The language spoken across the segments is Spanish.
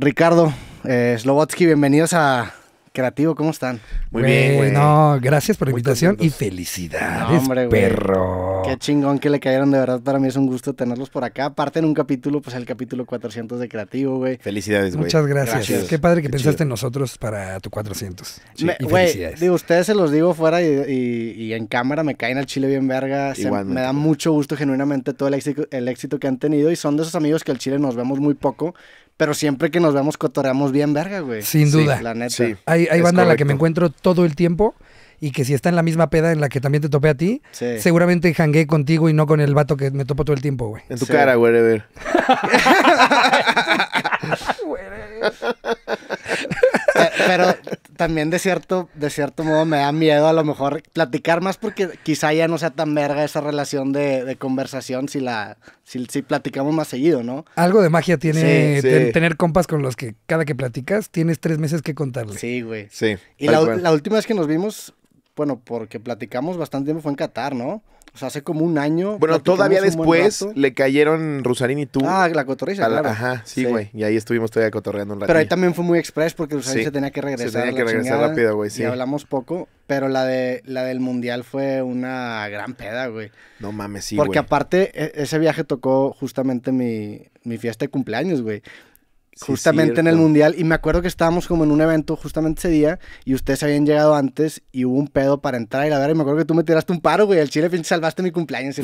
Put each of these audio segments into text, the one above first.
Ricardo, eh, bienvenidos a Creativo, ¿cómo están? Muy bien, gracias por la invitación y felicidades, perro. Qué chingón que le cayeron, de verdad, para mí es un gusto tenerlos por acá. Aparte en un capítulo, pues el capítulo 400 de Creativo, güey. Felicidades, güey. Muchas gracias. Qué padre que pensaste en nosotros para tu 400. güey, digo, ustedes se los digo fuera y, en cámara me caen al chile bien verga. me da mucho gusto genuinamente todo el éxito, el éxito que han tenido y son de esos amigos que al chile nos vemos muy poco, pero siempre que nos vemos cotoreamos bien verga, güey. Sin duda. la neta. hay hay banda a la que me encuentro todo el tiempo y que si está en la misma peda en la que también te topé a ti, seguramente jangué contigo y no con el vato que me topo todo el tiempo, güey. En tu cara, güey. Eh, pero también de cierto, de cierto modo me da miedo a lo mejor platicar más porque quizá ya no sea tan verga esa relación de, conversación si la si, platicamos más seguido, ¿no? Algo de magia tiene tener compas con los que cada que platicas tienes tres meses que contarle. Sí, güey. Sí. Y la, última vez que nos vimos bueno, porque platicamos bastante tiempo, fue en Qatar, ¿no? O sea, hace como un año. Bueno, todavía después le cayeron Rusarín y tú. Ah, la cotorriza, claro. Ajá, sí, güey. Y ahí estuvimos todavía cotorreando un rato. Pero ahí también fue muy express porque Rusarín se tenía que regresar. Se tenía que regresar rápido, güey, sí. Y hablamos poco, pero la, de, la del Mundial fue una gran peda, güey. No mames, sí, Porque aparte, e, ese viaje tocó justamente mi, mi fiesta de cumpleaños, güey justamente en el Mundial. Y me acuerdo que estábamos como en un evento justamente ese día y ustedes habían llegado antes y hubo un pedo para entrar y la verdad. Y me acuerdo que tú me tiraste un paro, güey. Al Chile fin, salvaste mi cumpleaños.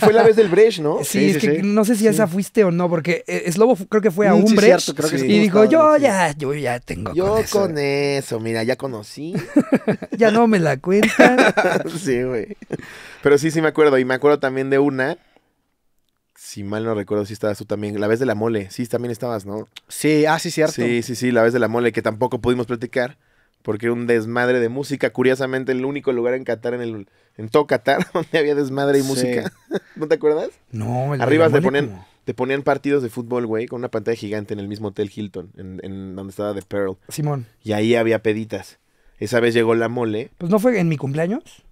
fue la vez del Bresh, ¿no? Sí, es que no sé si esa fuiste o no, porque e, Slobo creo que fue a mm, un bridge y dijo, yo ya, yo ya tengo Yo con eso, mira, ya conocí. ya no me la cuentan. sí, güey. Pero sí, sí me acuerdo. Y me acuerdo también de una si mal no recuerdo, sí estabas tú también. La vez de la mole, sí, también estabas, ¿no? Sí, ah, sí, cierto. Sí, sí, sí, la vez de la mole, que tampoco pudimos platicar, porque era un desmadre de música. Curiosamente, el único lugar en Qatar, en el en todo Qatar, donde había desmadre y música. ¿No te acuerdas? No, el Arriba te ponían, te ponían partidos de fútbol, güey, con una pantalla gigante en el mismo Hotel Hilton, en, en donde estaba The Pearl. Simón. Y ahí había peditas. Esa vez llegó la mole. Pues no fue en mi cumpleaños.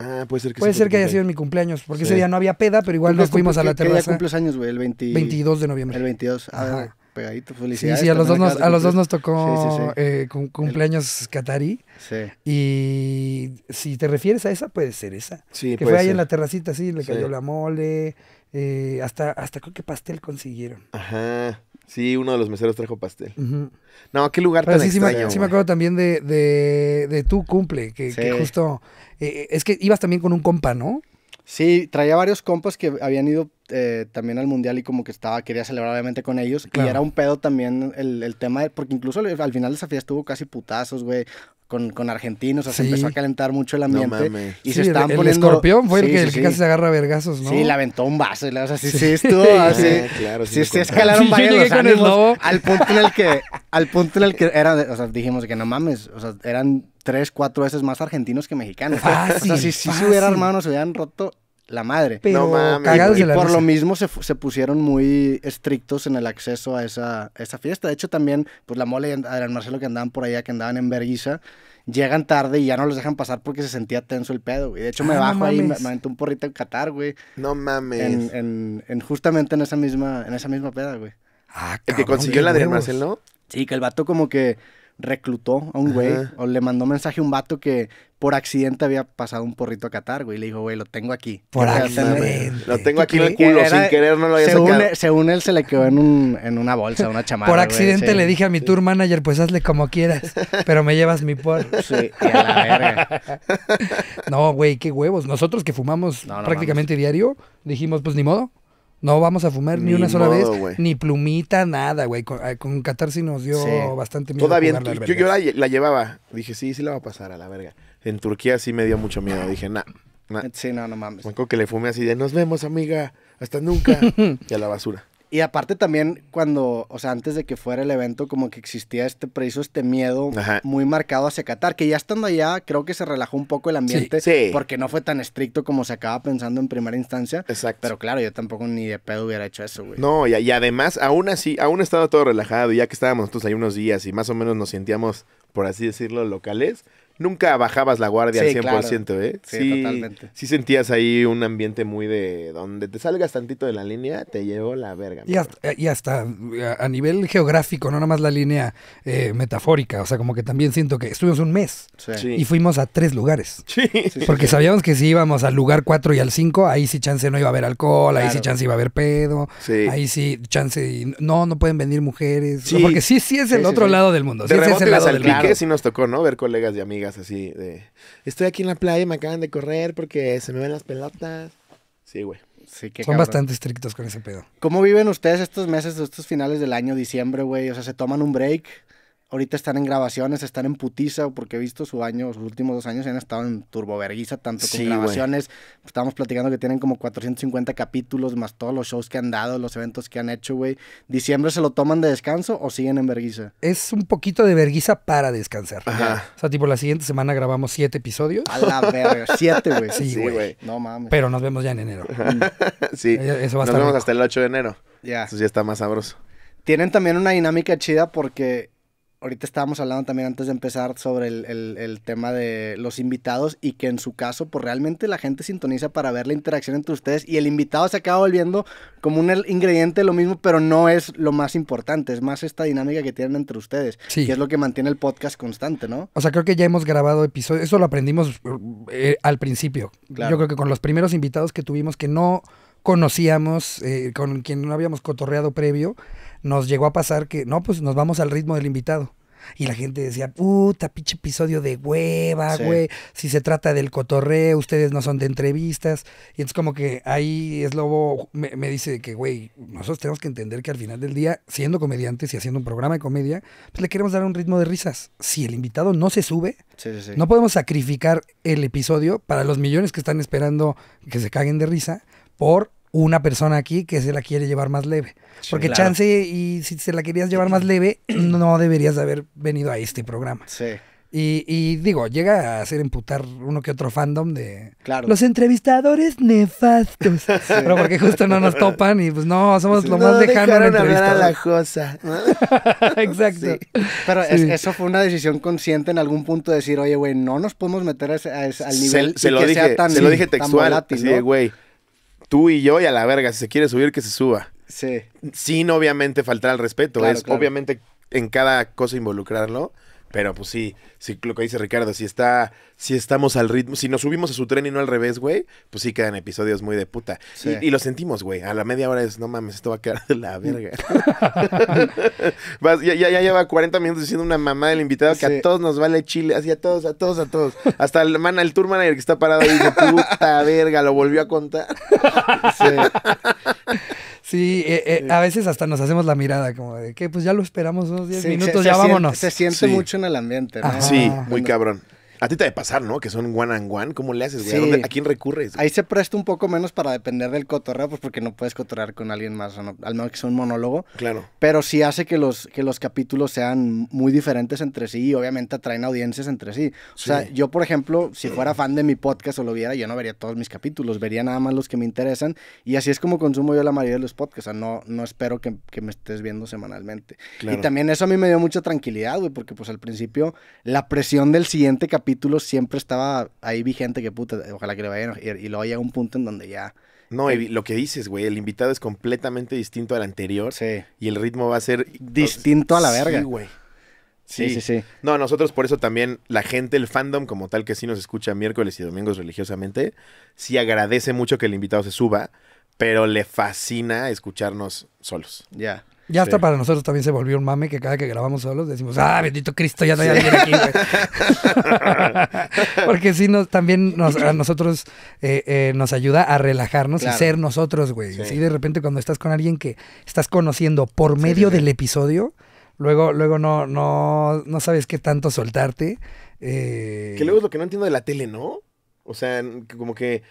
Ah, puede ser que Puede ser que haya sido en mi cumpleaños, porque ese día no había peda, pero igual nos fuimos a la terraza. ¿Qué día los años, güey? El 22 de noviembre. El 22. Ah, Ajá. pegadito, felicidades. Sí, sí, a los, dos nos, a los dos nos tocó eh, cumpleaños catarí. Sí. Y si te refieres a esa, puede ser esa. Sí, Que fue ahí en la terracita, sí, le cayó la mole, eh, hasta, hasta creo que pastel consiguieron. Ajá. Sí, uno de los meseros trajo pastel. No, qué lugar tan sí, Sí, me, acuerdo también de, tu cumple, que, justo eh, es que ibas también con un compa, ¿no? Sí, traía varios compas que habían ido eh, también al mundial y como que estaba, quería celebrar obviamente con ellos. Y era un pedo también el, tema, de, porque incluso al, final de esa fiesta estuvo casi putazos, güey. Con, argentinos, o sea, se empezó a calentar mucho el ambiente. y se estaban el, poniendo. escorpión fue el, que, casi se agarra vergazos, ¿no? Sí, la aventó un vaso. O sea, sí, sí, estuvo así. Ah, sí, sí, escalaron varios Al punto en el que, al punto en el que era, o sea, dijimos que no mames, o sea, eran tres, cuatro veces más argentinos que mexicanos. o sea, si, se hubieran armado, se hubieran roto la madre. no mames. Y, por lo mismo se, pusieron muy estrictos en el acceso a esa, esa fiesta. De hecho, también, pues la mole y Adrián Marcelo que andaban por allá, que andaban en Berguisa, llegan tarde y ya no los dejan pasar porque se sentía tenso el pedo, güey. De hecho, me ah, bajo ahí, me, me un porrito en Qatar, güey. No mames. justamente en esa misma, en esa misma peda, güey. Ah, el que consiguió el Adrián Marcelo? Sí, que el vato como que reclutó a un güey o le mandó mensaje a un vato que por accidente había pasado un porrito a Qatar, güey. Y le dijo, güey, lo tengo aquí. Por accidente. Lo tengo aquí en el culo, sin querer no lo había según Él, según él, se le quedó en, un, en una bolsa, una chamarra. Por accidente le dije a mi tour manager, pues hazle como quieras, pero me llevas mi por. Sí, y la verga. No, güey, qué huevos. Nosotros que fumamos prácticamente diario, dijimos, pues ni modo. No vamos a fumar ni, una sola vez, ni plumita, nada, güey. Con, con catarsis nos dio bastante miedo. Todavía, la yo, yo la, llevaba. Dije, sí, sí la va a pasar a la verga. En Turquía sí me dio mucho miedo. Dije, nah. Sí, no, no mames. Me que le fumé así de, nos vemos, amiga. Hasta nunca. y a la basura. Y aparte también cuando, o sea, antes de que fuera el evento, como que existía este preciso, este miedo muy marcado hacia Qatar, que ya estando allá creo que se relajó un poco el ambiente, sí, porque no fue tan estricto como se acaba pensando en primera instancia. Exacto. Pero claro, yo tampoco ni de pedo hubiera hecho eso, güey. No, y, y además, aún así, aún estaba todo relajado, ya que estábamos nosotros ahí unos días y más o menos nos sentíamos, por así decirlo, locales, nunca bajabas la guardia al 100%, ¿eh? Sí, totalmente. Sí sentías ahí un ambiente muy de donde te salgas tantito de la línea, te llevó la verga. Y hasta, eh, a nivel geográfico, no nada más la línea eh, metafórica, o sea, como que también siento que estuvimos un mes y fuimos a tres lugares. Sí. Porque sabíamos que si íbamos al lugar 4 y al 5, ahí sí chance no iba a haber alcohol, ahí sí chance iba a haber pedo, ahí sí chance, no, no pueden venir mujeres. No, porque sí, sí es el otro lado del mundo. De sí, es el lado del pique, sí nos tocó, ¿no? Ver colegas y amigas así de, estoy aquí en la playa y me acaban de correr porque se me ven las pelotas. Sí, güey. Son bastante estrictos con ese pedo. ¿Cómo viven ustedes estos meses, estos finales del año, diciembre, güey? O sea, ¿se toman un break? Ahorita están en grabaciones, están en putiza, porque he visto su año, sus últimos dos años han estado en turboverguiza, tanto con grabaciones. Estábamos platicando que tienen como 450 capítulos, más todos los shows que han dado, los eventos que han hecho, güey. ¿Diciembre se lo toman de descanso o siguen en verguiza? Es un poquito de verguiza para descansar. O sea, tipo, la siguiente semana grabamos siete episodios. A la verga, siete, güey. Sí, güey. no mames. Pero nos vemos ya en enero. sí. Eso va a nos vemos hasta el 8 de enero. Ya. Eso Entonces ya está más sabroso. Tienen también una dinámica chida porque ahorita estábamos hablando también antes de empezar sobre el, tema de los invitados y que en su caso, pues realmente la gente sintoniza para ver la interacción entre ustedes y el invitado se acaba volviendo como un ingrediente lo mismo, pero no es lo más importante, es más esta dinámica que tienen entre ustedes, que es lo que mantiene el podcast constante, ¿no? O sea, creo que ya hemos grabado episodios, eso lo aprendimos eh, al principio. Yo creo que con los primeros invitados que tuvimos que no conocíamos, eh, con quien no habíamos cotorreado previo, nos llegó a pasar que, no, pues nos vamos al ritmo del invitado. Y la gente decía, puta, pinche episodio de hueva, güey. Si se trata del cotorreo, ustedes no son de entrevistas. Y es como que ahí es lobo, me, dice que, güey, nosotros tenemos que entender que al final del día, siendo comediantes y haciendo un programa de comedia, pues le queremos dar un ritmo de risas. Si el invitado no se sube, no podemos sacrificar el episodio para los millones que están esperando que se caguen de risa por una persona aquí que se la quiere llevar más leve. Porque chance, y si se la querías llevar más leve, no deberías haber venido a este programa. Sí. Y, digo, llega a hacer emputar uno que otro fandom de los entrevistadores nefastos. Pero porque justo no nos topan y pues no, somos lo más no en la cosa. Exacto. Pero eso fue una decisión consciente en algún punto de decir, oye, güey, no nos podemos meter a al nivel se, se lo dije, tan, lo dije textual, volátil, ¿no? güey tú y yo y a la verga, si se quiere subir, que se suba. Sí. Sin obviamente faltar al respeto, es obviamente en cada cosa involucrarlo. Pero pues sí, sí, lo que dice Ricardo, si está, si estamos al ritmo, si nos subimos a su tren y no al revés, güey, pues sí quedan episodios muy de puta. Y, lo sentimos, güey. A la media hora es, no mames, esto va a quedar de la verga. ya, lleva 40 minutos diciendo una mamá del invitado que a todos nos vale chile, así a todos, a todos, a todos. Hasta el, man, el tour manager que está parado ahí dice, puta verga, lo volvió a contar. sí. Eh, eh, sí, a veces hasta nos hacemos la mirada, como de que pues ya lo esperamos unos 10 minutos, ya vámonos. se siente mucho en el ambiente, ¿no? Sí, muy cabrón. A ti te de pasar, ¿no? Que son one and one. ¿Cómo le haces, güey? ¿A, quién recurres? Ahí se presta un poco menos para depender del cotorreo, pues porque no puedes cotorrear con alguien más, al menos que sea un monólogo. Claro. Pero sí hace que los, que los capítulos sean muy diferentes entre sí y obviamente atraen audiencias entre sí. O sea, yo, por ejemplo, si fuera fan de mi podcast o lo viera, yo no vería todos mis capítulos, vería nada más los que me interesan. Y así es como consumo yo la mayoría de los podcasts. O sea, no, no espero que, me estés viendo semanalmente. Y también eso a mí me dio mucha tranquilidad, güey, porque pues al principio la presión del siguiente capítulo siempre estaba ahí vigente que puta, ojalá que le vayan. Y, lo luego llega un punto en donde ya. No, lo que dices, güey, el invitado es completamente distinto al anterior. Y el ritmo va a ser. Distinto a la verga. Sí, güey. Sí. sí, sí, No, nosotros por eso también la gente, el fandom como tal que sí nos escucha miércoles y domingos religiosamente, sí agradece mucho que el invitado se suba, pero le fascina escucharnos solos. Ya. Ya hasta para nosotros también se volvió un mame que cada que grabamos solos decimos, ah, bendito Cristo, ya no hay alguien aquí, Porque sí, nos, también a nosotros eh, eh, nos ayuda a relajarnos y ser nosotros, güey. Y de repente cuando estás con alguien que estás conociendo por medio del episodio, luego, luego no, no, no sabes qué tanto soltarte. Eh, que luego es lo que no entiendo de la tele, ¿no? O sea, como que.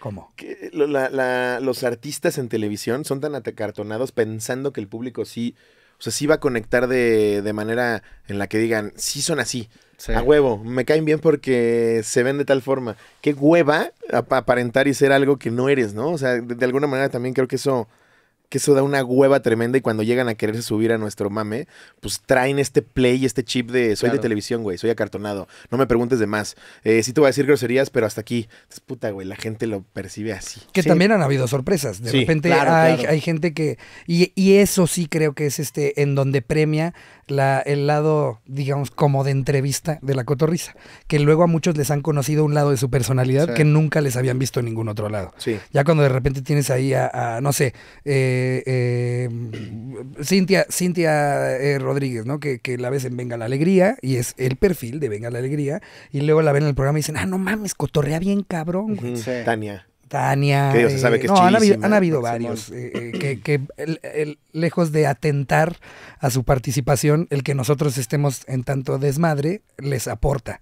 los artistas en televisión son tan acartonados pensando que el público sí. O sea, sí va a conectar de, de manera en la que digan, sí son así. A huevo, me caen bien porque se ven de tal forma. Qué hueva aparentar y ser algo que no eres, ¿no? O sea, de alguna manera también creo que eso que eso da una hueva tremenda y cuando llegan a quererse subir a nuestro mame, pues traen este play, este chip de soy de televisión, güey, soy acartonado, no me preguntes de más. Eh, sí te voy a decir groserías, pero hasta aquí. es puta, güey, la gente lo percibe así. Que también han habido sorpresas. De repente hay, gente que... Y, eso sí creo que es este en donde premia la, el lado, digamos, como de entrevista de la cotorriza, que luego a muchos les han conocido un lado de su personalidad que nunca les habían visto en ningún otro lado. Ya cuando de repente tienes ahí a, a no sé, eh, eh, Cintia, eh, Rodríguez, ¿no? Que, la ves en Venga la Alegría y es el perfil de Venga la Alegría. Y luego la ven en el programa y dicen, ah, no mames, cotorrea bien cabrón. Tania. Tania. Que Dios se sabe eh, que es no, han habido, ¿eh? varios eh, que, lejos de atentar a su participación, el que nosotros estemos en tanto desmadre les aporta.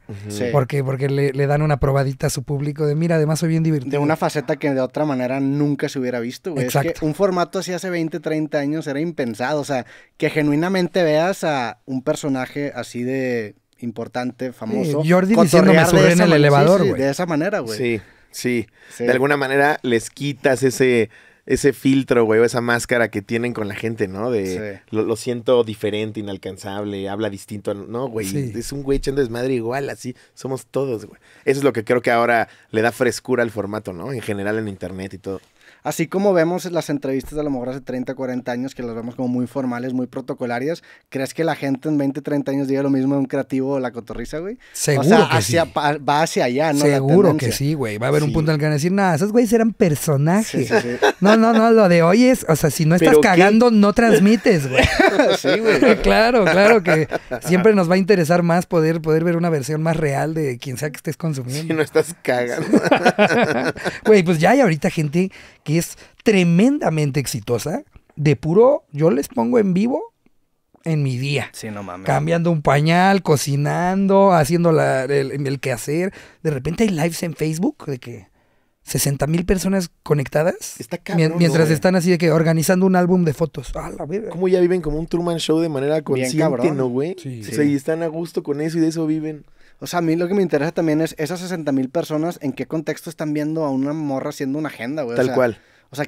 Porque, porque le, dan una probadita a su público de, mira, además soy bien divertido. De una faceta que de otra manera nunca se hubiera visto. Es que un formato así hace 20, 30 años era impensado. O sea, que genuinamente veas a un personaje así de importante, famoso. en el elevador, de esa manera, güey. Sí. De alguna manera les quitas ese ese filtro, güey, o esa máscara que tienen con la gente, ¿no? De lo, siento diferente, inalcanzable, habla distinto. No, güey, es un güey echando desmadre igual, así somos todos, güey. Eso es lo que creo que ahora le da frescura al formato, ¿no? En general en internet y todo. Así como vemos las entrevistas a lo mejor hace 30, 40 años, que las vemos como muy formales, muy protocolarias, ¿crees que la gente en 20, 30 años diga lo mismo de un creativo o la cotorriza, güey? Seguro. O sea, va hacia allá, ¿no? Seguro que sí, güey. Va a haber un punto en el que van a decir, nada, esos güeyes eran personajes. no, no, no, lo de hoy es, o sea, si no estás cagando, no transmites, güey. sí, güey. claro, claro que siempre nos va a interesar más poder, poder ver una versión más real de quien sea que estés consumiendo. Si no estás cagando. Güey, pues ya hay ahorita gente que es tremendamente exitosa, de puro, yo les pongo en vivo en mi día. Sí, no mames. Cambiando un pañal, cocinando, haciendo la, el, quehacer. De repente hay lives en Facebook de que 60 mil personas conectadas. Está cabrón, Mientras están así de que organizando un álbum de fotos. Ah, la verga. Como ya viven como un Truman Show de manera consciente, ¿no, güey? Sí, sí. y están a gusto con eso y de eso viven. O sea, a mí lo que me interesa también es esas 60 mil personas, ¿en qué contexto están viendo a una morra haciendo una agenda, güey? Tal cual. O sea,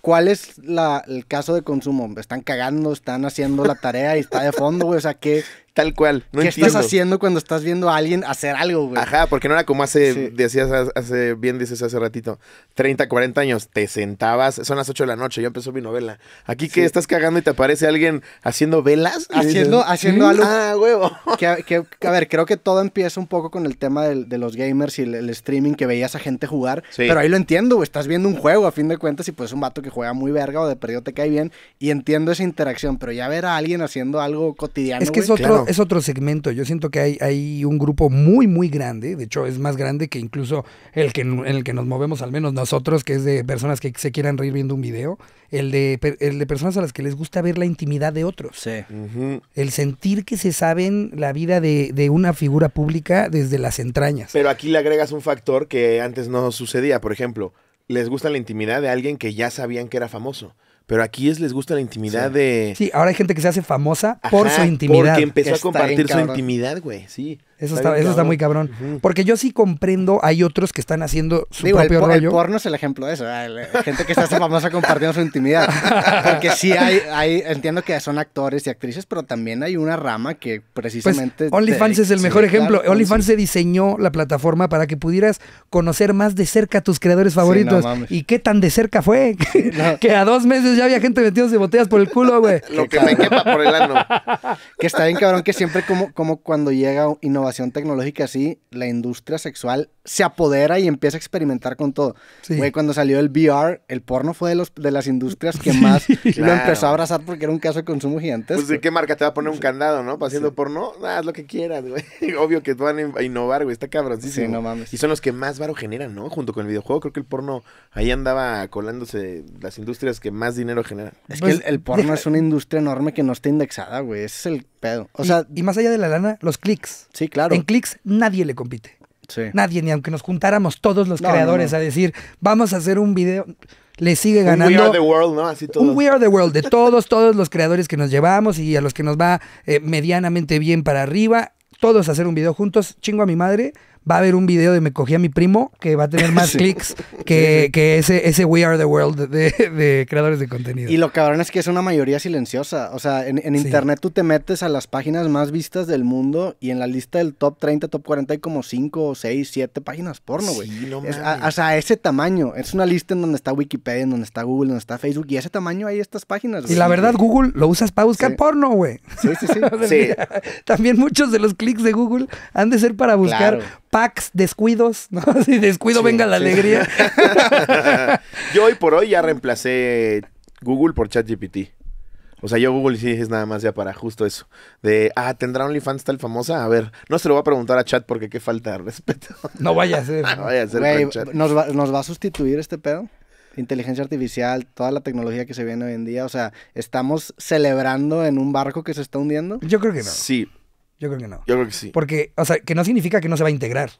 ¿cuál es la, el caso de consumo? ¿Están cagando? ¿Están haciendo la tarea y está de fondo, güey? O sea, ¿qué, Tal cual. No ¿Qué estás haciendo cuando estás viendo a alguien hacer algo, güey? Ajá, porque no era como hace, decías, hace, bien dices hace ratito, 30, 40 años, te sentabas, son las 8 de la noche, yo empezó mi novela. Aquí que estás cagando y te aparece alguien haciendo velas. Haciendo, haciendo mm, algo. Ah, huevo. a ver, creo que todo empieza un poco con el tema de, los gamers y el, streaming que veías a gente jugar. Pero ahí lo entiendo, Estás viendo un juego, a fin de cuentas, y pues un vato que juega muy verga o de perdido te cae bien. Y entiendo esa interacción, pero ya ver a alguien haciendo algo cotidiano. Es que es otro segmento. Yo siento que hay, un grupo muy, muy grande. De hecho, es más grande que incluso el que, en el que nos movemos, al menos nosotros, que es de personas que se quieran reír viendo un video. El de, el de personas a las que les gusta ver la intimidad de otros. Sí. El sentir que se saben la vida de, de una figura pública desde las entrañas. Pero aquí le agregas un factor que antes no sucedía. Por ejemplo, les gusta la intimidad de alguien que ya sabían que era famoso. Pero aquí es, les gusta la intimidad de. Sí, ahora hay gente que se hace famosa por su intimidad. Porque empezó a compartir su intimidad, güey. Sí. Eso está, muy cabrón. Porque yo sí comprendo, hay otros que están haciendo su propio rollo. El porno es el ejemplo de eso. Ah, gente que está famosa compartiendo su intimidad. Porque sí hay, entiendo que son actores y actrices, pero también hay una rama que pues, precisamente. OnlyFans es el mejor ejemplo. OnlyFans se diseñó la plataforma para que pudieras conocer más de cerca a tus creadores favoritos. ¿Y qué tan de cerca fue? que a dos meses ya había gente metiéndose botellas por el culo, güey. Lo que me quepa por el ano. Que está bien, cabrón, que siempre como, como cuando llega innovación tecnológica así, la industria sexual se apodera y empieza a experimentar con todo. Güey, cuando salió el VR, el porno fue de, los, de las industrias que más lo empezó a abrazar porque era un caso de consumo gigantesco. Pues de qué marca te va a poner un candado, ¿no? Haciendo porno, nada, haz lo que quieras, güey. Obvio que van a innovar, güey, está cabroncísimo. Sí, no mames. Y son los que más varo generan, ¿no? Junto con el videojuego, creo que el porno ahí andaba colándose las industrias que más dinero generan. Es pues, que el, porno es una industria enorme que no está indexada, güey. Ese es el pedo. O sea, y más allá de la lana, los clics. Sí, claro. En clics nadie le compite. Nadie, ni aunque nos juntáramos todos los creadores a decir, vamos a hacer un video, le sigue ganando. We Are the World, ¿no? Así todo. We Are the World de todos, todos los creadores que nos llevamos y a los que nos va eh, medianamente bien para arriba, todos a hacer un video juntos, chingo a mi madre, va a haber un video de Me cogí a mi primo que va a tener más clics que, ese, We Are the World de, creadores de contenido. Y lo cabrón es que es una mayoría silenciosa. O sea, en, internet tú te metes a las páginas más vistas del mundo y en la lista del top 30, top 40 hay como 5, 6, 7 páginas porno, güey. No sea, ese tamaño. Es una lista en donde está Wikipedia, en donde está Google, en donde está Facebook y ese tamaño hay estas páginas. Y la verdad, Google lo usas para buscar porno, güey. Sí, sí, sí. también muchos de los clics de Google han de ser para buscar claro packs, descuidos, ¿no? Si descuido venga la alegría. yo hoy por hoy ya reemplacé Google por ChatGPT. O sea, yo Google sí es nada más ya para justo eso. De, ah, ¿tendrá OnlyFans tal famosa? A ver, no se lo voy a preguntar a chat porque qué falta de respeto. No vaya a ser. no vaya a ser. ¿nos, va, ¿Nos va a sustituir este pedo? inteligencia artificial, toda la tecnología que se viene hoy en día. O sea, ¿estamos celebrando en un barco que se está hundiendo? Yo creo que no. Sí, yo creo que no. Yo creo que sí. Porque, o sea, que no significa que no se va a integrar.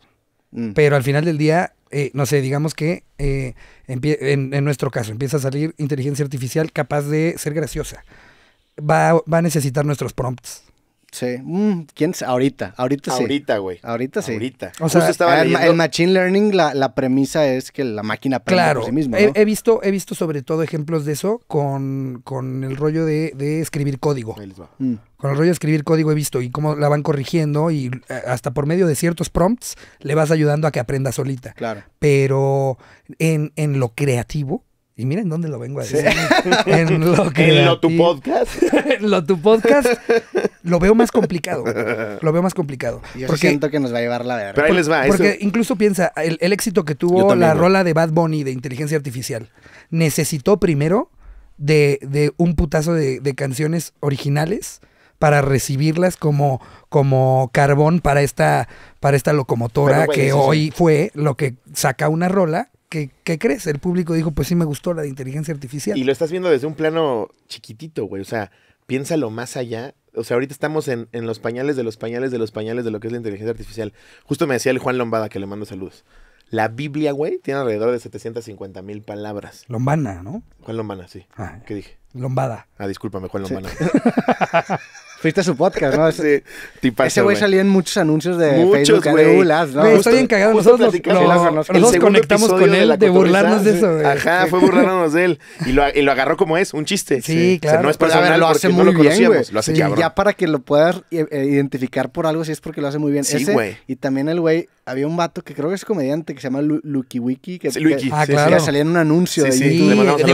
Pero al final del día, eh, no sé, digamos que eh, en, nuestro caso empieza a salir inteligencia artificial capaz de ser graciosa. Va, va a necesitar nuestros prompts. Sí. Mm, ¿Quién Ahorita, ahorita sí. Ahorita, güey. Ahorita sí. Ahorita. O sea, el, Machine Learning, la, premisa es que la máquina aprende por sí misma. He, visto, he visto sobre todo ejemplos de eso con, con el rollo de, escribir código. Mm. Con el rollo de escribir código he visto y cómo la van corrigiendo y eh, hasta por medio de ciertos prompts le vas ayudando a que aprenda solita. Claro. Pero en, en lo creativo, y miren dónde lo vengo a decir. En lo que. En lo tu podcast. en lo tu podcast. Lo veo más complicado. Lo veo más complicado. Yo siento que nos va a llevar la verdad. Pero Porque incluso piensa, el, éxito que tuvo la rola de Bad Bunny de inteligencia artificial necesitó primero de, de un putazo de, canciones originales para recibirlas como, como carbón para esta, para esta locomotora pues, que hoy fue lo que saca una rola ¿Qué crees? El público dijo, pues sí me gustó la de inteligencia artificial. Y lo estás viendo desde un plano chiquitito, güey. O sea, piénsalo más allá. O sea, ahorita estamos en, los pañales de los pañales de los pañales de lo que es la inteligencia artificial. Justo me decía el Juan Lombada, que le mando saludos. La Biblia, güey, tiene alrededor de 750 mil palabras. Lombana, ¿no? Juan Lombana, sí. Ah, ¿Qué dije? Lombada. Ah, discúlpame, Juan Lombana. Fuiste a su podcast, ¿no? Ese, sí, Ese güey salió en muchos anuncios de muchos, Facebook, de ¿no? Güey, estoy bien cagado. Nosotros nos, nos, conectamos con él de, burlarnos de eso, güey. Ajá, fue burlarnos de él. Y lo, y lo, agarró como es, un chiste. Sí, claro. O sea, no es personal, lo hace muy lo bien, güey. Lo hace sí, cabrón. Ya para que lo puedas eh, eh, identificar por algo, sí es porque lo hace muy bien. Sí, Ese, güey. Y también el güey había un vato que creo que es comediante que se llama Lucky Wiki que, sí, Luki. ah, claro. salía en un anuncio de,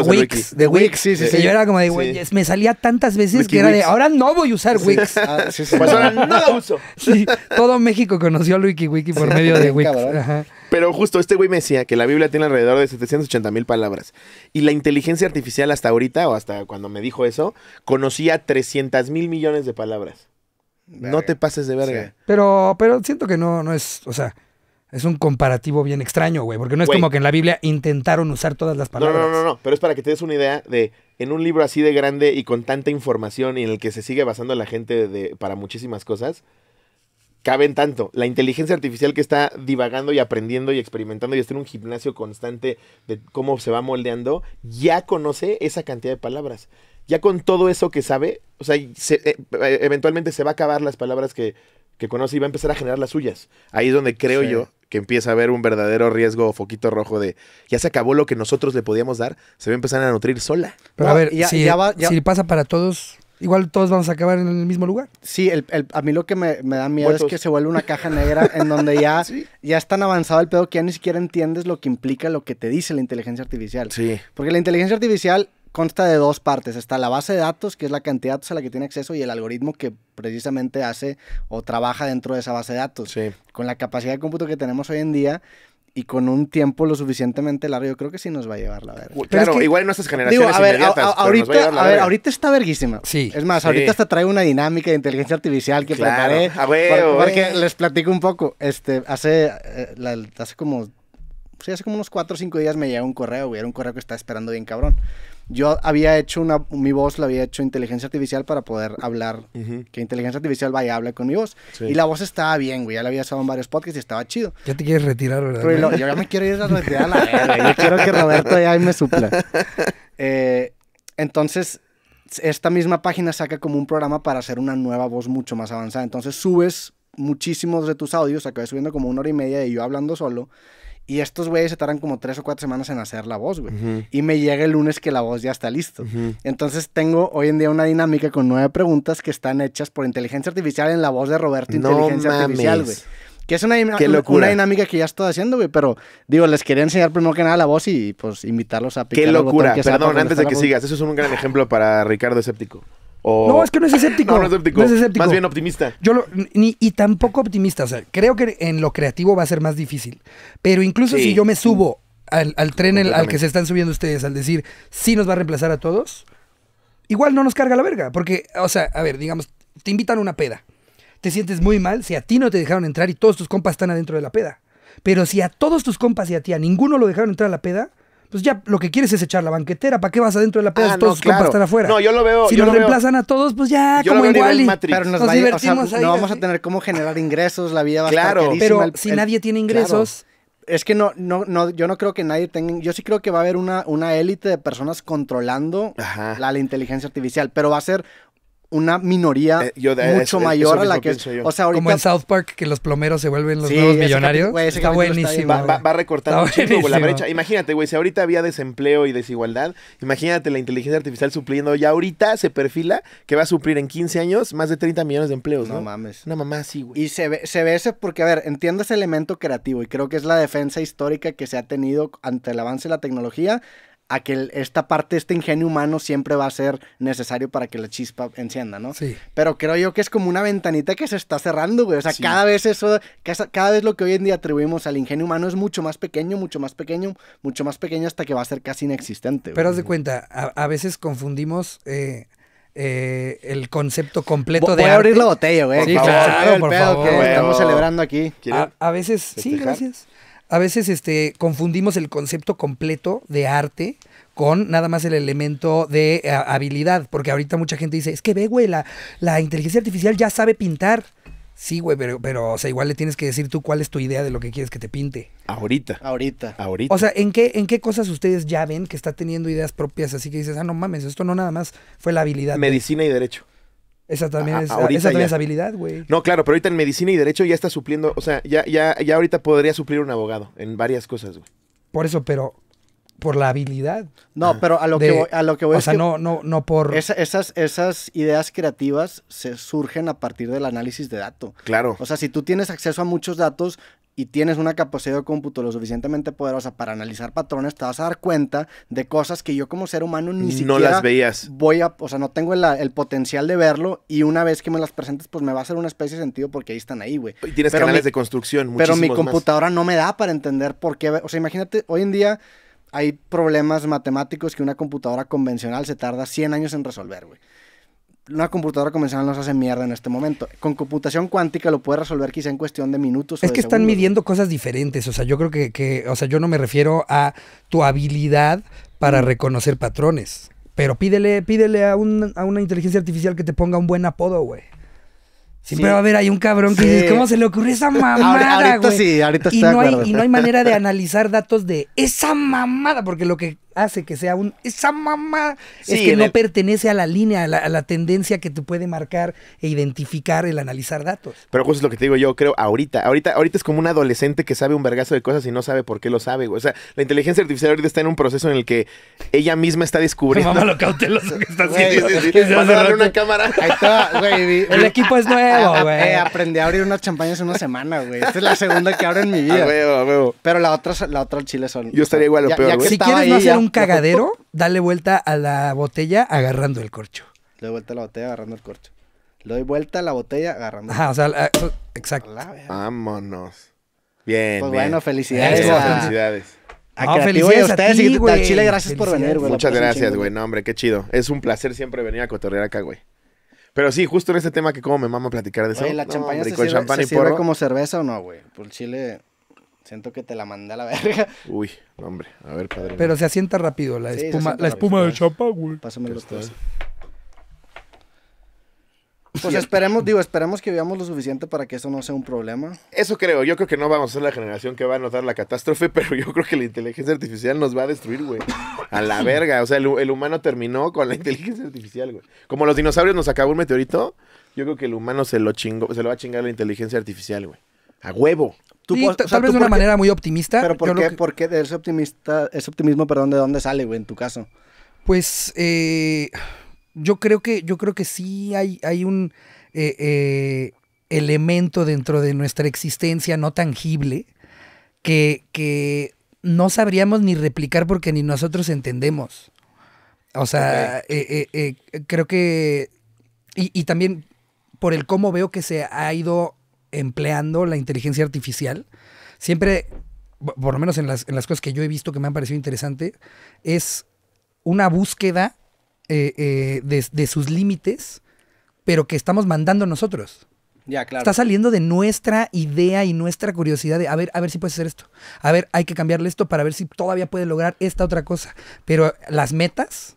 Wix, de Wix, sí, sí, sí. Yo era como de, güey, me salía tantas veces que era de, ahora no voy a usar Wix. Ah, pues todo México conoció a Wiki Wiki por medio de Wix. Pero justo este güey me decía que la Biblia tiene alrededor de 780 mil palabras. Y la inteligencia artificial hasta ahorita, o hasta cuando me dijo eso, conocía 300 mil millones de palabras. No te pases de verga. Pero, pero siento que no, no es, o sea, es un comparativo bien extraño, güey, porque no es como que en la Biblia intentaron usar todas las palabras. No, no, no, no, pero es para que te des una idea de en un libro así de grande y con tanta información y en el que se sigue basando la gente de, para muchísimas cosas, caben tanto. La inteligencia artificial que está divagando y aprendiendo y experimentando y está en un gimnasio constante de cómo se va moldeando, ya conoce esa cantidad de palabras. Ya con todo eso que sabe, o sea, eh, eh, eventualmente se va a acabar las palabras que, conoce y va a empezar a generar las suyas. Ahí es donde creo yo que empieza a haber un verdadero riesgo foquito rojo de ya se acabó lo que nosotros le podíamos dar, se va a empezar a nutrir sola. Pero a ver, si, pasa para todos, Igual todos vamos a acabar en el mismo lugar. Sí, el, a mí lo que me, da miedo es que se vuelve una caja negra en donde ya, ya es tan avanzado el pedo que ya ni siquiera entiendes lo que implica lo que te dice la inteligencia artificial. Sí. Porque la inteligencia artificial consta de dos partes. Está la base de datos, que es la cantidad de datos a la que tiene acceso, y el algoritmo que precisamente hace o trabaja dentro de esa base de datos. Con la capacidad de cómputo que tenemos hoy en día, y con un tiempo lo suficientemente largo, yo creo que sí nos va a llevar la verga. Claro, igual en nuestras generaciones a ver, inmediatas, ahorita, está verguísima. Sí. Es más, ahorita hasta trae una dinámica de inteligencia artificial que claro. A ver, les platico un poco. Este, hace, eh, hace como, hace como unos 4 o 5 días me llega un correo, güey. un correo que estaba esperando bien cabrón yo había hecho una, mi voz la había hecho inteligencia artificial para poder hablar, que inteligencia artificial vaya hable con mi voz. Y la voz estaba bien, güey, ya la había usado en varios podcasts y estaba chido. Ya te quieres retirar, ¿verdad? yo ya me quiero ir a retirar a la yo quiero que Roberto ya me supla. Eh, entonces, esta misma página saca como un programa para hacer una nueva voz mucho más avanzada. Entonces subes muchísimos de tus audios, acabé subiendo como una hora y media de yo hablando solo, y estos güeyes se tardan como tres o cuatro semanas en hacer la voz, güey. Y me llega el lunes que la voz ya está lista. Entonces tengo hoy en día una dinámica con nueve preguntas que están hechas por inteligencia artificial en la voz de Roberto Inteligencia Artificial, güey. Que es una, dinámica que ya estoy haciendo, güey. Pero digo, les quería enseñar primero que nada la voz y pues invitarlos a picar. Qué locura. que Perdón, antes de que sigas, eso es un gran ejemplo para Ricardo Escéptico. No, es que no es escéptico. no, es escéptico. Más bien optimista. Yo ni, y tampoco optimista. creo que en lo creativo va a ser más difícil. Pero incluso si yo me subo al, tren al que se están subiendo ustedes, al decir, si nos va a reemplazar a todos, igual no nos carga la verga. Porque, o sea, a ver, digamos, te invitan a una peda. Te sientes muy mal si a ti no te dejaron entrar y todos tus compas están adentro de la peda. Pero si a todos tus compas y a ti a ninguno lo dejaron entrar a la peda, pues ya lo que quieres es echar la banquetera. ¿Para qué vas adentro de la peda ah, todos para estar afuera? No, yo lo veo. Si lo reemplazan a todos, pues ya, como igual. Pero nos, divertimos No vamos a tener cómo generar ingresos, la vida va a estar Pero si nadie tiene ingresos. Es que no, no, no, yo no creo que nadie tenga. Yo sí creo que va a haber una, una élite de personas controlando la, inteligencia artificial, pero va a ser una minoría eh, mucho mayor a la que O sea, ahorita... Como en South Park, que los plomeros se vuelven los nuevos millonarios. está buenísimo. va, va, recortando la brecha. Imagínate, güey, si ahorita había desempleo y desigualdad, imagínate la inteligencia artificial supliendo. Y ahorita se perfila que va a suplir en 15 años más de 30 millones de empleos, ¿no? No mames. Una mamá güey. Y se ve, se ve ese, porque, a ver, entiendo ese elemento creativo y creo que es la defensa histórica que se ha tenido ante el avance de la tecnología a que esta parte, este ingenio humano siempre va a ser necesario para que la chispa encienda, ¿no? Sí. Pero creo yo que es como una ventanita que se está cerrando, güey. O sea, cada vez eso, cada vez lo que hoy en día atribuimos al ingenio humano es mucho más pequeño, mucho más pequeño, mucho más pequeño hasta que va a ser casi inexistente. Güey. Pero haz de cuenta, a, veces confundimos eh, eh, el concepto completo de. Voy a abrir la botella, güey. Sí, claro, por favor. estamos celebrando aquí. A, veces, sí, gracias a veces este, confundimos el concepto completo de arte con nada más el elemento de eh, habilidad, porque ahorita mucha gente dice, es que ve, güey, la, inteligencia artificial ya sabe pintar. Sí, güey, pero, pero, o sea, igual le tienes que decir tú cuál es tu idea de lo que quieres que te pinte. Ahorita. Ahorita. Ahorita. O sea, ¿en qué, ¿en qué cosas ustedes ya ven que está teniendo ideas propias? Así que dices, ah, no mames, esto no nada más fue la habilidad. Medicina y derecho. Esa también, ah, es, habilidad, güey. No, claro, pero ahorita en medicina y derecho ya está supliendo, o sea, ya, ya, ya ahorita podría suplir un abogado en varias cosas, güey. Por eso, pero por la habilidad. No, ah, pero a lo, que, voy, a lo que voy o sea, no, no, no por... esas, esas ideas creativas se surgen a partir del análisis de datos. Claro. O sea, si tú tienes acceso a muchos datos y tienes una capacidad de cómputo lo suficientemente poderosa para analizar patrones, te vas a dar cuenta de cosas que yo como ser humano ni siquiera... No las veías. Voy a... O sea, no tengo el, potencial de verlo y una vez que me las presentes, pues me va a hacer una especie de sentido porque ahí están ahí, güey. Y tienes canales de construcción, Pero mi computadora no me da para entender por qué... O sea, imagínate, hoy en día hay problemas matemáticos que una computadora convencional se tarda 100 años en resolver, güey. Una computadora convencional nos hace mierda en este momento. Con computación cuántica lo puede resolver quizá en cuestión de minutos. Es que están midiendo cosas diferentes. O sea, yo creo que, o sea, yo no me refiero a tu habilidad para mm. reconocer patrones. Pero pídele, pídele a, a una inteligencia artificial que te ponga un buen apodo, güey. Pero a ver, hay un cabrón que dice, ¿cómo se le ocurrió esa mamada? güey? sí, ahorita y no, hay, y no hay manera de analizar datos de esa mamada, porque lo que hace que sea un... Esa mamá es que no pertenece a la línea, a la, tendencia que te puede marcar e identificar el analizar datos. Pero justo es lo que te digo yo, creo, ahorita, ahorita, ahorita es como un adolescente que sabe un vergazo de cosas y no sabe por qué lo sabe, güey. O sea, la inteligencia artificial ahorita está en un proceso en el que ella misma está descubriendo... Mamá lo cauteloso que está haciendo. Sí, sí, Vas a darle una cámara. Ahí está, güey. El equipo es nuevo, güey. Eh, aprendí a abrir unas champañas en una semana, güey. Esta es la segunda que abro en mi vida. Pero la otra, la otra chile son... Yo estaría igual o peor, güey. Si quieres hacer un cagadero, dale vuelta a la botella agarrando el corcho. Le doy vuelta a la botella agarrando el corcho. Le doy vuelta a la botella agarrando el corcho. o sea, pues, exacto. Vámonos. Bien, Pues bueno, felicidades felicidades. Aquí ustedes. ti, y Chile, gracias por venir, güey. Muchas gracias, güey. No, hombre, qué chido. Es un placer siempre venir a cotorrear acá, güey. Pero sí, justo en este tema que como me mama platicar de eso. la champaña se, sirve, como cerveza o no, güey. Por Chile. Siento que te la manda a la verga. Uy, hombre, a ver, padre. Pero se asienta rápido la espuma, la espuma de chapa, güey. Pásame los Pues esperemos, digo, esperemos que veamos lo suficiente para que eso no sea un problema. Eso creo, yo creo que no vamos a ser la generación que va a notar la catástrofe, pero yo creo que la inteligencia artificial nos va a destruir, güey. A la verga, o sea, el, el humano terminó con la inteligencia artificial, güey. Como los dinosaurios nos acabó un meteorito, yo creo que el humano se lo chingó, se lo va a chingar la inteligencia artificial, güey. A huevo tal vez de una manera muy optimista. Pero ¿por qué, ese, optimista, ese optimismo, perdón, de dónde sale, güey, en tu caso? Pues eh, yo, creo que, yo creo que sí hay, hay un eh, eh, elemento dentro de nuestra existencia no tangible que, no sabríamos ni replicar porque ni nosotros entendemos. O sea, creo que... y, también por el cómo veo que se ha ido empleando la inteligencia artificial, siempre, por lo menos en las, cosas que yo he visto que me han parecido interesante es una búsqueda eh, eh, de, sus límites, pero que estamos mandando nosotros. Ya, Está saliendo de nuestra idea y nuestra curiosidad de a ver, a ver si puedes hacer esto. A ver, hay que cambiarle esto para ver si todavía puede lograr esta otra cosa. Pero las metas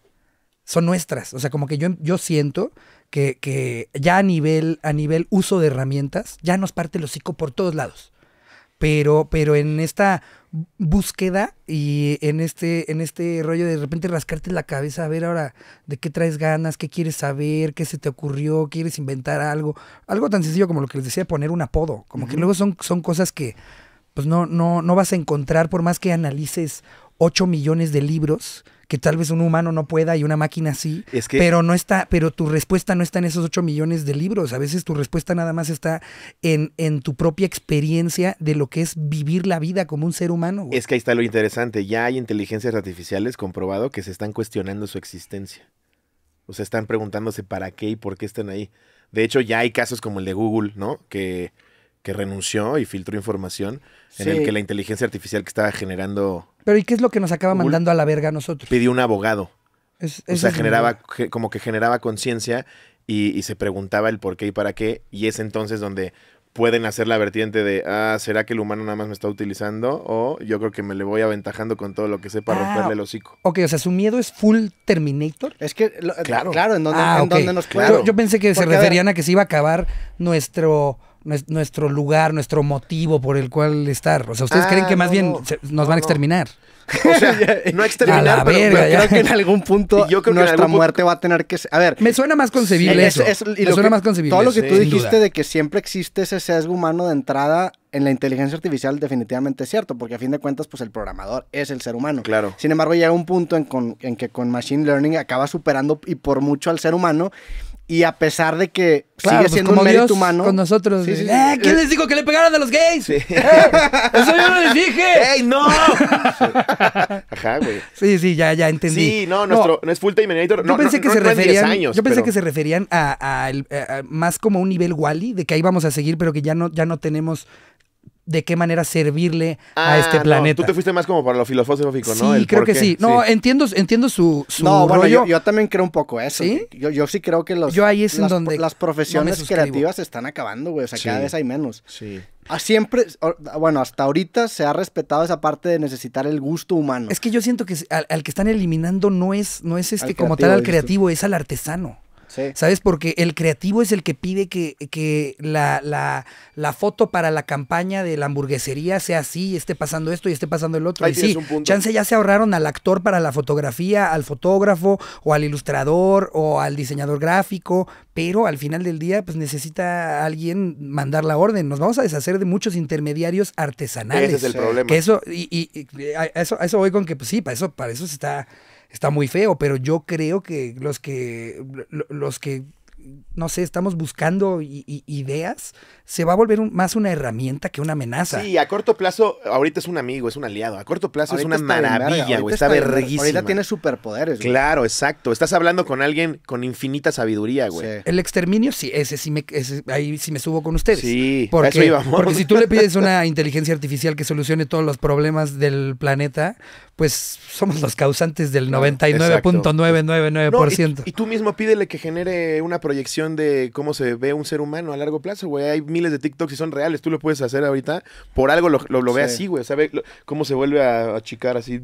son nuestras. O sea, como que yo, yo siento que, que, ya a nivel, a nivel uso de herramientas, ya nos parte el hocico por todos lados. Pero, pero en esta búsqueda y en este, en este rollo de, de repente rascarte la cabeza, a ver ahora de qué traes ganas, qué quieres saber, qué se te ocurrió, quieres inventar algo. Algo tan sencillo como lo que les decía, poner un apodo. Como que luego son, son cosas que pues no, no, no vas a encontrar por más que analices 8 millones de libros que tal vez un humano no pueda y una máquina sí, es que... pero no está, pero tu respuesta no está en esos 8 millones de libros, a veces tu respuesta nada más está en, en tu propia experiencia de lo que es vivir la vida como un ser humano. Es que ahí está lo interesante, ya hay inteligencias artificiales comprobado que se están cuestionando su existencia. O sea, están preguntándose para qué y por qué están ahí. De hecho, ya hay casos como el de Google, ¿no? Que, que renunció y filtró información en el que la inteligencia artificial que estaba generando pero ¿y qué es lo que nos acaba mandando a la verga a nosotros? Pidió un abogado. o sea, generaba, como que generaba conciencia y, se preguntaba el por qué y para qué. Y es entonces donde pueden hacer la vertiente de, ah, ¿será que el humano nada más me está utilizando? O yo creo que me le voy aventajando con todo lo que sé para ah, romperle el hocico. Ok, o sea, ¿su miedo es full Terminator? Es que, claro. claro, en donde, ah, en nos... Claro. Yo, pensé que se referían a que se iba a acabar nuestro nuestro lugar, nuestro motivo por el cual estar. O sea, ¿ustedes creen que ah, más bien nos van a exterminar? O sea, no exterminar, pero, creo que en algún punto yo creo que nuestra muerte va a tener que ser... A ver... Me suena más concebible eso. Me suena más concebible. Todo lo que tú dijiste de que siempre existe ese sesgo humano de entrada en la inteligencia artificial definitivamente es cierto, porque a fin de cuentas, pues el programador es el ser humano. Claro. Sin embargo, llega un punto en, en que con Machine Learning acaba superando y por mucho al ser humano y a pesar de que sigue pues, siendo un mérito humano. Con nosotros. Eh, ¿Quién eh, les dijo que le pegaran a los gays? eso yo no les dije. ¡Ey, no! Ajá, güey. Sí, sí, ya, ya entendí. Sí, no, nuestro, no, es full time Yo no, pensé que se referían. yo pensé que se referían a, a, más como un nivel Wally, de que ahí vamos a seguir, pero que ya no, ya no tenemos de qué manera servirle a ah, este planeta. tú te fuiste más como para lo filosófico, ¿no? Sí, creo que sí. No, entiendo, entiendo su, su no, Bueno, yo, también creo un poco eso. Yo, sí creo que las, profesiones creativas se están acabando, güey. O sea, cada vez hay menos. Sí. Ah, siempre, bueno, hasta ahorita se ha respetado esa parte de necesitar el gusto humano. Es que yo siento que al, que están eliminando no es, no es este como tal al creativo, es al artesano. ¿Sabes? Porque el creativo es el que pide que, la, foto para la campaña de la hamburguesería sea así, esté pasando esto y esté pasando el otro. y sí, chance ya se ahorraron al actor para la fotografía, al fotógrafo o al ilustrador o al diseñador gráfico, pero al final del día pues necesita alguien mandar la orden. Nos vamos a deshacer de muchos intermediarios artesanales. Ese es el problema. Que eso, y, y, eso, eso voy con que pues sí, para eso, para eso se está está muy feo, pero yo creo que los que, los que no sé, estamos buscando ideas, se va a volver más una herramienta que una amenaza. Sí, a corto plazo, ahorita es un amigo, es un aliado. A corto plazo es una maravilla, güey. Está, verguísima. Ahorita tiene superpoderes, güey. Claro, exacto. Estás hablando con alguien con infinita sabiduría, güey. El exterminio, sí, ese sí me, ahí sí me subo con ustedes. Sí, porque, eso íbamos. Porque si tú le pides una inteligencia artificial que solucione todos los problemas del planeta, pues somos los causantes del 99.999%. No, y, y, tú mismo pídele que genere una proyección de cómo se ve un ser humano a largo plazo, güey. Hay miles de TikToks y son reales, tú lo puedes hacer ahorita. Por algo lo, lo, ve así, güey. sabe cómo se vuelve a achicar así,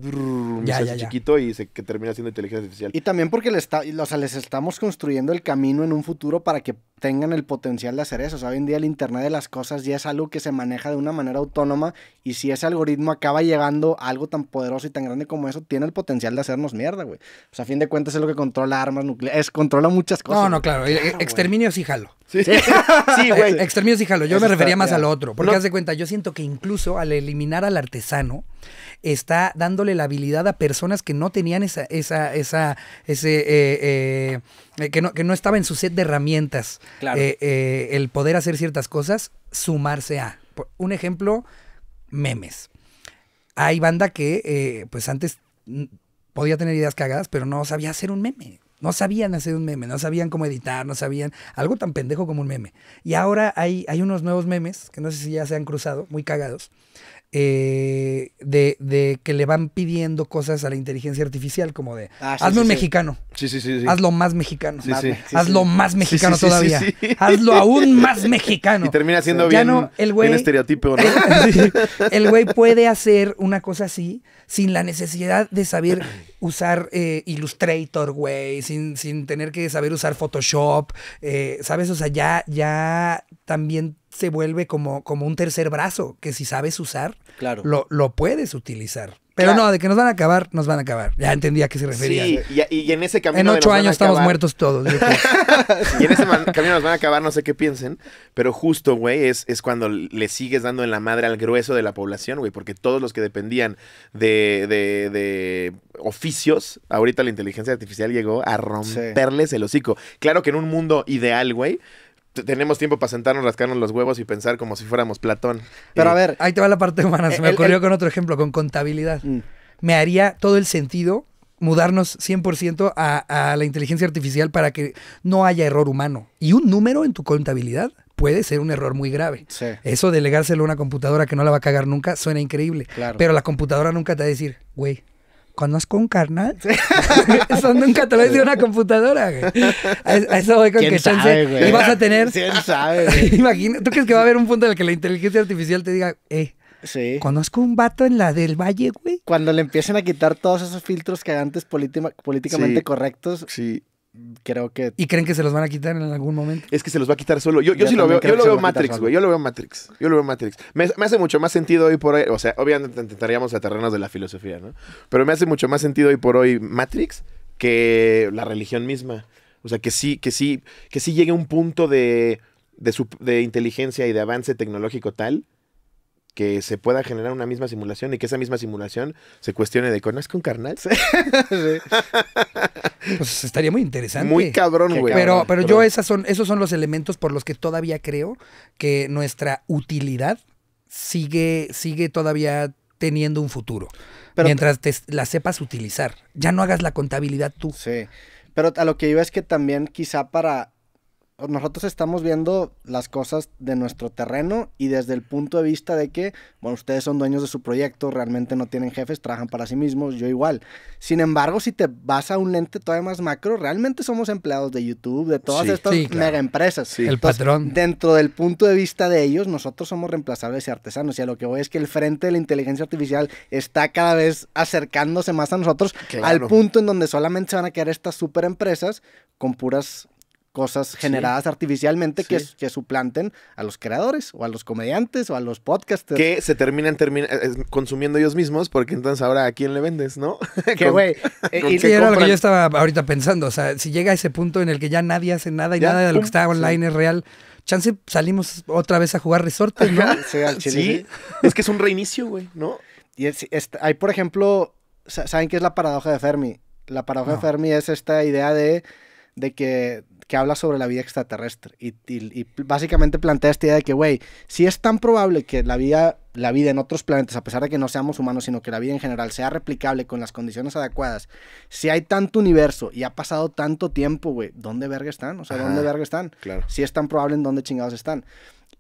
ya, chiquito y se que termina siendo inteligencia artificial. Y también porque le está, o sea, les estamos construyendo el camino en un futuro para que tengan el potencial de hacer eso. O sea, hoy en día el Internet de las Cosas ya es algo que se maneja de una manera autónoma y si ese algoritmo acaba llegando algo tan poderoso y tan grande como eso, tiene el potencial de hacernos mierda, güey. O sea, a fin de cuentas es lo que controla armas nucleares, controla muchas cosas. No, no, claro. Eh, exterminio sí jalo. Sí, güey. Exterminio sí jalo. Yo me refería más al a lo otro. Porque haz de cuenta, yo siento que incluso al eliminar al artesano, está dándole la habilidad a personas que no tenían esa, esa, esa, ese, eh, eh, eh, que, no, estaba en su set de herramientas, el poder hacer ciertas cosas, sumarse a. un ejemplo, memes. Hay banda que, pues antes podía tener ideas cagadas, pero no sabía hacer un meme. No sabían hacer un meme, no sabían cómo editar, no sabían algo tan pendejo como un meme. Y ahora hay, hay unos nuevos memes, que no sé si ya se han cruzado, muy cagados, eh, de, de, que le van pidiendo cosas a la inteligencia artificial, como de ah, hazme un mexicano. Hazlo más mexicano. hazlo más mexicano todavía. Hazlo aún más mexicano. Y termina siendo bien, el güey, estereotipo, el güey puede hacer una cosa así sin la necesidad de saber usar eh, Illustrator, güey, sin, sin tener que saber usar Photoshop. Eh, ¿Sabes? O sea, ya, ya también se vuelve como, como un tercer brazo, que si sabes usar, lo, puedes utilizar. Pero no, de que nos van a acabar, nos van a acabar. Ya entendía a qué se refería. Sí, y, en ese camino. En ocho años estamos muertos todos. y en ese camino nos van a acabar, no sé qué piensen. Pero justo, güey, es, cuando le sigues dando en la madre al grueso de la población, güey, porque todos los que dependían de, de, de oficios, ahorita la inteligencia artificial llegó a romperles el hocico. Claro que en un mundo ideal, güey, tenemos tiempo para sentarnos, rascarnos los huevos y pensar como si fuéramos Platón. Pero a ver. Ahí te va la parte humana. Eh, Se me ocurrió con otro ejemplo, con contabilidad. Mm. Me haría todo el sentido mudarnos 100% a, a la inteligencia artificial para que no haya error humano. Y un número en tu contabilidad puede ser un error muy grave. Eso delegárselo a una computadora que no la va a cagar nunca suena increíble. Pero la computadora nunca te va a decir, güey, conozco un carnal. Eso lo he dicho de una computadora, güey. A, eso voy con ¿Quién que sabe, chance. Güey. Y vas a tener. ¿Quién sabe, güey? Imagina, ¿tú crees que va a haber un punto en el que la inteligencia artificial te diga, eh? Sí. Conozco un vato en la del Valle, güey. Cuando le empiecen a quitar todos esos filtros que antes políticamente sí. correctos. Sí creo que. ¿Y creen que se los van a quitar en algún momento? Es que se los va a quitar solo. Yo, sí lo veo. Yo lo veo Matrix, güey. Yo lo veo Matrix. Yo lo veo Matrix. Me, hace mucho más sentido hoy por hoy. O sea, obviamente intentaríamos aterrarnos de la filosofía, ¿no? Pero me hace mucho más sentido hoy por hoy Matrix que la religión misma. O sea, que sí, que sí, que sí llegue a un punto de, de inteligencia y de avance tecnológico tal que se pueda generar una misma simulación y que esa misma simulación se cuestione de conozco un carnal. pues estaría muy interesante. Muy cabrón, güey. Pero, pero yo esas son, esos son los elementos por los que todavía creo que nuestra utilidad sigue, sigue todavía teniendo un futuro. mientras la sepas utilizar. Ya no hagas la contabilidad tú. Sí. Pero a lo que iba es que también quizá para nosotros estamos viendo las cosas de nuestro terreno y desde el punto de vista de que, bueno, ustedes son dueños de su proyecto, realmente no tienen jefes, trabajan para sí mismos, yo igual. Sin embargo, si te vas a un lente todavía más macro, realmente somos empleados de YouTube, de todas estas mega empresas. Sí. el patrón. Dentro del punto de vista de ellos, nosotros somos reemplazables y artesanos. Y a lo que voy es que el frente de la inteligencia artificial está cada vez acercándose más a nosotros, al punto en donde solamente se van a quedar estas super empresas con puras cosas generadas artificialmente Que, suplanten a los creadores o a los comediantes o a los podcasters. Que se terminan eh, eh, consumiendo ellos mismos porque entonces ahora a quién le vendes, ¿no? Que güey. Eh, sí, era lo que yo estaba ahorita pensando. O sea, si llega a ese punto en el que ya nadie hace nada y nada de lo que está online es real chance salimos otra vez a jugar resortes, ¿no? Sí, Es que es un reinicio, güey, ¿no? Y hay, por ejemplo, ¿saben qué es la paradoja de Fermi? La paradoja de Fermi es esta idea de, de que que habla sobre la vida extraterrestre y, básicamente plantea esta idea de que, güey, si es tan probable que la vida, la vida en otros planetas, a pesar de que no seamos humanos, sino que la vida en general sea replicable con las condiciones adecuadas, si hay tanto universo y ha pasado tanto tiempo, güey, ¿dónde verga están? O sea, ¿dónde verga están? Claro. Si es tan probable, ¿en dónde chingados están?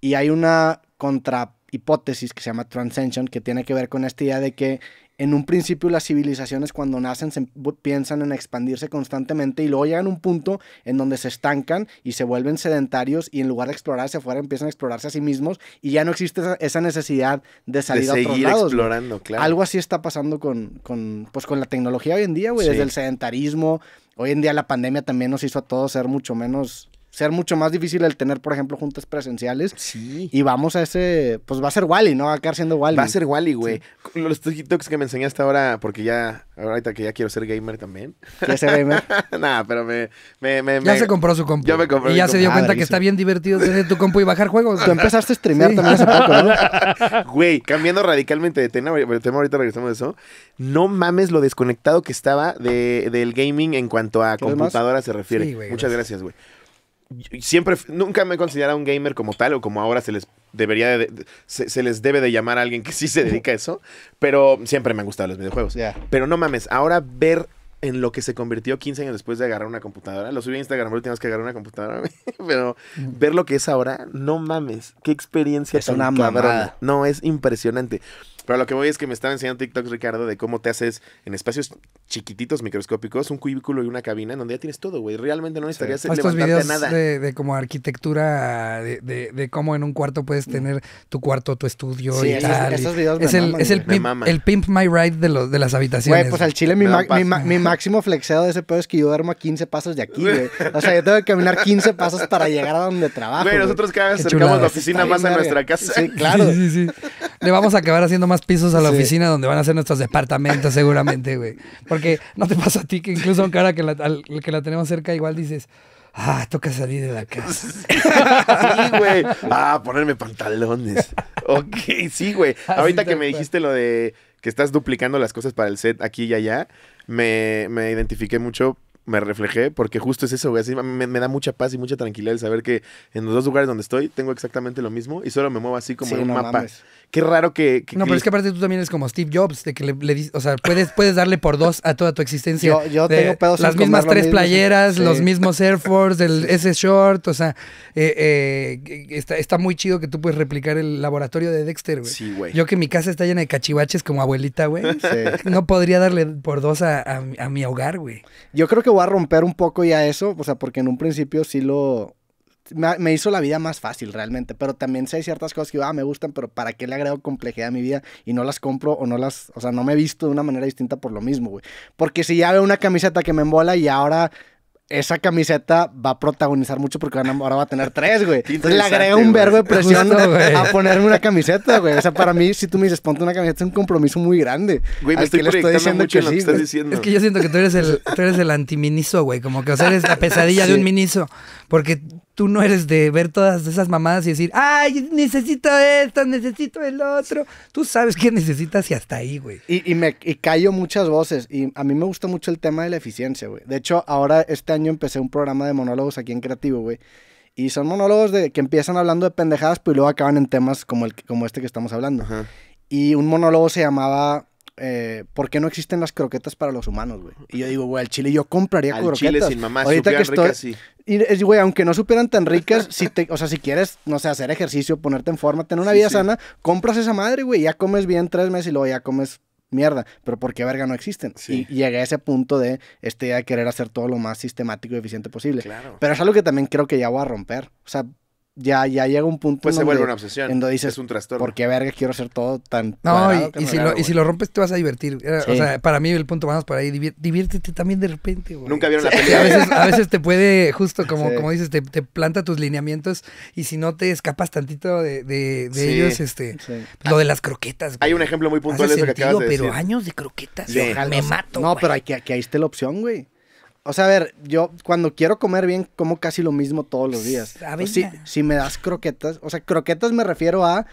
Y hay una contra hipótesis que se llama Transcension, que tiene que ver con esta idea de que en un principio las civilizaciones cuando nacen se piensan en expandirse constantemente y luego llegan a un punto en donde se estancan y se vuelven sedentarios y en lugar de explorarse afuera empiezan a explorarse a sí mismos y ya no existe esa necesidad de salir a otros lados. explorando, claro. Algo así está pasando con, con, pues, con la tecnología hoy en día, güey, desde el sedentarismo. Hoy en día la pandemia también nos hizo a todos ser mucho menos ser mucho más difícil el tener, por ejemplo, juntas presenciales. Sí. Y vamos a ese, pues va a ser Wally, ¿no? Va a quedar siendo Wally. Va a ser Wally, güey. Los TikToks que me enseñaste ahora, porque ya, ahorita que ya quiero ser gamer también. ¿Quieres ser gamer? nah, pero me, me, me Ya se compró su compu. Ya me compré y ya se dio cuenta que está bien divertido tener tu compu y bajar juegos. Tú empezaste a streamear también hace poco, ¿no? Güey, cambiando radicalmente de tema, pero tema ahorita regresamos a eso. No mames lo desconectado que estaba de, del gaming en cuanto a computadora se refiere. Güey, Muchas gracias, güey siempre, nunca me he considerado un gamer como tal o como ahora se les debería se, les debe de llamar a alguien que sí se dedica a eso, pero siempre me han gustado los videojuegos. Pero no mames, ahora ver en lo que se convirtió 15 años después de agarrar una computadora, lo subí a Instagram, pero tienes que agarrar una computadora, pero mm. ver lo que es ahora, no mames, qué experiencia es una No, es impresionante. Pero lo que voy es que me estaba enseñando TikTok, Ricardo, de cómo te haces en espacios chiquititos, microscópicos, un cubículo y una cabina en donde ya tienes todo, güey. Realmente no necesitarías hacer levantarte videos a nada. De, de como arquitectura, de, cómo en un cuarto puedes mm. tener tu cuarto, tu estudio y tal. es, el, el, pimp, my ride de, los de las habitaciones. Güey, pues al chile mi, máximo flexeo de ese pedo es que yo duermo a 15 pasos de aquí, güey. O sea, yo tengo que caminar 15 pasos para llegar a donde trabajo. Güey, nosotros cada vez acercamos la oficina más a nuestra casa. Sí, claro. Sí, sí, sí. Le vamos a acabar haciendo más pisos a la oficina donde van a ser nuestros departamentos seguramente, güey. Porque no te pasa a ti que incluso aunque ahora que la, que la tenemos cerca igual dices... Ah, toca salir de la casa. sí, güey. Ah, ponerme pantalones. Ok, sí, güey. Ahorita que me dijiste lo de que estás duplicando las cosas para el set aquí y allá, me, me identifiqué mucho me reflejé porque justo es eso, güey. Así me, da mucha paz y mucha tranquilidad el saber que en los dos lugares donde estoy tengo exactamente lo mismo y solo me muevo así como en un mapa qué raro que... no, pero es que aparte tú también eres como Steve Jobs, de que le, le o sea, puedes, puedes darle por dos a toda tu existencia. Yo, yo tengo pedos Las mismas tres playeras, los mismos Air Force, el, ese short, o sea, eh, eh, está, muy chido que tú puedes replicar el laboratorio de Dexter, güey. Sí, güey. Yo que mi casa está llena de cachivaches como abuelita, güey. No podría darle por dos a mi hogar, güey. Yo creo que voy a romper un poco ya eso, o sea, porque en un principio sí lo me hizo la vida más fácil realmente, pero también sé ciertas cosas que ah, me gustan, pero ¿para qué le agrego complejidad a mi vida? Y no las compro o no las, o sea, no me he visto de una manera distinta por lo mismo, güey. Porque si ya veo una camiseta que me embola y ahora esa camiseta va a protagonizar mucho porque ahora va a tener tres, güey. Entonces le agrego un verbo de presión a ponerme una camiseta, güey. O sea, para mí, si tú me dices, ponte una camiseta, es un compromiso muy grande. Güey, me estoy, diciendo mucho que lo que estás diciendo. Es que yo siento que tú eres el, tú eres güey. Como que, o sea, eres la pesadilla de un miniso. Porque tú no eres de ver todas esas mamadas y decir, ay, necesito esto, necesito el otro. Tú sabes qué necesitas y hasta ahí, güey. Y, y me callo muchas voces. Y a mí me gustó mucho el tema de la eficiencia, güey. De hecho, ahora este año empecé un programa de monólogos aquí en Creativo, güey. Y son monólogos de, que empiezan hablando de pendejadas, pero luego acaban en temas como, el, como este que estamos hablando. Y un monólogo se llamaba porque eh, ¿por qué no existen las croquetas para los humanos, güey? Y yo digo, güey, al chile yo compraría al croquetas. chile sin mamá, Ahorita que estoy, Y, güey, aunque no supieran tan ricas, si te, o sea, si quieres, no sé, hacer ejercicio, ponerte en forma, tener una vida sana, compras esa madre, güey, ya comes bien tres meses y luego ya comes mierda, pero ¿por qué verga no existen? Y llegué a ese punto de este de querer hacer todo lo más sistemático y eficiente posible. Claro. Pero es algo que también creo que ya voy a romper. O sea, ya, ya llega un punto. Pues se vuelve una obsesión. dices, es un trastorno. Porque verga quiero hacer todo tan. No, y, si lo, rompes te vas a divertir. Eh, o sea, para mí el punto más para ahí, diviértete también de repente. Güey. Nunca vieron la A veces, te puede, justo como, como dices, te, planta tus lineamientos y si no te escapas tantito de, ellos, este, lo de las croquetas. Hay un ejemplo muy puntual de eso que de pero Pero años de croquetas, ojalá, me mato. No, pero hay que, aquí ahí está la opción, güey. O sea, a ver, yo cuando quiero comer bien, como casi lo mismo todos los días. si me das croquetas, o sea, croquetas me refiero a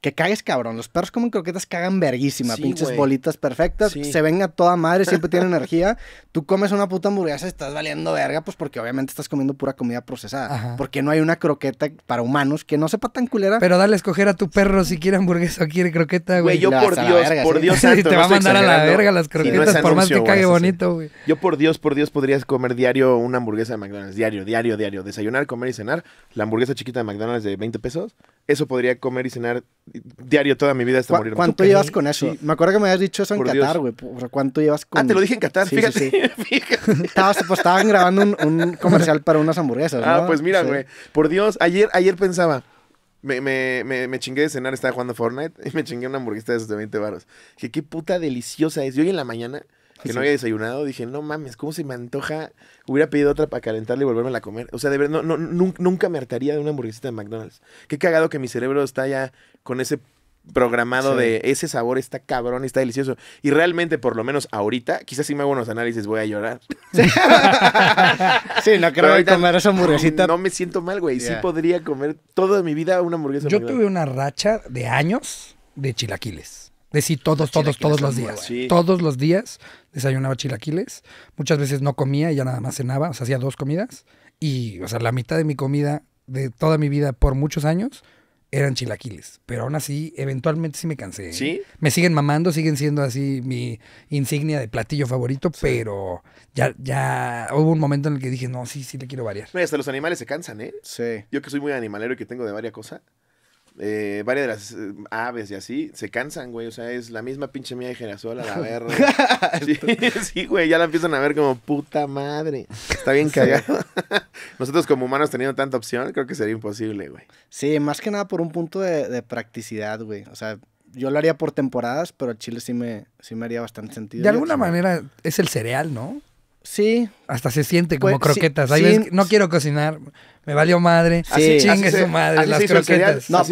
que cagues cabrón. Los perros comen croquetas, cagan verguísima. pinches bolitas perfectas. Se venga toda madre, siempre tiene energía. Tú comes una puta hamburguesa, estás valiendo verga, pues porque obviamente estás comiendo pura comida procesada. Porque no hay una croqueta para humanos que no sepa tan culera. Pero dale a escoger a tu perro si quiere hamburguesa o quiere croqueta, güey. yo por Dios, por Dios santo, Te va a mandar a la verga las croquetas, por más que cague bonito, güey. Yo por Dios, por Dios, podrías comer diario una hamburguesa de McDonald's. Diario, diario, diario. Desayunar, comer y cenar. La hamburguesa chiquita de McDonald's de 20 pesos. Eso podría comer y cenar diario toda mi vida hasta morir. ¿Cuánto llevas con eso? Me acuerdo que me habías dicho eso en Qatar, güey. ¿Cuánto llevas con...? Ah, te lo dije en Qatar, fíjate. fíjate. Pues, estaban grabando un, comercial para unas hamburguesas, Ah, pues mira, güey. Por Dios, ayer, ayer pensaba... Me, me, chingué de cenar, estaba jugando Fortnite y me chingué una hamburguesa de esos de 20 baros. Dije, qué puta deliciosa es. Y hoy en la mañana, que no había desayunado, dije, no mames, ¿cómo se me antoja? Hubiera pedido otra para calentarla y volverme a comer. O sea, de verdad, no, nunca me hartaría de una hamburguesita de McDonald's. Qué cagado que mi cerebro está ya con ese programado de ese sabor está cabrón, está delicioso. Y realmente, por lo menos ahorita, quizás si me hago unos análisis voy a llorar. Sí, no creo que comer esa hamburguesita. No, me siento mal, güey. Sí podría comer toda mi vida una hamburguesa. Yo tuve una racha de años de chilaquiles. De sí, todos, ah, todos, todos los días. Todos los días desayunaba chilaquiles. Muchas veces no comía y ya nada más cenaba. O sea, hacía dos comidas. Y, o sea, la mitad de mi comida de toda mi vida por muchos años eran chilaquiles. Pero aún así, eventualmente sí me cansé. ¿eh? ¿Sí? Me siguen mamando, siguen siendo así mi insignia de platillo favorito, pero ya, ya hubo un momento en el que dije, no, sí, sí le quiero variar. hasta los animales se cansan, ¿eh? Sí. Yo que soy muy animalero y que tengo de varias cosas. Eh, varias de las eh, aves y así, se cansan, güey. O sea, es la misma pinche mía de girasol a la verga. sí, güey, ya la empiezan a ver como puta madre. Está bien cagado. Nosotros como humanos teniendo tanta opción, creo que sería imposible, güey. Sí, más que nada por un punto de, de practicidad, güey. O sea, yo lo haría por temporadas, pero Chile sí me, sí me haría bastante sentido. De alguna manera es el cereal, ¿no? Sí, hasta se siente como pues, croquetas. no quiero cocinar, me valió madre. Sí, así chingue su madre, las croquetas. No,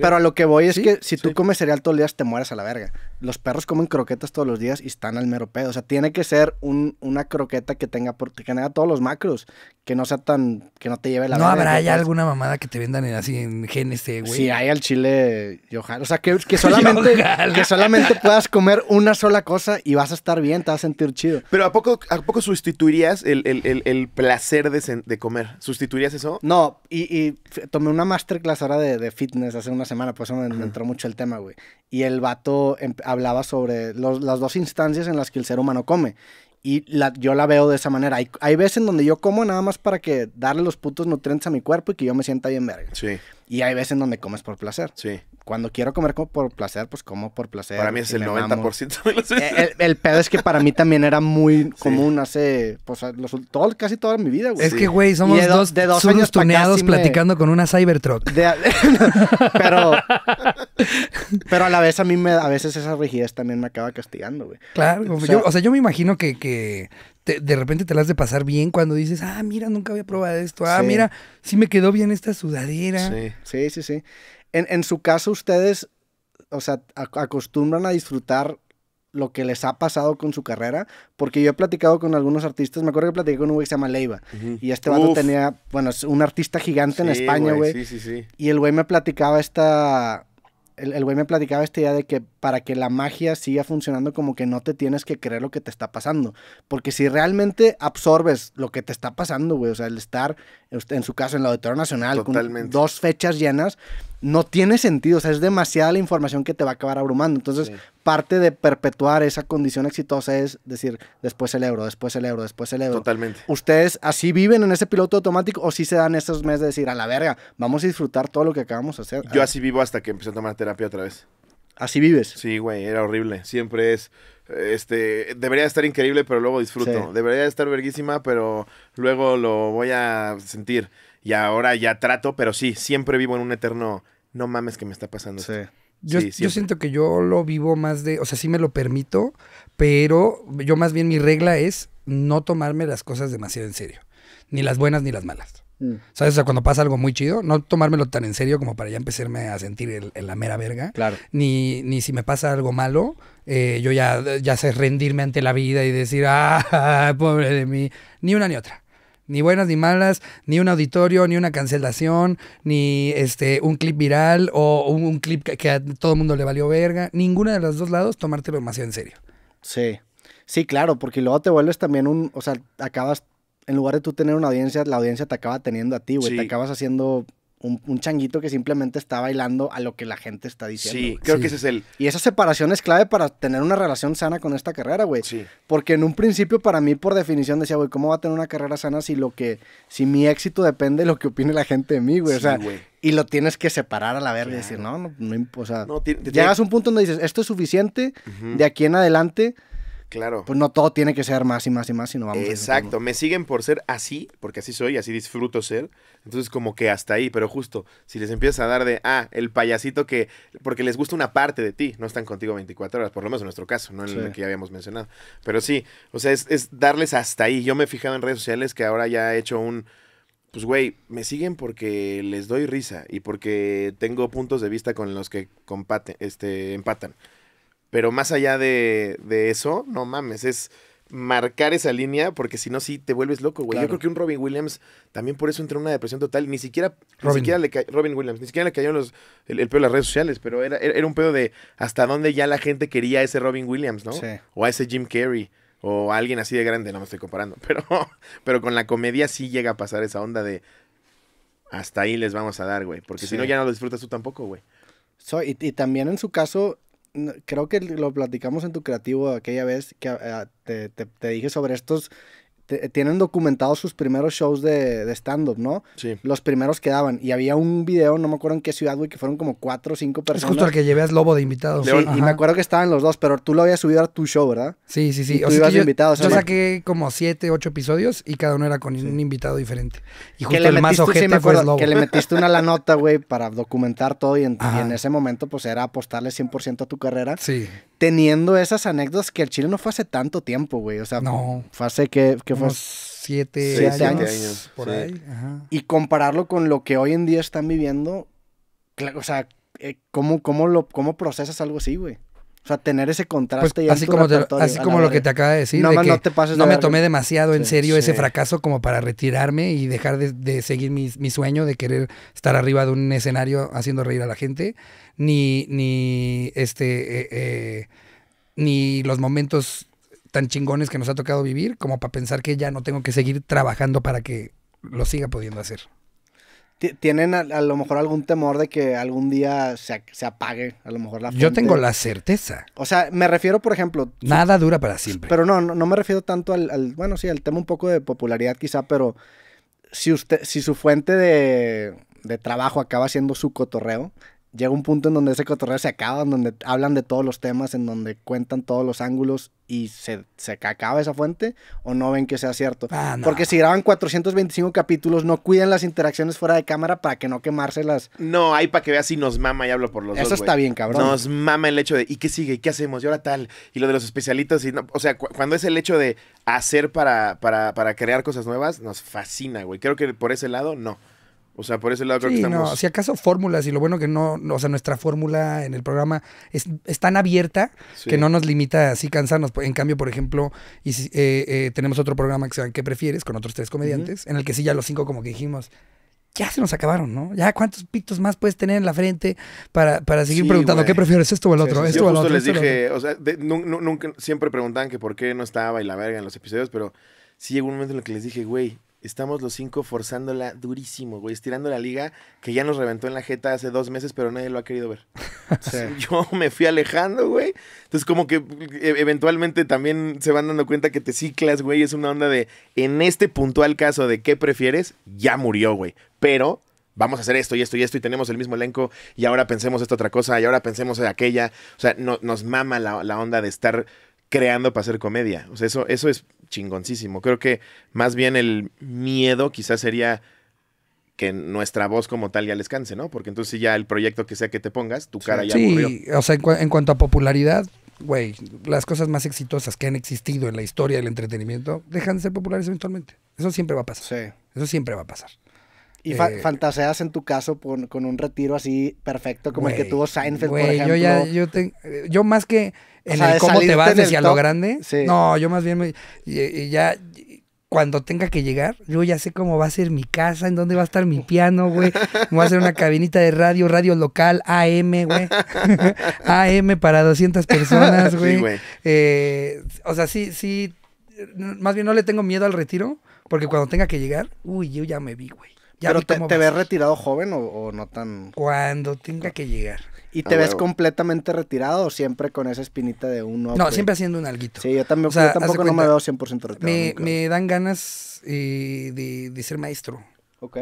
pero, a lo que voy es que si tú comes cereal todos los días, te mueres a la verga. Los perros comen croquetas todos los días y están al mero pedo. O sea, tiene que ser una croqueta que tenga, que tenga todos los macros, que no sea tan, que no te lleve la no, verga. No habrá ya alguna mamada que te vendan así en GNC, güey. Sí, hay al chile, yo O sea, que, que solamente, que solamente puedas comer una sola cosa y vas a estar bien, te vas a sentir chido. Pero ¿a poco, a poco sustituiría el, el, placer de, comer? ¿Sustituirías eso? No, y, tomé una masterclass ahora de, fitness hace una semana, por eso me, entró mucho el tema, güey. Y el vato em-, hablaba sobre las dos instancias en las que el ser humano come. Y yo la veo de esa manera. Hay, hay, veces en donde yo como nada más para que darle los putos nutrientes a mi cuerpo y que yo me sienta bien verga. Sí. Y hay veces en donde comes por placer. Sí. Cuando quiero comer como por placer, pues como por placer. Para mí es el 90% de los... Eh, el, el, pedo es que para mí también era muy común hace, pues, casi toda mi vida, güey. Es que, güey, somos dos, de dos años tuneados platicando con una Cybertruck. pero, pero a la vez a mí me, a veces esa rigidez también me acaba castigando, güey. Claro, o sea, yo, me imagino que, de repente te la has de pasar bien cuando dices, ah, mira, nunca había probado esto, ah, mira, sí me quedó bien esta sudadera. Sí, sí, sí. En, su caso, ustedes, o sea, acostumbran a disfrutar lo que les ha pasado con su carrera, porque yo he platicado con algunos artistas, me acuerdo que platicé con un güey que se llama Leiva, y este vato tenía, bueno, es un artista gigante en España, güey. Sí, sí, sí. Y el güey me platicaba esta, el güey me platicaba esta idea de que para que la magia siga funcionando como que no te tienes que creer lo que te está pasando. Porque si realmente absorbes lo que te está pasando, güey, o sea, el estar, en su caso, en la Auditorio Nacional, con dos fechas llenas, no tiene sentido, o sea, es demasiada la información que te va a acabar abrumando. Entonces, parte de perpetuar esa condición exitosa es decir, después el euro, después el euro, después el euro. Totalmente. ¿Ustedes así viven en ese piloto automático o sí se dan esos meses de decir, a la verga, vamos a disfrutar todo lo que acabamos de hacer? Yo ah. así vivo hasta que empecé a tomar terapia otra vez. Así vives. Sí, güey, era horrible. Siempre es. Este, debería estar increíble, pero luego disfruto. Debería estar verguísima, pero luego lo voy a sentir. Y ahora ya trato, pero sí, siempre vivo en un eterno. No mames que me está pasando. sí, yo, siento que yo lo vivo más de, o sea, sí me lo permito, pero yo más bien mi regla es no tomarme las cosas demasiado en serio, ni las buenas ni las malas. Mm. ¿Sabes? O sea, cuando pasa algo muy chido, no tomármelo tan en serio como para ya empezarme a sentir en la mera verga. Claro. Ni, ni si me pasa algo malo, eh, yo ya, ya sé rendirme ante la vida y decir, ah, pobre de mí. Ni una ni otra ni buenas ni malas, ni un auditorio, ni una cancelación, ni este un clip viral o un, clip que, a todo el mundo le valió verga. Ninguna de los dos lados tomártelo demasiado en serio. Sí. Sí, claro, porque luego te vuelves también un, o sea, acabas en lugar de tú tener una audiencia, la audiencia te acaba teniendo a ti, güey. Te acabas haciendo un, changuito que simplemente está bailando a lo que la gente está diciendo. Sí, creo que ese es el. Y esa separación es clave para tener una relación sana con esta carrera, güey. Sí. Porque en un principio, para mí, por definición, decía, güey, ¿cómo va a tener una carrera sana si lo que. si mi éxito depende de lo que opine la gente de mí, güey? Sí, o Y lo tienes que separar a la verga y decir, no, no, no, o sea. llegas a un punto donde dices, esto es suficiente, de aquí en adelante Claro. Pues no todo tiene que ser más y más y más, sino vamos. Exacto, me siguen por ser así, porque así soy, así disfruto ser. Entonces como que hasta ahí, pero justo, si les empiezas a dar de, ah, el payasito que, porque les gusta una parte de ti, no están contigo 24 horas, por lo menos en nuestro caso, no en el que ya habíamos mencionado. Pero sí, o sea, es, darles hasta ahí. Yo me he fijado en redes sociales que ahora ya he hecho un, pues güey, me siguen porque les doy risa y porque tengo puntos de vista con los que compate, este, empatan. Pero más allá de, eso, no mames, es marcar esa línea, porque si no, sí te vuelves loco, güey. Yo creo que un Robin Williams también por eso entró en una depresión total. Ni siquiera, Ni siquiera le Robin Williams, ni siquiera le cayó los, el, pedo de las redes sociales, pero era, un pedo de hasta dónde ya la gente quería a ese Robin Williams, ¿no? Sí. O a ese Jim Carrey. O a alguien así de grande, no me estoy comparando. Pero, pero con la comedia sí llega a pasar esa onda de hasta ahí les vamos a dar, güey. Porque si no, ya no lo disfrutas tú tampoco, güey. soy y también en su caso, creo que lo platicamos en tu creativo aquella vez que ah, te, te, dije sobre estos tienen documentados sus primeros shows de, de stand-up, ¿no? Sí. Los primeros que daban. Y había un video, no me acuerdo en qué ciudad, güey, que fueron como cuatro o cinco personas. Es justo el que llevé a Lobo de invitados. Sí, y me acuerdo que estaban los dos, pero tú lo habías subido a tu show, ¿verdad? Sí, sí, sí. ibas yo, invitado. saqué como siete, ocho episodios y cada uno era con un invitado diferente. Y justo el más ojete Que le metiste una la nota, güey, para documentar todo y en, ese momento, pues, era apostarle 100% a tu carrera. Sí. Teniendo esas anécdotas que el Chile no fue hace tanto tiempo, güey. O sea, no. fue hace que unos siete, años, por ahí. Y compararlo con lo que hoy en día están viviendo, o sea, eh, ¿cómo, lo, procesas algo así, güey? O sea, tener ese contraste pues, y así como, así como lo que te acaba de decir, no, de que no, me tomé demasiado en serio ese fracaso como para retirarme y dejar de, seguir mi, sueño de querer estar arriba de un escenario haciendo reír a la gente, ni, ni este, eh, eh, ni los momentos tan chingones que nos ha tocado vivir como para pensar que ya no tengo que seguir trabajando para que lo siga pudiendo hacer. ¿Tienen a, lo mejor algún temor de que algún día se, apague a lo mejor la fuente? Yo tengo la certeza. O sea, me refiero, por ejemplo... Nada dura para siempre. Pero no, no, me refiero tanto al, al, Bueno, sí, al tema un poco de popularidad quizá, pero si, usted, si su fuente de, de trabajo acaba siendo su cotorreo, llega un punto en donde ese cotorreo se acaba, en donde hablan de todos los temas, en donde cuentan todos los ángulos y se, se acaba esa fuente, o no ven que sea cierto. Ah, Porque si graban 425 capítulos, no cuidan las interacciones fuera de cámara para que no quemárselas. No, hay para que veas si nos mama y hablo por los Eso está bien, cabrón. Nos mama el hecho de, ¿y qué sigue? ¿Qué hacemos? Y ahora tal. Y lo de los especialitos. Y no, o sea, cuando es el hecho de hacer para, para, para crear cosas nuevas, nos fascina, güey. Creo que por ese lado, no. O sea, por ese lado creo que estamos. No, si acaso fórmulas, y lo bueno que no, o sea, nuestra fórmula en el programa es, tan abierta que no nos limita así cansarnos. En cambio, por ejemplo, y si, eh, eh, tenemos otro programa que se llama ¿Qué prefieres? con otros tres comediantes, en el que sí ya los cinco como que dijimos. Ya se nos acabaron, ¿no? Ya cuántos pitos más puedes tener en la frente para, seguir preguntando, ¿qué prefieres? ¿Esto o el otro? ¿Esto o el les dije, o sea, nunca, siempre preguntaban que por qué no estaba y la verga en los episodios, pero sí llegó un momento en el que les dije, güey, Estamos los cinco forzándola durísimo, güey. Estirando la liga que ya nos reventó en la jeta hace dos meses, pero nadie lo ha querido ver. Yo me fui alejando, güey. Entonces, como que eh, eventualmente también se van dando cuenta que te ciclas, güey. Es una onda de, en este puntual caso de qué prefieres, ya murió, güey. Pero vamos a hacer esto y esto y esto y tenemos el mismo elenco y ahora pensemos esta otra cosa y ahora pensemos aquella. O sea, nos mama la, la onda de estar creando para hacer comedia. O sea, eso, eso es chingoncísimo. Creo que más bien el miedo quizás sería que nuestra voz como tal ya les canse, ¿no? Porque entonces ya el proyecto que sea que te pongas, tu cara ya aburrió. Sí, o sea, en, en cuanto a popularidad, güey, las cosas más exitosas que han existido en la historia del entretenimiento dejan de ser populares eventualmente. Eso siempre va a pasar. Sí. Eso siempre va a pasar. Y eh, fantaseas en tu caso con, un retiro así perfecto como el que tuvo Seinfeld, por ejemplo. Yo, ya, yo, te, yo más que en el cómo te vas hacia lo grande, no, yo más bien ya, cuando tenga que llegar, yo ya sé cómo va a ser mi casa, en dónde va a estar mi piano, güey. voy a hacer una cabinita de radio, radio local, AM, güey. AM para 200 personas, güey. Eh, o sea, sí, sí. Más bien no le tengo miedo al retiro, porque cuando tenga que llegar, uy, yo ya me vi, güey. Pero te, ves retirado joven o, no tan. Cuando tenga que llegar. ¿Y te ves completamente retirado o siempre con esa espinita de uno? No, siempre haciendo un alguito. Sí, yo, también, tampoco me veo 100% retirado. Me, dan ganas eh, de, ser maestro. Ok.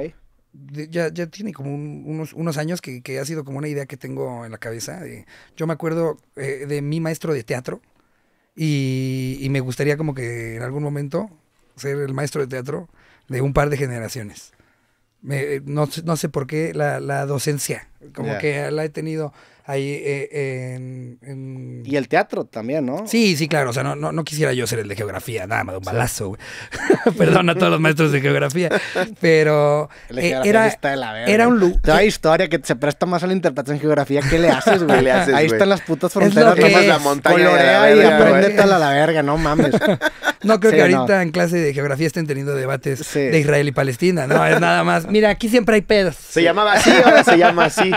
ya, ya tiene como unos, unos años que, ha sido como una idea que tengo en la cabeza. yo me acuerdo eh, de mi maestro de teatro y me gustaría como que en algún momento ser el maestro de teatro de un par de generaciones no, no, sé por qué, la, la docencia. Como que la he tenido ahí eh, en, Y el teatro también, ¿no? Sí, sí, claro. O sea, no, no, quisiera yo ser el de geografía, nada más de un balazo, güey. Perdón a todos los maestros de geografía. Pero el eh, era, de la verga. era un look. Toda historia que se presta más a la interpretación en geografía. ¿Qué le haces, güey? ahí están las putas fronteras. Es la montaña. Colorea y, aprende a la verga, no mames. No creo que ahorita en clase de geografía estén teniendo debates de Israel y Palestina. No, es nada más. Mira, aquí siempre hay pedos. Se llamaba así, ahora se llama así.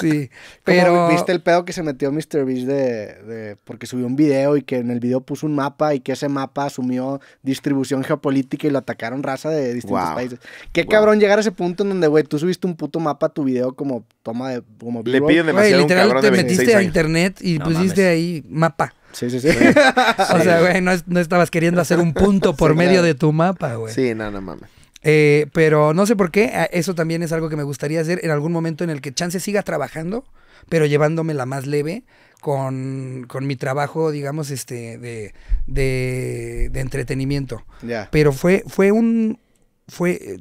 Sí. Pero... ¿Viste el pedo que se metió Mr. Beast de, Porque subió un video y que en el video puso un mapa y que ese mapa asumió distribución geopolítica y lo atacaron raza de distintos países. Qué cabrón llegar a ese punto en donde, güey, tú subiste un puto mapa a tu video como toma de... Le piden demasiado un cabrón de metiste a internet y pusiste ahí mapa. Sí, sí, sí. o sea, güey, no, no, estabas queriendo hacer un punto por medio de tu mapa, güey. Sí, no, no mames. Eh, pero no sé por qué, eso también es algo que me gustaría hacer en algún momento en el que Chance siga trabajando pero llevándome la más leve con, con mi trabajo, digamos, este, de, de, entretenimiento. Pero fue, fue un, fue,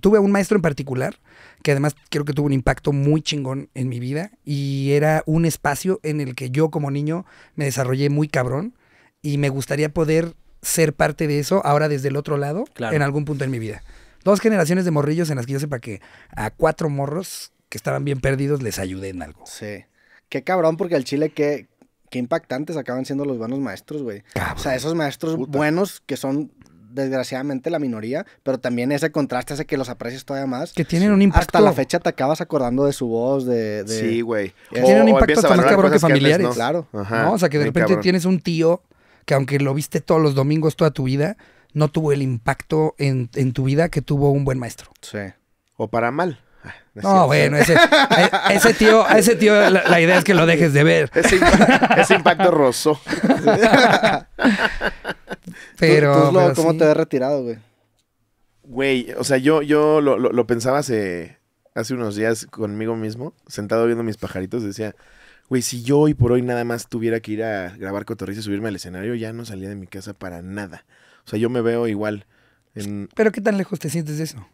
tuve a un maestro en particular que además creo que tuvo un impacto muy chingón en mi vida y era un espacio en el que yo como niño me desarrollé muy cabrón y me gustaría poder ser parte de eso ahora desde el otro lado en algún punto en mi vida. Dos generaciones de morrillos en las que yo para que a cuatro morros que estaban bien perdidos, les ayudé en algo. Sí. Qué cabrón, porque el Chile, qué, qué impactantes acaban siendo los buenos maestros, güey. O sea, esos maestros buenos que son desgraciadamente la minoría, pero también ese contraste hace que los aprecies todavía más. Que tienen un impacto. Hasta la fecha te acabas acordando de su voz, de... Sí, güey. tienen un impacto hasta que familiares. Claro. O sea, que de repente tienes un tío que aunque lo viste todos los domingos toda tu vida, no tuvo el impacto en, en tu vida que tuvo un buen maestro. Sí. O para mal. No, bueno, ese, e, ese tío, ese tío la, idea es que lo dejes de ver. Ese, impacto, roso. pero. ¿Cómo te has retirado, güey? Güey, o sea, yo, yo lo, pensaba hace, hace unos días conmigo mismo, sentado viendo mis pajaritos, decía, güey, si yo hoy por hoy nada más tuviera que ir a grabar cotorriza y subirme al escenario, ya no salía de mi casa para nada. O sea, yo me veo igual. Pero ¿qué tan lejos te sientes de eso?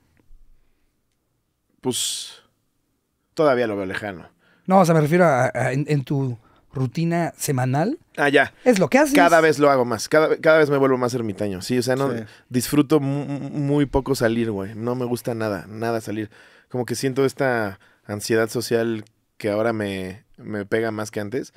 pues todavía lo veo lejano. No, o sea, me refiero a, en, tu rutina semanal. Ah, ya. Es lo que haces. Cada vez lo hago más. Cada, vez me vuelvo más ermitaño. Sí, o sea, no disfruto muy poco salir, güey. No me gusta nada, nada salir. Como que siento esta ansiedad social que ahora me, me pega más que antes.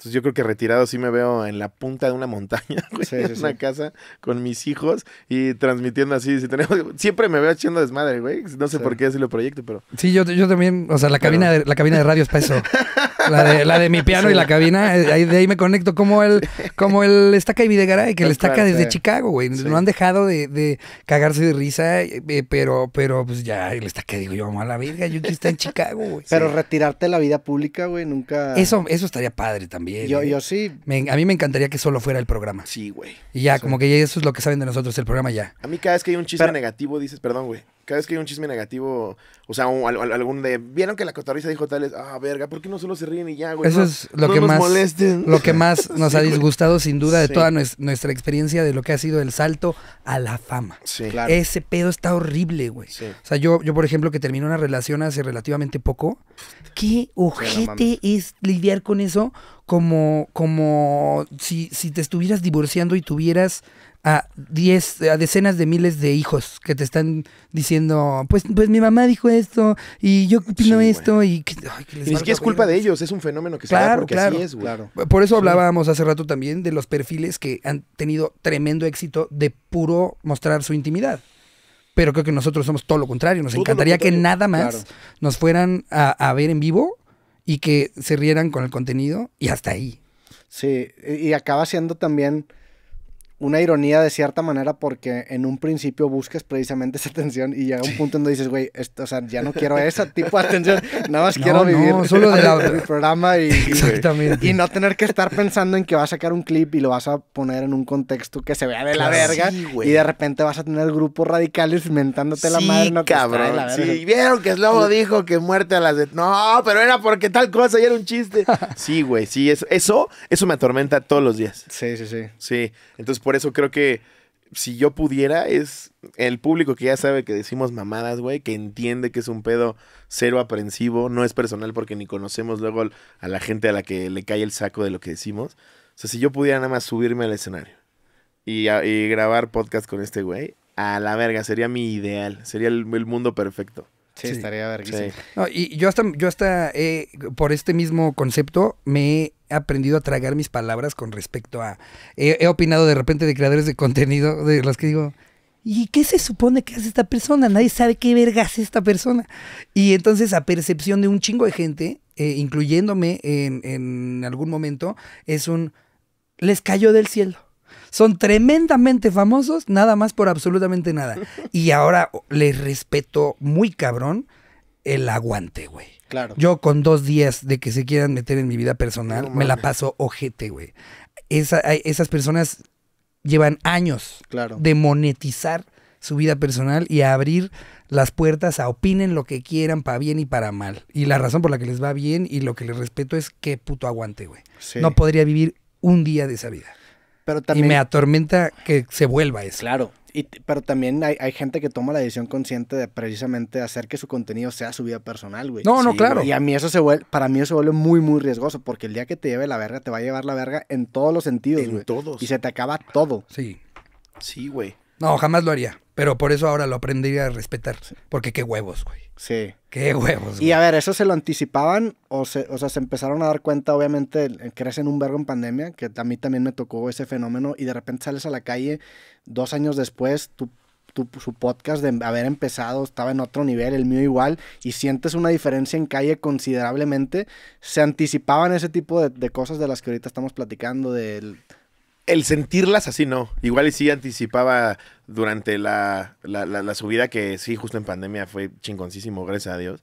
Entonces yo creo que retirado sí me veo en la punta de una montaña, en una casa con mis hijos y transmitiendo así. Si tenemos, siempre me veo echando desmadre, güey. No sé por qué así lo proyecto, pero. Sí, yo, yo también, o sea, la cabina, de, la cabina de radio es peso. La de, la de mi piano y la cabina, eh, ahí, de ahí me conecto como el, como el estaca y Videgaray, que el estaca desde Chicago, güey. No han dejado de, de cagarse de risa, eh, pero, pero pues ya el estaca digo yo, mamá la verga, aquí está en Chicago, güey. Pero retirarte de la vida pública, güey, nunca. Eso, eso estaría padre también. Yo, ¿eh? yo sí. a mí me encantaría que solo fuera el programa. Sí, güey. Y ya, como que ya eso es lo que saben de nosotros, el programa ya. A mí cada vez que hay un chiste negativo, dices, perdón, güey. Cada vez que hay un chisme negativo, o sea, algún de. Vieron que la cotorriza dijo tales, ah, verga, ¿por qué no solo se ríen y ya, güey? Eso es lo, que más, lo que más nos ha disgustado, sin duda, de toda nuestra experiencia de lo que ha sido el salto a la fama. Ese pedo está horrible, güey. O sea, yo, yo, por ejemplo, que terminé una relación hace relativamente poco, qué ojete es lidiar con eso como, como si, si te estuvieras divorciando y tuvieras a, diez, a decenas de miles de hijos que te están diciendo, pues, pues mi mamá dijo esto y yo opino esto y... es que es culpa de ellos, es un fenómeno que se da porque claro. es, Por eso hablábamos hace rato también de los perfiles que han tenido tremendo éxito de puro mostrar su intimidad. Pero creo que nosotros somos todo lo contrario. Nos encantaría que nada más nos fueran a, a ver en vivo y que se rieran con el contenido y hasta ahí. Sí, y acaba siendo también una ironía de cierta manera porque en un principio buscas precisamente esa atención y llega un punto donde dices, güey, o sea, ya no quiero ese tipo de atención, nada más quiero vivir solo de programa y, y, no tener que estar pensando en que vas a sacar un clip y lo vas a poner en un contexto que se vea de la verga y de repente vas a tener grupos radicales mentándote la madre. No pues, cabrón, sí, vieron que Slobo dijo que muerte a las No, pero era porque tal cosa y era un chiste. sí, güey, sí, eso, eso, eso me atormenta todos los días. Sí, sí, sí. Sí, entonces por eso creo que si yo pudiera, es el público que ya sabe que decimos mamadas, güey, que entiende que es un pedo cero aprensivo, no es personal porque ni conocemos luego a la gente a la que le cae el saco de lo que decimos. O sea, si yo pudiera nada más subirme al escenario y, grabar podcast con este güey, a la verga, sería mi ideal, sería el, mundo perfecto. Sí, estaría verguísimo. y yo hasta, yo eh, por este mismo concepto me he aprendido a tragar mis palabras con respecto a... He, opinado de repente de creadores de contenido, de los que digo, ¿Y qué se supone que hace esta persona? Nadie sabe qué verga hace esta persona. Y entonces, a percepción de un chingo de gente, eh, incluyéndome en, en, algún momento, es un. Les cayó del cielo. Son tremendamente famosos, nada más por absolutamente nada. Y ahora les respeto muy cabrón el aguante, güey. Claro. Yo con dos días de que se quieran meter en mi vida personal, me la paso ojete, güey. Esa, esas personas llevan años de monetizar su vida personal y abrir las puertas a opinen lo que quieran para bien y para mal. Y la razón por la que les va bien y lo que les respeto es que puto aguante, güey. No podría vivir un día de esa vida. Pero también... Y me atormenta que se vuelva eso. Claro, pero también hay, gente que toma la decisión consciente de precisamente hacer que su contenido sea su vida personal, güey. No, no, claro. Y a mí eso se vuelve, para mí eso se vuelve muy, muy riesgoso, porque el día que te lleve la verga, te va a llevar la verga en todos los sentidos, en todos. Y se te acaba todo. Sí. Sí, güey. No, jamás lo haría. Pero por eso ahora lo aprendí a respetar. Porque qué huevos, güey. Sí. Qué huevos, güey. Y a ver, ¿eso se lo anticipaban? O, se, o sea, se empezaron a dar cuenta, obviamente, crecen un vergo en pandemia, que a mí también me tocó ese fenómeno. Y de repente sales a la calle, dos años después, tu, su podcast de haber empezado estaba en otro nivel, el mío igual, y sientes una diferencia en calle considerablemente, se anticipaban ese tipo de, cosas de las que ahorita estamos platicando, del... El sentirlas así no, igual y sí anticipaba durante la, la, subida que sí, justo en pandemia fue chingoncísimo, gracias a Dios.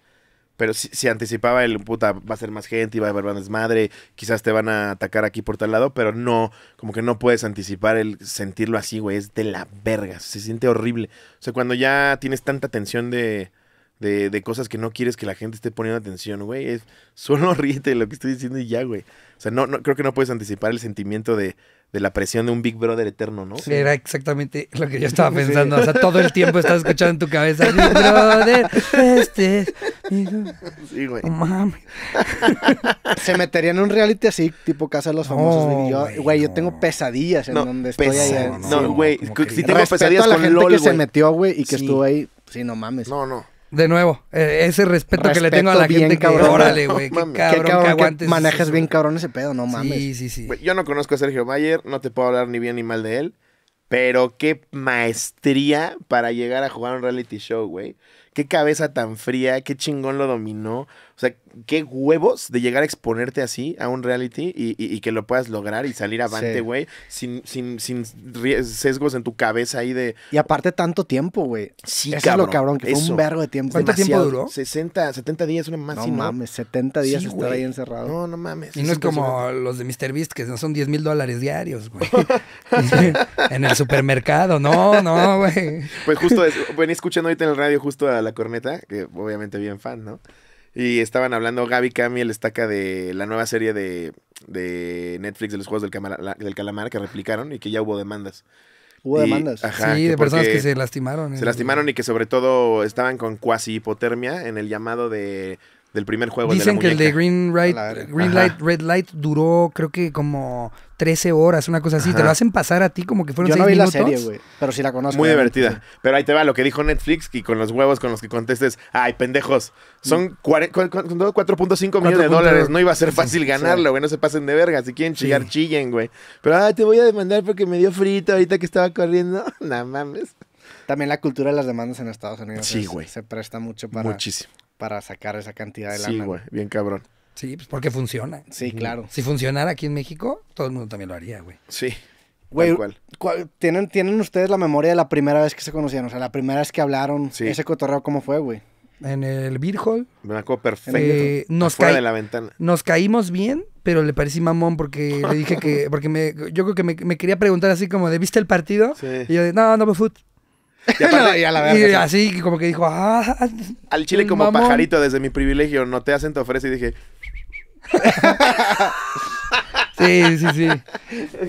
Pero si, anticipaba el puta, va a ser más gente, va a haber madre, quizás te van a atacar aquí por tal lado, pero no, como que no puedes anticipar el sentirlo así, güey, es de la verga, se siente horrible. O sea, cuando ya tienes tanta tensión de, de, de, cosas que no quieres que la gente esté poniendo atención, güey. Es, solo ríete lo que estoy diciendo y ya, güey. O sea, no, no, creo que no puedes anticipar el sentimiento de, de la presión de un Big Brother eterno, ¿no? Sí. Era exactamente lo que yo estaba pensando. O sea, todo el tiempo estás escuchando en tu cabeza, Big Brother, este Sí, güey. No mami. Se metería en un reality así, tipo Casa de los Famosos. güey, yo tengo pesadillas en donde estoy allá. No, güey, si tengo pesadillas a la gente que se metió, güey, y que estuvo ahí. Sí, no mames. No, no. De nuevo, e, ese respeto, que le tengo a la gente cabrón. güey, qué, cabrón, que aguantes. manejas bien cabrón ese pedo, no mames. Sí, sí, sí. Yo no conozco a Sergio Mayer, no te puedo hablar ni bien ni mal de él, pero qué maestría para llegar a jugar un reality show, güey. Qué cabeza tan fría, qué chingón lo dominó. O sea, qué huevos de llegar a exponerte así a un reality y, que lo puedas lograr y salir avante, güey, sin, sesgos en tu cabeza ahí de... Y aparte tanto tiempo, güey. Sí, Eso es lo cabrón, que fue un vergo de tiempo. ¿Cuánto tiempo duró? 60, 70 días, una más. No mames, 70 días estar ahí encerrado. No, no mames. Y no es como los de Mr. Beast, que no son 10 mil dólares diarios, güey. en el supermercado, no, no, güey. Pues justo, vení escuchando ahorita en el radio justo a La Corneta, que obviamente bien fan, ¿no? Y estaban hablando, Gaby Cami, el estaca de la nueva serie de, de Netflix de los Juegos del, Calamar que replicaron y que ya hubo demandas. Hubo demandas. sí, de personas que se lastimaron. Se ¿eh? lastimaron y que sobre todo estaban con cuasi hipotermia en el llamado de del primer juego. de el de Dicen que el de Green, Light, Red Light duró, creo que como 13 horas, una cosa así. Te lo hacen pasar a ti como que fueron Yo no vi la serie, güey, pero si la conozco. Muy divertida. Pero ahí te va lo que dijo Netflix y con los huevos con los que contestes, ay, pendejos, son 4.5 mm. millones de dólares, no iba a ser fácil ganarlo, güey, no se pasen de verga, si quieren chillar, chillen, güey. Pero, ay, te voy a demandar porque me dio frito ahorita que estaba corriendo. nada mames. También la cultura de las demandas en Estados Unidos. Sí, güey. Se presta mucho para. Muchísimo para sacar esa cantidad de lana. Sí, güey, bien cabrón. Sí, pues porque funciona. Sí, claro. Si funcionara aquí en México, todo el mundo también lo haría, güey. Sí. Güey, ¿tienen, ¿tienen ustedes la memoria de la primera vez que se conocieron? O sea, la primera vez que hablaron. Sí. ¿Ese cotorreo cómo fue, güey? En el Beer Hall. Me acuerdo perfecto. Eh, nos de la ventana. Nos caímos bien, pero le parecí mamón porque le dije que. Porque me, yo creo que me, quería preguntar así como de ¿viste el partido? Sí. Y yo de, no, no me fut. Y, la así como que dijo, ah, Al chile como pajarito desde mi privilegio, no te hacen, te ofrece y dije... sí, sí, sí.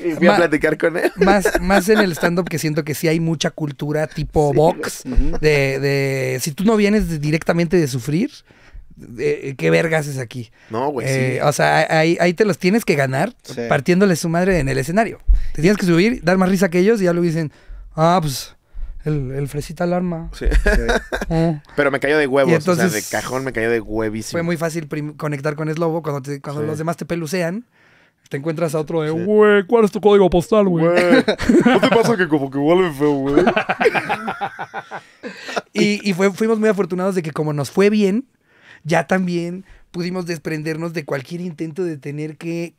Y fui a platicar con él. Más, más en el stand-up que siento que sí hay mucha cultura tipo box, de, de, si tú no vienes directamente de sufrir, ¿qué vergas es aquí? No, güey. Eh, o sea, ahí, te los tienes que ganar partiéndole partiéndoles su madre en el escenario. Te tienes que subir, dar más risa que ellos y ya lo dicen, ah, pues el, fresita alarma. Sí. Eh. Pero me cayó de huevos, o sea, de cajón me cayó de huevísimo. Fue muy fácil conectar con Slobo cuando, cuando los demás te pelucean. Te encuentras a otro de, güey, ¿cuál es tu código postal, güey? ¿No te pasa que como que huele feo, güey? y, fuimos muy afortunados de que como nos fue bien, ya también pudimos desprendernos de cualquier intento de tener que,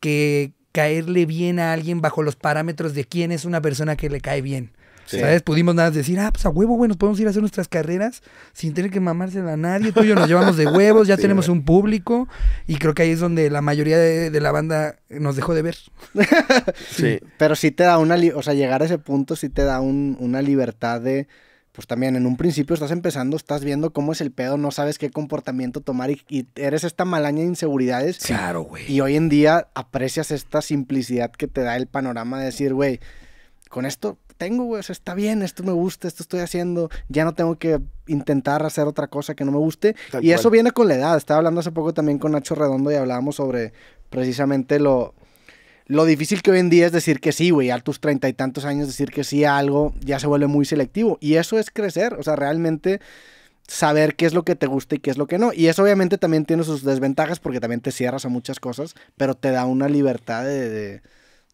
que caerle bien a alguien bajo los parámetros de quién es una persona que le cae bien. ¿Sabes? Pudimos nada decir, ah, pues a huevo, güey, nos podemos ir a hacer nuestras carreras sin tener que mamársela a nadie. Tú y yo nos llevamos de huevos, ya tenemos un público. Y creo que ahí es donde la mayoría de, la banda nos dejó de ver. sí. Pero sí te da una. O sea, llegar a ese punto sí te da una libertad de pues también en un principio estás empezando, estás viendo cómo es el pedo, no sabes qué comportamiento tomar y eres esta malaña de inseguridades. Claro, güey. Y hoy en día aprecias esta simplicidad que te da el panorama de decir, güey, con esto tengo, güey. O sea, está bien, esto me gusta, esto estoy haciendo. Ya no tengo que intentar hacer otra cosa que no me guste. y eso viene con la edad. Estaba hablando hace poco también con Nacho Redondo y hablábamos sobre precisamente lo, lo difícil que hoy en día es decir que sí, güey. A tus treinta y tantos años decir que sí a algo ya se vuelve muy selectivo. Y eso es crecer. O sea, realmente saber qué es lo que te gusta y qué es lo que no. Y eso obviamente también tiene sus desventajas porque también te cierras a muchas cosas, pero te da una libertad de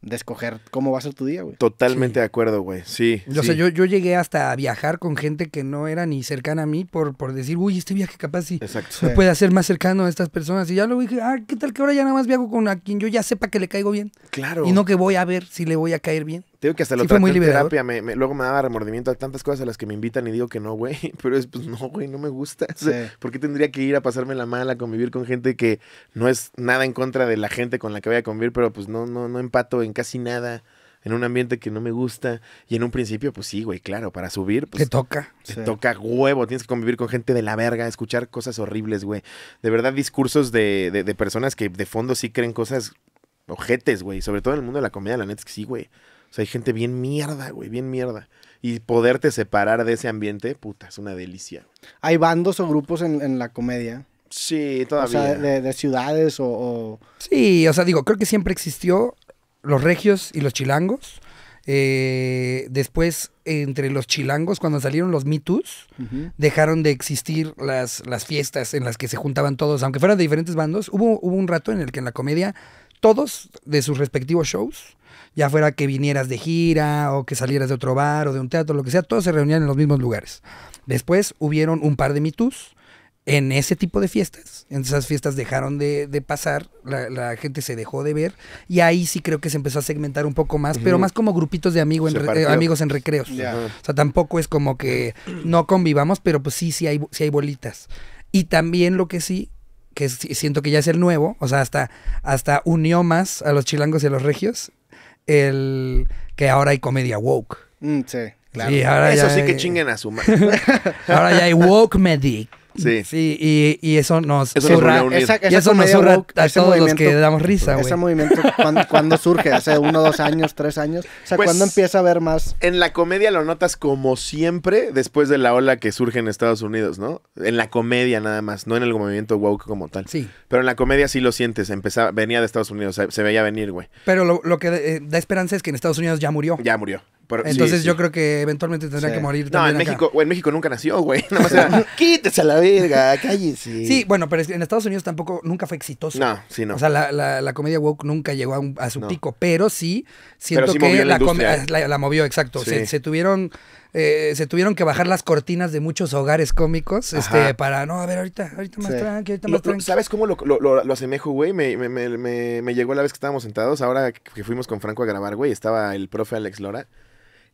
de escoger cómo va a ser tu día, güey. Totalmente de acuerdo, güey. Sí. Yo, yo, llegué hasta a viajar con gente que no era ni cercana a mí por, por decir, uy, este viaje capaz sí Exacto. me puede hacer más cercano a estas personas. Y ya lo dije, ah, ¿qué tal que ahora ya nada más viajo con a quien yo ya sepa que le caigo bien? Claro. Y no que voy a ver si le voy a caer bien. Tengo que hasta lo traté en terapia, me, luego me daba remordimiento a tantas cosas a las que me invitan y digo que no, güey, pero es pues no, güey, no me gusta. ¿Por qué tendría que ir a pasarme la mala, convivir con gente que no es nada en contra de la gente con la que voy a convivir, pero pues no, no, no empato en casi nada? en un ambiente que no me gusta. Y en un principio, pues sí, güey, claro, para subir. Pues, te toca. Te toca huevo. Tienes que convivir con gente de la verga, escuchar cosas horribles, güey. De verdad, discursos de, de personas que de fondo sí creen cosas ojetes, güey. Sobre todo en el mundo de la comedia, la neta es que sí, güey. O sea, hay gente bien mierda, güey, bien mierda. Y poderte separar de ese ambiente, puta, es una delicia. ¿Hay bandos o grupos en, la comedia? Sí, todavía. O sea, de, ciudades o, Sí, o sea, digo, creo que siempre existió los regios y los chilangos. Eh, después, entre los chilangos, cuando salieron los mitus, dejaron de existir las, las fiestas en las que se juntaban todos, aunque fueran de diferentes bandos. Hubo, hubo un rato en el que en la comedia todos de sus respectivos shows ya fuera que vinieras de gira o que salieras de otro bar o de un teatro, lo que sea, todos se reunían en los mismos lugares. Después hubieron un par de mitús en ese tipo de fiestas. En esas fiestas dejaron de, pasar, la, gente se dejó de ver y ahí sí creo que se empezó a segmentar un poco más, pero más como grupitos de amigos en recreos. O sea, tampoco es como que no convivamos, pero pues sí, sí hay, hay bolitas. Y también lo que sí, que siento que ya es el nuevo, o sea, hasta, hasta unió más a los chilangos y a los regios, el que ahora hay comedia woke. Mm, sí. Claro. Eso sí que chinguen a su madre. ahora ya hay woke medic. Sí. y, eso nos eso y eso surra a todos los que damos risa, güey. Ese movimiento, ¿cuándo, surge? ¿Hace uno, dos años, tres años? O sea, cuando pues, empieza a ver más? En la comedia lo notas como siempre después de la ola que surge en Estados Unidos, ¿no? En la comedia nada más, no en el movimiento woke como tal. Sí. Pero en la comedia sí lo sientes, empezaba, venía de Estados Unidos, se, veía venir, güey. Pero lo, que eh, da esperanza es que en Estados Unidos ya murió. Ya murió. Entonces yo creo que eventualmente tendría que morir también. No, en México, en México nunca nació, güey. quítese a la verga, cállese. Sí, bueno, pero en Estados Unidos tampoco, nunca fue exitoso. No, sí, no. O sea, la, la, la comedia woke nunca llegó a, su pico, pero sí siento que la, la, movió, exacto. Se, tuvieron. Eh, se tuvieron que bajar las cortinas de muchos hogares cómicos este, para, no, a ver, ahorita, ahorita más tranqui, ahorita más tranqui. ¿Sabes cómo lo, lo, lo asemejo, güey? Me, me, me, me, llegó la vez que estábamos sentados, ahora que fuimos con Franco a grabar, güey, estaba el profe Alex Lora.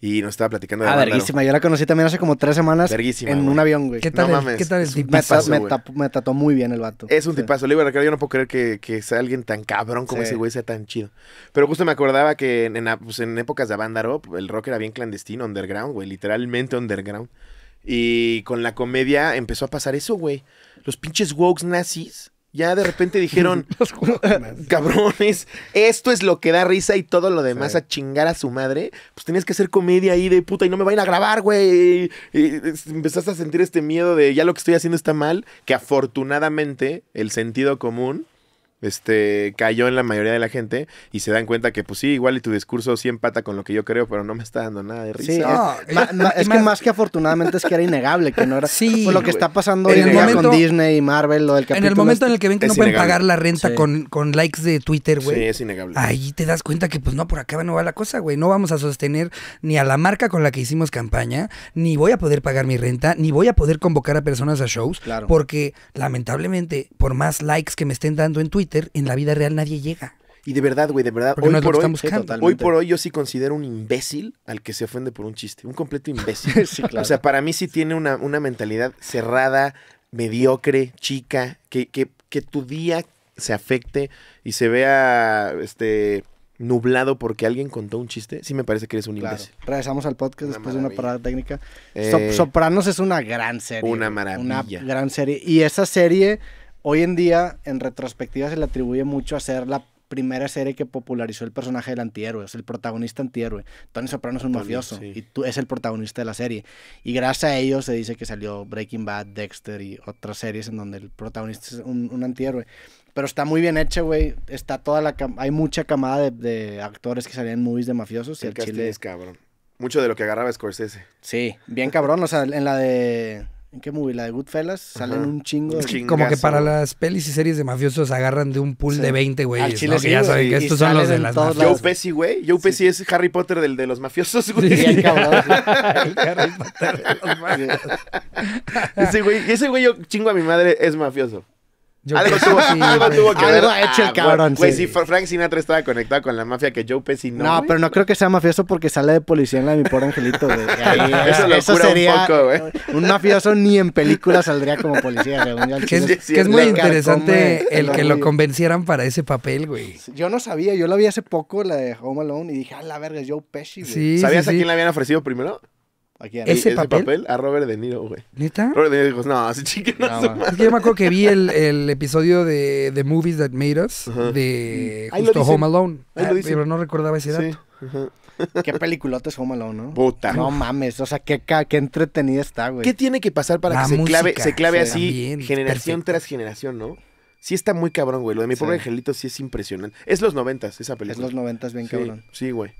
Y nos estaba platicando de Ah, verguísima. Yo la conocí también hace como tres semanas. Verguísima, en un avión, güey. ¿Qué tal, ¿Qué tal Es tipazo, me trató muy bien el vato. Es un tipazo. Le yo no puedo creer que, sea alguien tan cabrón como ese güey sea tan chido. Pero justo me acordaba que en, pues, épocas de Avándaro, el rock era bien clandestino, underground, güey. Literalmente underground. Y con la comedia empezó a pasar eso, güey. Los pinches wokes nazis ya de repente dijeron, cabrones, esto es lo que da risa y todo lo demás a chingar a su madre. Pues tenías que hacer comedia ahí de puta y no me vayan a grabar, güey. y empezaste a sentir este miedo de ya lo que estoy haciendo está mal, que afortunadamente el sentido común este, cayó en la mayoría de la gente y se dan cuenta que, pues sí, igual y tu discurso sí empata con lo que yo creo, pero no me está dando nada de risa. es, que más que afortunadamente es que era innegable, que no era sí, pues, lo que está pasando hoy en con Disney y Marvel, lo del capítulo. En el momento este. en el que ven que no pueden pagar la renta con, likes de Twitter, güey. Sí, es innegable. Ahí te das cuenta que, pues no, por acá no va la cosa, güey. No vamos a sostener ni a la marca con la que hicimos campaña, ni voy a poder pagar mi renta, ni voy a poder convocar a personas a shows, porque lamentablemente, por más likes que me estén dando en Twitter, en la vida real nadie llega. Y de verdad, güey, de verdad, eh, hoy, por hoy, yo sí considero un imbécil al que se ofende por un chiste, un completo imbécil. O sea, para mí sí tiene una, mentalidad cerrada, mediocre, chica, que, que, tu día se afecte y se vea este nublado porque alguien contó un chiste, sí me parece que eres un imbécil. Regresamos al podcast después de una parada técnica. Eh, Sopranos es una gran serie. Una maravilla. Una gran serie. Y esa serie Hoy en día, en retrospectiva, se le atribuye mucho a ser la primera serie que popularizó el personaje del antihéroe, o sea, el protagonista antihéroe. Tony Soprano es un mafioso y tú, es el protagonista de la serie. Y gracias a ello se dice que salió Breaking Bad, Dexter y otras series en donde el protagonista es un, antihéroe. Pero está muy bien hecha, güey. Está toda la hay mucha camada de, actores que salían en movies de mafiosos el, el Chile es cabrón. Mucho de lo que agarraba Scorsese. Sí, bien cabrón, o sea, en la de ¿En qué movie? La de Goodfellas. Salen un chingo Como que para las pelis y series de mafiosos agarran de un pool de 20 güey. ¿no? que ya saben que estos son los de las mafiosas. Joe Pesci, güey. Joe es Harry Potter del de los mafiosos, ese güey, ese güey, yo chingo a mi madre, es mafioso algo, tuvo, que ha hecho el ah, cabrón. si Frank Sinatra estaba conectado con la mafia, que Joe Pesci no. No, pero no creo que sea mafioso porque sale de policía en la de mi pobre angelito, eso, sería. Un, mafioso ni en película saldría como policía, Que, es, muy interesante el que lo convencieran para ese papel, güey. Yo no sabía, yo lo vi hace poco, la de Home Alone, y dije, a la verga, Joe Pesci, ¿Sabías a quién le habían ofrecido primero? ¿Ese, papel? a Robert De Niro, güey. ¿Neta? Robert De Niro dijo, no, así chiquito. no, Es que yo me acuerdo que vi el, el episodio de The Movies That Made Us de justo Home Alone. Ahí lo ah, dice. pero no recordaba ese dato. Sí. Qué peliculote es Home Alone, ¿no? Puta. No mames, o sea, qué, qué entretenida está, güey. ¿Qué tiene que pasar para que se clave, se clave así generación tras generación, no? Sí está muy cabrón, güey. Lo de mi pobre angelito sí es impresionante. Es los noventas esa película. Es los noventas bien cabrón. Sí, güey.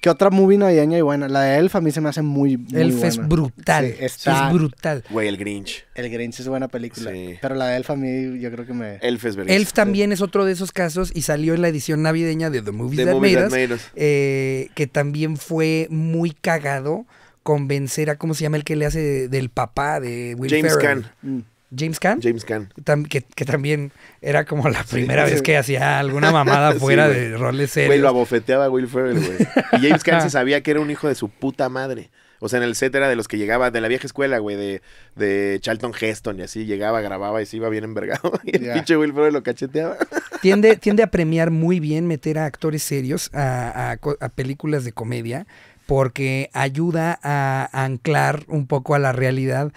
¿Qué otra movie navideña y buena? La de Elf a mí se me hace muy, muy Elf es brutal. está... Es brutal. Güey, el Grinch. El Grinch es buena película. Pero la de Elf a mí yo creo que me... Elf es verdad. Elf también es otro de esos casos y salió en la edición navideña de The Movies, The That, Eh, que también fue muy cagado convencer a, ¿cómo se llama el que le hace del papá de Will James Ferrell? Caan. Mm. James Caan. James Caan. que, también era como la primera vez que hacía alguna mamada fuera de roles serios. Güey, lo abofeteaba Will Ferrell, güey. Y James Caan se sabía que era un hijo de su puta madre. O sea, en el set era de los que llegaba de la vieja escuela, güey, de, de Charlton Heston y así. Llegaba, grababa y se iba bien envergado. Y el pinche Will Ferrell lo cacheteaba. Tiende, tiende a premiar muy bien meter a actores serios a películas de comedia porque ayuda a anclar un poco a la realidad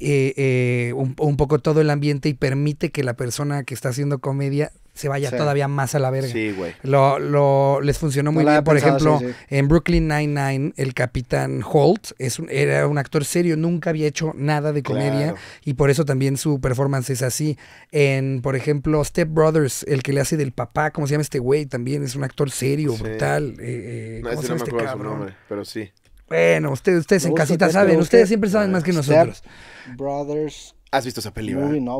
eh, eh un, poco todo el ambiente y permite que la persona que está haciendo comedia se vaya todavía más a la verga. Sí, güey. Lo, lo, les funcionó muy bien. Por ejemplo, en Brooklyn Nine-Nine, el capitán Holt era un actor serio, nunca había hecho nada de comedia y por eso también su performance es así. En, por ejemplo, Step Brothers, el que le hace del papá, ¿cómo se llama este güey? También es un actor serio, brutal. Eh, eh, no, se este cabrón? pero sí. Bueno, ustedes en casita saben, ustedes siempre saben más que nosotros. Brothers. ¿Has visto esa película? Movie, no,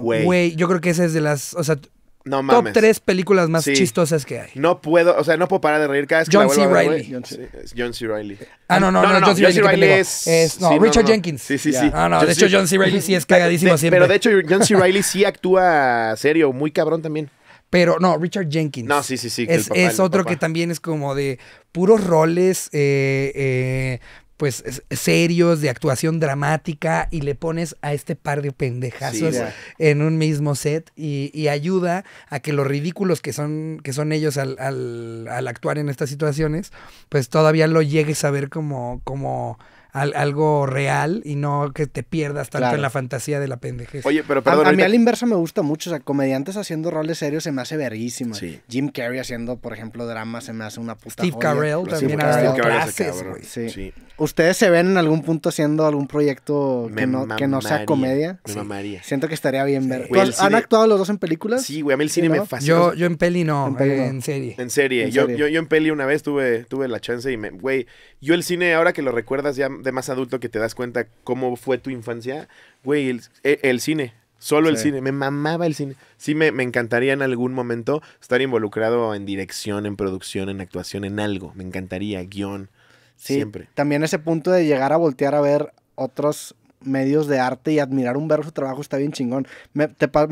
güey, que no. yo creo que esa es de las, o sea, top tres películas más chistosas que hay. No puedo, o sea, no puedo parar de reír cada vez que John C. a John C. John C. Reilly. Ah, no, no, no, John C. Reilly, Es- no, Richard Jenkins. Sí, sí, sí. Ah, no, de hecho John C. Reilly sí es cagadísimo siempre. Pero de hecho, John C. Reilly sí actúa serio, muy cabrón también. Pero no, Richard Jenkins. No, sí, sí, sí. es, otro que también es como de puros roles, eh, eh, pues serios, de actuación dramática, y le pones a este par de pendejazos en un mismo set y, ayuda a que los ridículos que son, que son ellos al, actuar en estas situaciones, pues todavía lo llegues a ver como, como algo real y no que te pierdas tanto en la fantasía de la pendejez. Oye, pero perdón. A, mí al inverso me gusta mucho. O sea, comediantes haciendo roles serios se me hace verguísimo Jim Carrey haciendo, por ejemplo, drama se me hace una puta Steve Carell también ha dado clases, güey. Sí. ¿Ustedes se ven en algún punto haciendo algún proyecto que, no, que no, sea comedia? Me Siento que estaría bien ver. ¿Han actuado los dos en películas? Sí, güey. A mí el cine me fascina. Yo, yo en peli no, en, serie. En serie. yo, Yo, yo, en peli una vez tuve, tuve la chance y me... Güey, yo el cine, ahora que lo recuerdas ya más adulto que te das cuenta cómo fue tu infancia, güey, el, e, cine. Solo el cine, me mamaba el cine. Sí, me, encantaría en algún momento estar involucrado en dirección, en producción, en actuación, en algo. Me encantaría, guión. siempre. También ese punto de llegar a voltear a ver otros medios de arte y admirar un ver su trabajo está bien chingón. Me,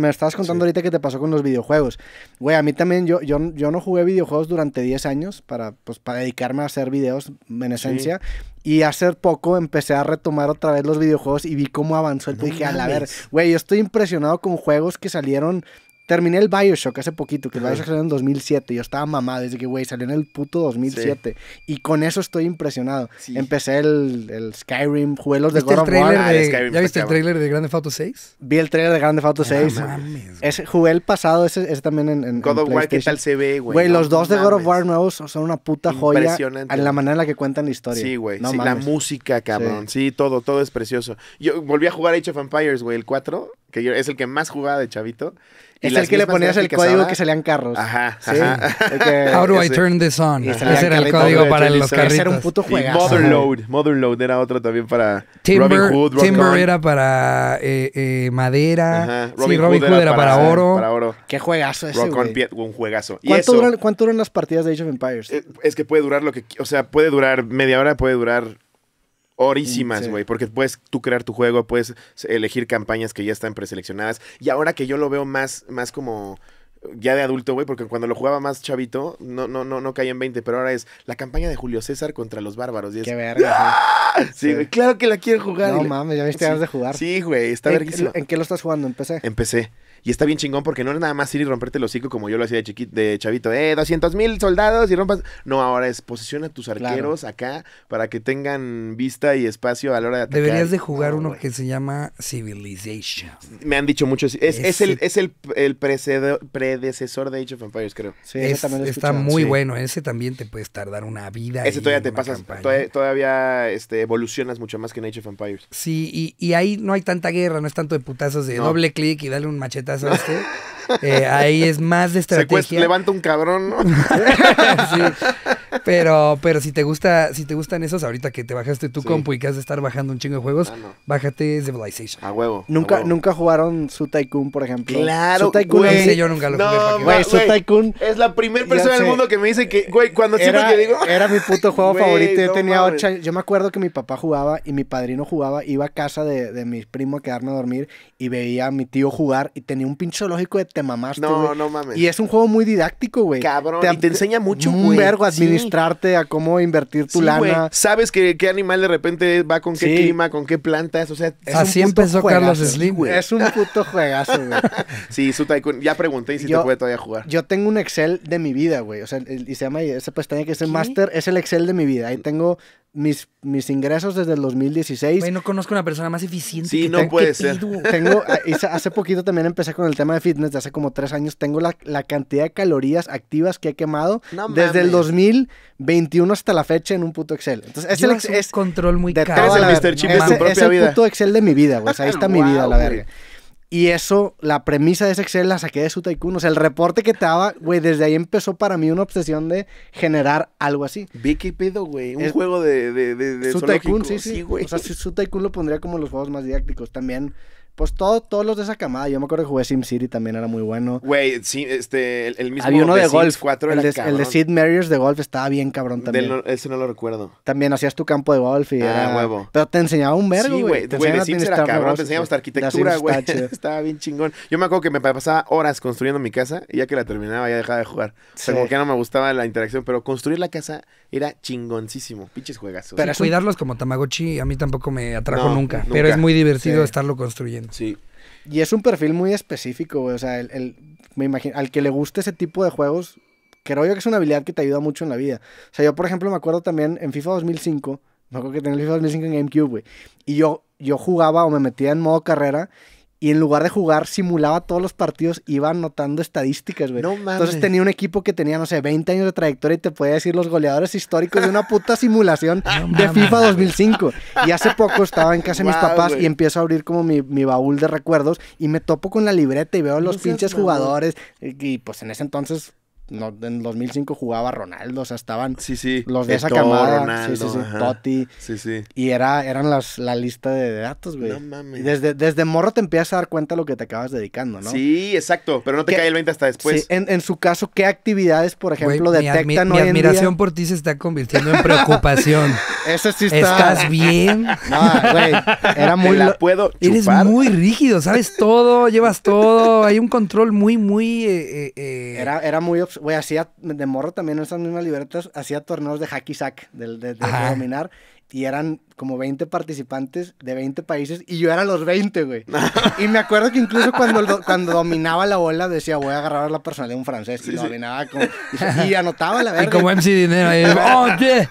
estabas contando ahorita que te pasó con los videojuegos. Güey, a mí también, yo, yo, yo no jugué videojuegos durante 10 años para, pues, para dedicarme a hacer videos en esencia. Y hace poco empecé a retomar otra vez los videojuegos y vi cómo avanzó y dije, a la ver, güey, yo estoy impresionado con juegos que salieron Terminé el Bioshock hace poquito, que el Bioshock salió en 2007. Yo estaba mamado desde que, güey, salió en el puto 2007. Y con eso estoy impresionado. Empecé el, Skyrim, jugué los de God of War. Ah, ¿Ya viste el trailer de Grande Theft Auto 6? Vi el trailer de Grande Theft Auto 6. No jugué el pasado, ese, también en, en God of War, ¿qué tal se ve, güey? Güey, los dos de God of War nuevos son una puta joya. Impresionante. En la manera en la que cuentan la historia. Sí, güey. Sí, la música, cabrón. Sí. todo, todo es precioso. Yo volví a jugar Age of Empires, güey, el 4 que es el que más jugaba de chavito. es el que le ponías el código que, salían carros. Ajá. How do I turn this on? Ese era el código para los carritos. Ese era un puto juegazo. Motherload. era otro también para Timber, Robin Hood. Timber era para eh, eh, madera. sí, Robin Hood, era, para, oro. Qué juegazo ese, un juegazo. ¿Cuánto, Duran, las partidas de Age of Empires? Es, eh, es que puede durar lo que... O sea, puede durar media hora, puede durar horísimas, güey, porque puedes tú crear tu juego, puedes elegir campañas que ya están preseleccionadas. Y ahora que yo lo veo más, más como ya de adulto, güey, porque cuando lo jugaba más chavito, no, no, no, no caía en 20, pero ahora es la campaña de Julio César contra los bárbaros. Y Qué ¡Ah! verga. Sí, claro que la quiero jugar. No mames, ya me antes de jugar. Sí, güey, está ¿En qué lo estás jugando? ¿Empecé? Empecé. Y está bien chingón porque no es nada más ir y romperte el hocico como yo lo hacía de, chiquito, de chavito. Eh, 200 mil soldados y rompas. No, ahora es posiciona a tus arqueros acá para que tengan vista y espacio a la hora de atacar. Deberías de jugar uno que se llama Civilization. Me han dicho mucho. Es, el, es el, predecesor de Age of Empires, creo. Sí, está muy bueno. Ese también te puedes tardar una vida. Ese todavía te pasas. Todavía, este, evolucionas mucho más que en Age of Empires. Sí, y, ahí no hay tanta guerra, no es tanto de putazos de doble clic y dale un machetazo eh, ahí es más de estrategia. levanta un cabrón, ¿no? sí. Pero, pero si te gusta, si te gustan esos, ahorita que te bajaste tu compu y que has de estar bajando un chingo de juegos, ah, bájate Civilization. A huevo. Nunca, nunca jugaron Su Tycoon, por ejemplo. Claro. Su Güey. yo nunca lo Güey, Su Tycoon. Es la primera persona del mundo que me dice que, güey, cuando era, siempre que digo. Era mi puto juego favorito. Yo tenía Yo me acuerdo que mi papá jugaba y mi padrino jugaba. Iba a casa de, mi primo a quedarme a dormir y veía a mi tío jugar y tenía un pincho lógico de te mamaste. No, güey. no mames. Y es un juego muy didáctico, güey. Cabrón. Te, enseña mucho, güey. Un vergo a cómo invertir tu lana. Sabes qué animal de repente va con qué clima, con qué plantas. O sea, es así un puto empezó juegazo. Carlos Slim, güey. Es un puto juegazo, güey. sí, su Tycoon. Ya pregunté si te puede todavía jugar. Yo tengo un Excel de mi vida, güey. O sea, y se llama esa pues pestaña que es el Master, es el Excel de mi vida. Ahí tengo mis, ingresos desde el 2016. Güey, no conozco una persona más eficiente. Sí, no puede ser. Tengo, ah, hace poquito también empecé con el tema de fitness, de hace como tres años. Tengo la, cantidad de calorías activas que he quemado desde el 2021 hasta la fecha en un puto Excel. Entonces, es control muy caro. Es el puto Excel de mi vida, güey. O sea, ahí está mi vida, la verga. Y eso, la premisa de ese Excel la saqué de su Tycoon. O sea, el reporte que te daba, güey, desde ahí empezó para mí una obsesión de generar algo así. Vicky Pido, güey. Un juego de. de, de, sí, sí. sí o sea, su lo pondría como los juegos más didácticos. También pues todos los de esa camada. Yo me acuerdo que jugué Sim City, también, era muy bueno. Güey, sí, este, el, mismo Había uno de, golf. 4 el, de, el de Sid Marriers de golf estaba bien cabrón también. No, ese no lo recuerdo. También hacías tu campo de golf y. Ah, era... huevo. Pero te enseñaba un vergo, Sí, güey, era cabrón, te enseñaba la arquitectura, güey. estaba bien chingón. Yo me acuerdo que me pasaba horas construyendo mi casa y ya que la terminaba ya dejaba de jugar. O sea, como que no me gustaba la interacción, pero construir la casa era chingoncísimo. Pinches juegazos. Pero cuidarlos como Tamagotchi a mí tampoco me atrajo nunca, Pero es muy divertido estarlo construyendo. Y es un perfil muy específico, güey. O sea, el, me imagino, al que le guste ese tipo de juegos, creo yo que es una habilidad que te ayuda mucho en la vida. O sea, yo, por ejemplo, me acuerdo también en FIFA 2005, me acuerdo que tenía el FIFA 2005 en GameCube, güey. Y yo, yo jugaba o me metía en modo carrera y en lugar de jugar, simulaba todos los partidos, iba anotando estadísticas, güey. Entonces tenía un equipo que tenía, no sé, 20 años de trayectoria y te podía decir los goleadores históricos de una puta simulación de FIFA 2005. Y hace poco estaba en casa de mis papás y empiezo a abrir como mi, baúl de recuerdos y me topo con la libreta y veo los pinches jugadores. y, pues en ese entonces no, en 2005 jugaba Ronaldo, o sea, estaban los de esa camada, sí, sí, Totti. Y era, eran las, la lista de, datos, güey. desde, desde morro te empiezas a dar cuenta de lo que te acabas dedicando, ¿no? Sí, exacto, pero no te cae el 20 hasta después. en, su caso, ¿qué actividades, por ejemplo, detectan mi, mi admiración por ti se está convirtiendo en preocupación. Eso sí está. ¿Estás bien? No, güey, era muy... puedo Eres muy rígido, sabes todo, llevas todo, hay un control muy, muy... Eh, eh, eh, era, muy obsesivo hacía, de morro también en esas mismas libretas, hacía torneos de hacky sack, de dominar, y eran como 20 participantes de 20 países y yo era los 20, güey. Ah. y me acuerdo que incluso cuando, cuando dominaba la bola decía, voy a agarrar la personalidad de un francés. y lo dominaba como, y, anotaba la verdad. Y como MC Dinero ahí, oh, yeah,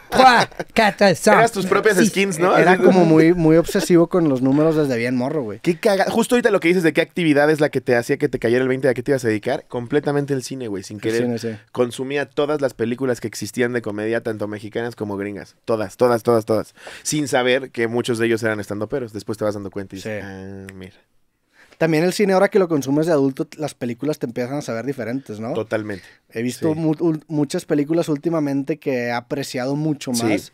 Eras tus propias skins, ¿no? Era como muy, muy obsesivo con los números desde bien morro, güey. Qué Justo ahorita lo que dices de qué actividad es la que te hacía que te cayera el 20, ¿a qué te ibas a dedicar? Completamente el cine, güey, sin querer. Consumía todas las películas que existían de comedia, tanto mexicanas como gringas. Todas, todas, todas, todas. Sin saber que muchos de ellos eran estando peros. Después te vas dando cuenta y dices, ah, mira. También el cine, ahora que lo consumes de adulto, las películas te empiezan a saber diferentes, ¿no? Totalmente. He visto muchas películas últimamente que he apreciado mucho más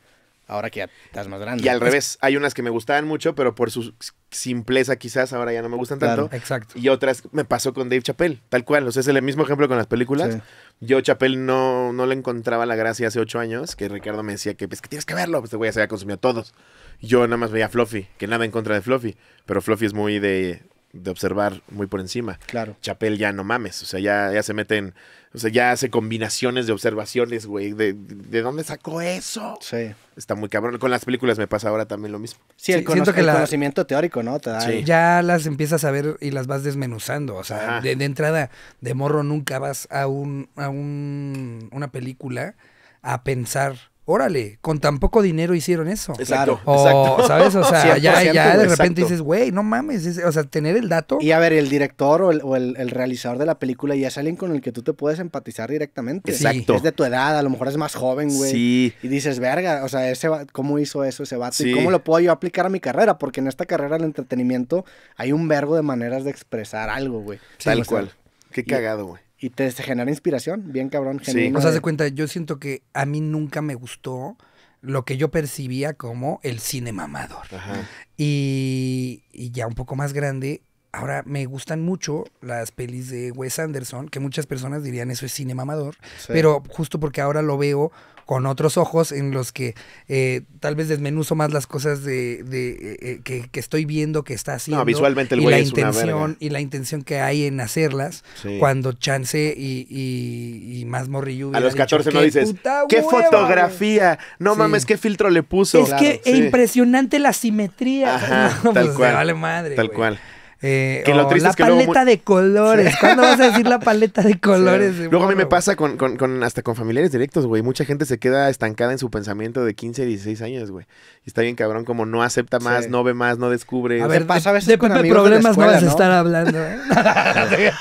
ahora que estás más grande. Y al revés, hay unas que me gustaban mucho, pero por su simpleza quizás ahora ya no me gustan tanto. Exacto. Y otras me pasó con Dave Chappelle, tal cual. O sea, es el mismo ejemplo con las películas. Yo Chappelle no, no le encontraba la gracia hace ocho años, que Ricardo me decía que, pues, tienes que verlo, pues te voy a se había consumido todos. Yo nada más veía a Fluffy, que nada en contra de Fluffy, pero Fluffy es muy de, observar muy por encima. Claro. Chappelle ya no mames, o sea, ya, ya se meten... En, o sea, ya hace combinaciones de observaciones, güey. De, dónde sacó eso? Sí. Está muy cabrón. Con las películas me pasa ahora también lo mismo. Sí, el, que conocimiento teórico, ¿no? Ya las empiezas a ver y las vas desmenuzando. O sea, de, de, entrada, de morro nunca vas a, un, a un, una película a pensar órale, con tan poco dinero hicieron eso. Exacto. exacto. Oh, ¿Sabes? O sea, ya, de repente dices, güey, no mames. o sea, tener el dato. Y a ver, el director o, el, realizador de la película ya es alguien con el que tú te puedes empatizar directamente. Exacto. Es de tu edad, a lo mejor es más joven, güey. Sí. Y dices, verga, o sea, ese ¿cómo hizo eso ese vato? cómo lo puedo yo aplicar a mi carrera? Porque en esta carrera del entretenimiento hay un vergo de maneras de expresar algo, güey. Tal cual. Qué cagado, güey y te genera inspiración, bien cabrón, Sí. O sea, de... se cuenta, yo siento que a mí nunca me gustó lo que yo percibía como el cine mamador. Ajá. Y, ya un poco más grande, ahora me gustan mucho las pelis de Wes Anderson, que muchas personas dirían eso es cine mamador, pero justo porque ahora lo veo con otros ojos en los que eh, tal vez desmenuzo más las cosas de, eh, eh, que, estoy viendo que está haciendo. visualmente el y la intención Y la intención que hay en hacerlas cuando chance y, y, y más morrillo. A los 14 no dices, ¡qué fotografía! No mames, ¿qué filtro le puso? Es que impresionante la simetría. Ajá, tal pues, madre. Tal cual. Eh, la paleta de colores. ¿Cuándo vas a decir la paleta de colores? luego a mí me pasa con, hasta con familiares directos, güey. Mucha gente se queda estancada en su pensamiento de 15, 16 años, güey. Y está bien cabrón, como no acepta más, no ve más, no descubre. A ver, pasa a veces de, problemas no vas a estar hablando. ¿eh?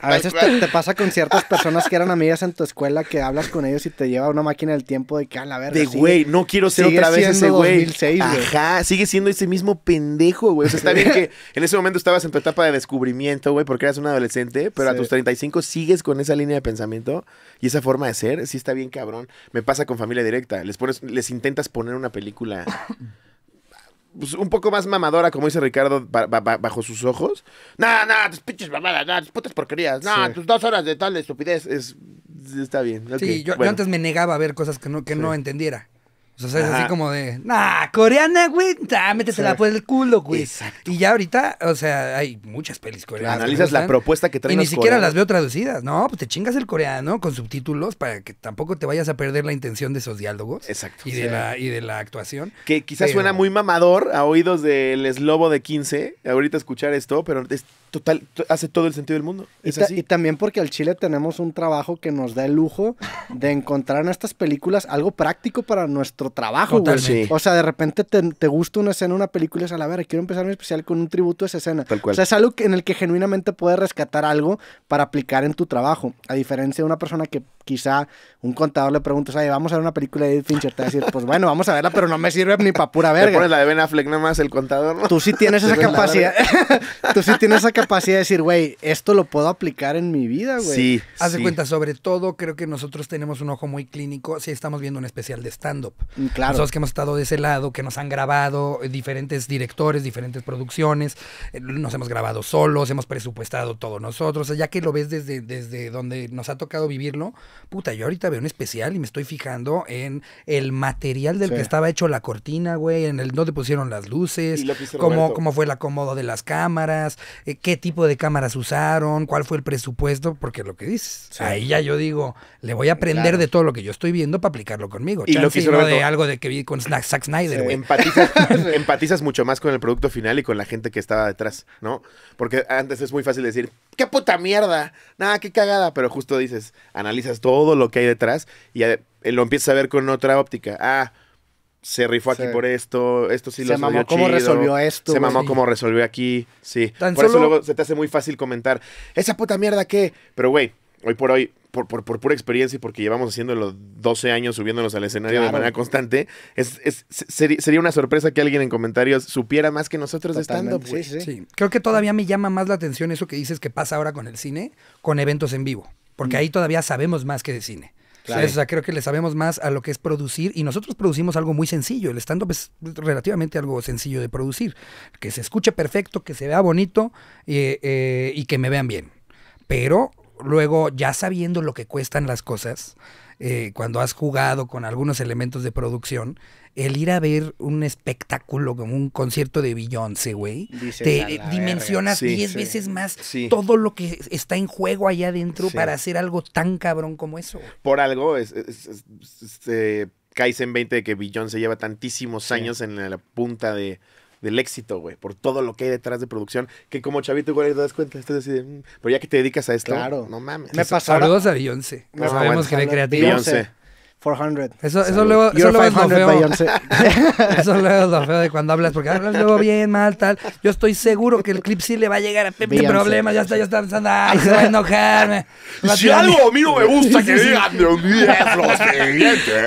a veces te, pasa con ciertas personas que eran amigas en tu escuela que hablas con ellos y te lleva una máquina del tiempo de que a la verga. De güey, no quiero ser otra vez ese güey. Ajá, sigue siendo ese mismo pendejo, güey. O está bien en ese momento estabas en tu etapa de descubrimiento, güey, porque eras un adolescente, pero a tus 35 sigues con esa línea de pensamiento y esa forma de ser, sí está bien cabrón. Me pasa con familia directa, les les intentas poner una película pues, un poco más mamadora, como dice Ricardo, bajo sus ojos. No, no, tus pinches mamadas, tus putas porquerías, No, tus dos horas de tal estupidez. está bien. sí, yo, antes me negaba a ver cosas que no, que no entendiera. O sea, es así como de, nah, coreana, güey, nah, métetela por el culo, güey. Exacto. Y ya ahorita, o sea, hay muchas pelis coreanas. Analizas la propuesta que traen Y ni siquiera las veo traducidas. No, pues te chingas el coreano con subtítulos para que tampoco te vayas a perder la intención de esos diálogos. Exacto. Y, de, la, y de la actuación. Que quizás suena muy mamador a oídos del eslobo de 15, ahorita escuchar esto, pero total, hace todo el sentido del mundo. y, también porque al Chile tenemos un trabajo que nos da el lujo de encontrar en estas películas algo práctico para nuestro trabajo, O sea, de repente te, gusta una escena, una película, es a la ver, quiero empezar mi especial con un tributo a esa escena. Tal cual. O sea, es algo en el que genuinamente puedes rescatar algo para aplicar en tu trabajo. A diferencia de una persona que quizá un contador le preguntas, sea vamos a ver una película de Ed Fincher, te va a decir, pues bueno, vamos a verla, pero no me sirve ni para pura verga. Te pones la de Ben Affleck nomás, el contador, ¿no? Tú sí tienes esa capacidad, tú sí tienes esa capacidad de decir, güey, esto lo puedo aplicar en mi vida, güey. Sí, Haz de cuenta, sobre todo creo que nosotros tenemos un ojo muy clínico si estamos viendo un especial de stand-up. Mm, claro. Nosotros que hemos estado de ese lado, que nos han grabado eh, diferentes directores, diferentes producciones, eh, nos hemos grabado solos, hemos presupuestado todo nosotros, ya que lo ves desde, desde donde nos ha tocado vivirlo, Puta, yo ahorita veo un especial y me estoy fijando en el material del que estaba hecho la cortina, güey, en el dónde pusieron las luces, cómo, cómo fue el acomodo de las cámaras, eh, qué tipo de cámaras usaron, cuál fue el presupuesto, porque lo que dices, ahí ya yo digo, le voy a aprender de todo lo que yo estoy viendo para aplicarlo conmigo. Y lo que hizo de algo de que vi con Zack Snyder, güey. Empatizas, empatizas mucho más con el producto final y con la gente que estaba detrás, ¿no? Porque antes es muy fácil decir, qué puta mierda, nada, qué cagada, pero justo dices, analizas todo lo que hay detrás y eh, lo empiezas a ver con otra óptica. Ah, se rifó aquí por esto, esto sí lo Se mamó cómo resolvió esto. Se mamó cómo resolvió aquí, sí. por eso luego se te hace muy fácil comentar, esa puta mierda qué. Pero güey, hoy por hoy, por, pura experiencia y porque llevamos haciéndolo 12 años subiéndonos al escenario de manera constante, sería una sorpresa que alguien en comentarios supiera más que nosotros estando. Sí, sí. Creo que todavía me llama más la atención eso que dices que pasa ahora con el cine, con eventos en vivo porque mm. ahí todavía sabemos más que de cine. O sea, creo que le sabemos más a lo que es producir y nosotros producimos algo muy sencillo. El stand-up es relativamente algo sencillo de producir. Que se escuche perfecto, que se vea bonito y eh, que me vean bien. Pero luego, ya sabiendo lo que cuestan las cosas, eh, cuando has jugado con algunos elementos de producción, el ir a ver un espectáculo como un concierto de Beyoncé, güey, te dimensionas 10 veces más todo lo que está en juego allá adentro para hacer algo tan cabrón como eso. Por algo, es, caes en 20 de que Beyoncé lleva tantísimos años en la punta de del éxito, güey, por todo lo que hay detrás de producción, que como chavito igual te das cuenta, estás así mm", pero ya que te dedicas a esto, claro. no mames. Me pasó. Saludos a Beyoncé. No, que de creativo. Beyoncé. 400. Eso, eso luego, es lo feo. lo feo de cuando hablas, porque hablas luego bien, mal, tal. Yo estoy seguro que el clip sí le va a llegar a este Pepe problemas, ya está, ya está pensando, ay, se va a enojarme. si algo a mí no me gusta que digan de un día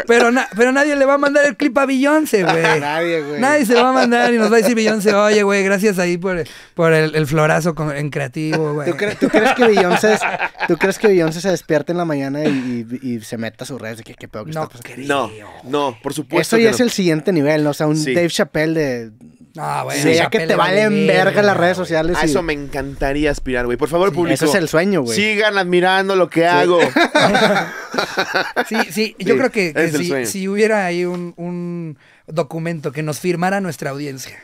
pero, pero nadie le va a mandar el clip a Beyoncé, güey. nadie, güey. Nadie se lo va a mandar y nos va a decir Beyoncé, oye, güey, gracias ahí por, por el, florazo en creativo, güey. ¿Tú, crees que Beyoncé, se despierte en la mañana y, se meta a sus redes de que qué pedo no No, por supuesto. Eso ya es el siguiente nivel, ¿no? O sea, un Dave Chappelle de. Ah, ya que te valen verga las redes sociales. eso me encantaría aspirar, güey. Por favor, público. Ese es el sueño, güey. Sigan admirando lo que hago. sí, sí. Yo creo que, si, hubiera ahí un documento que nos firmara nuestra audiencia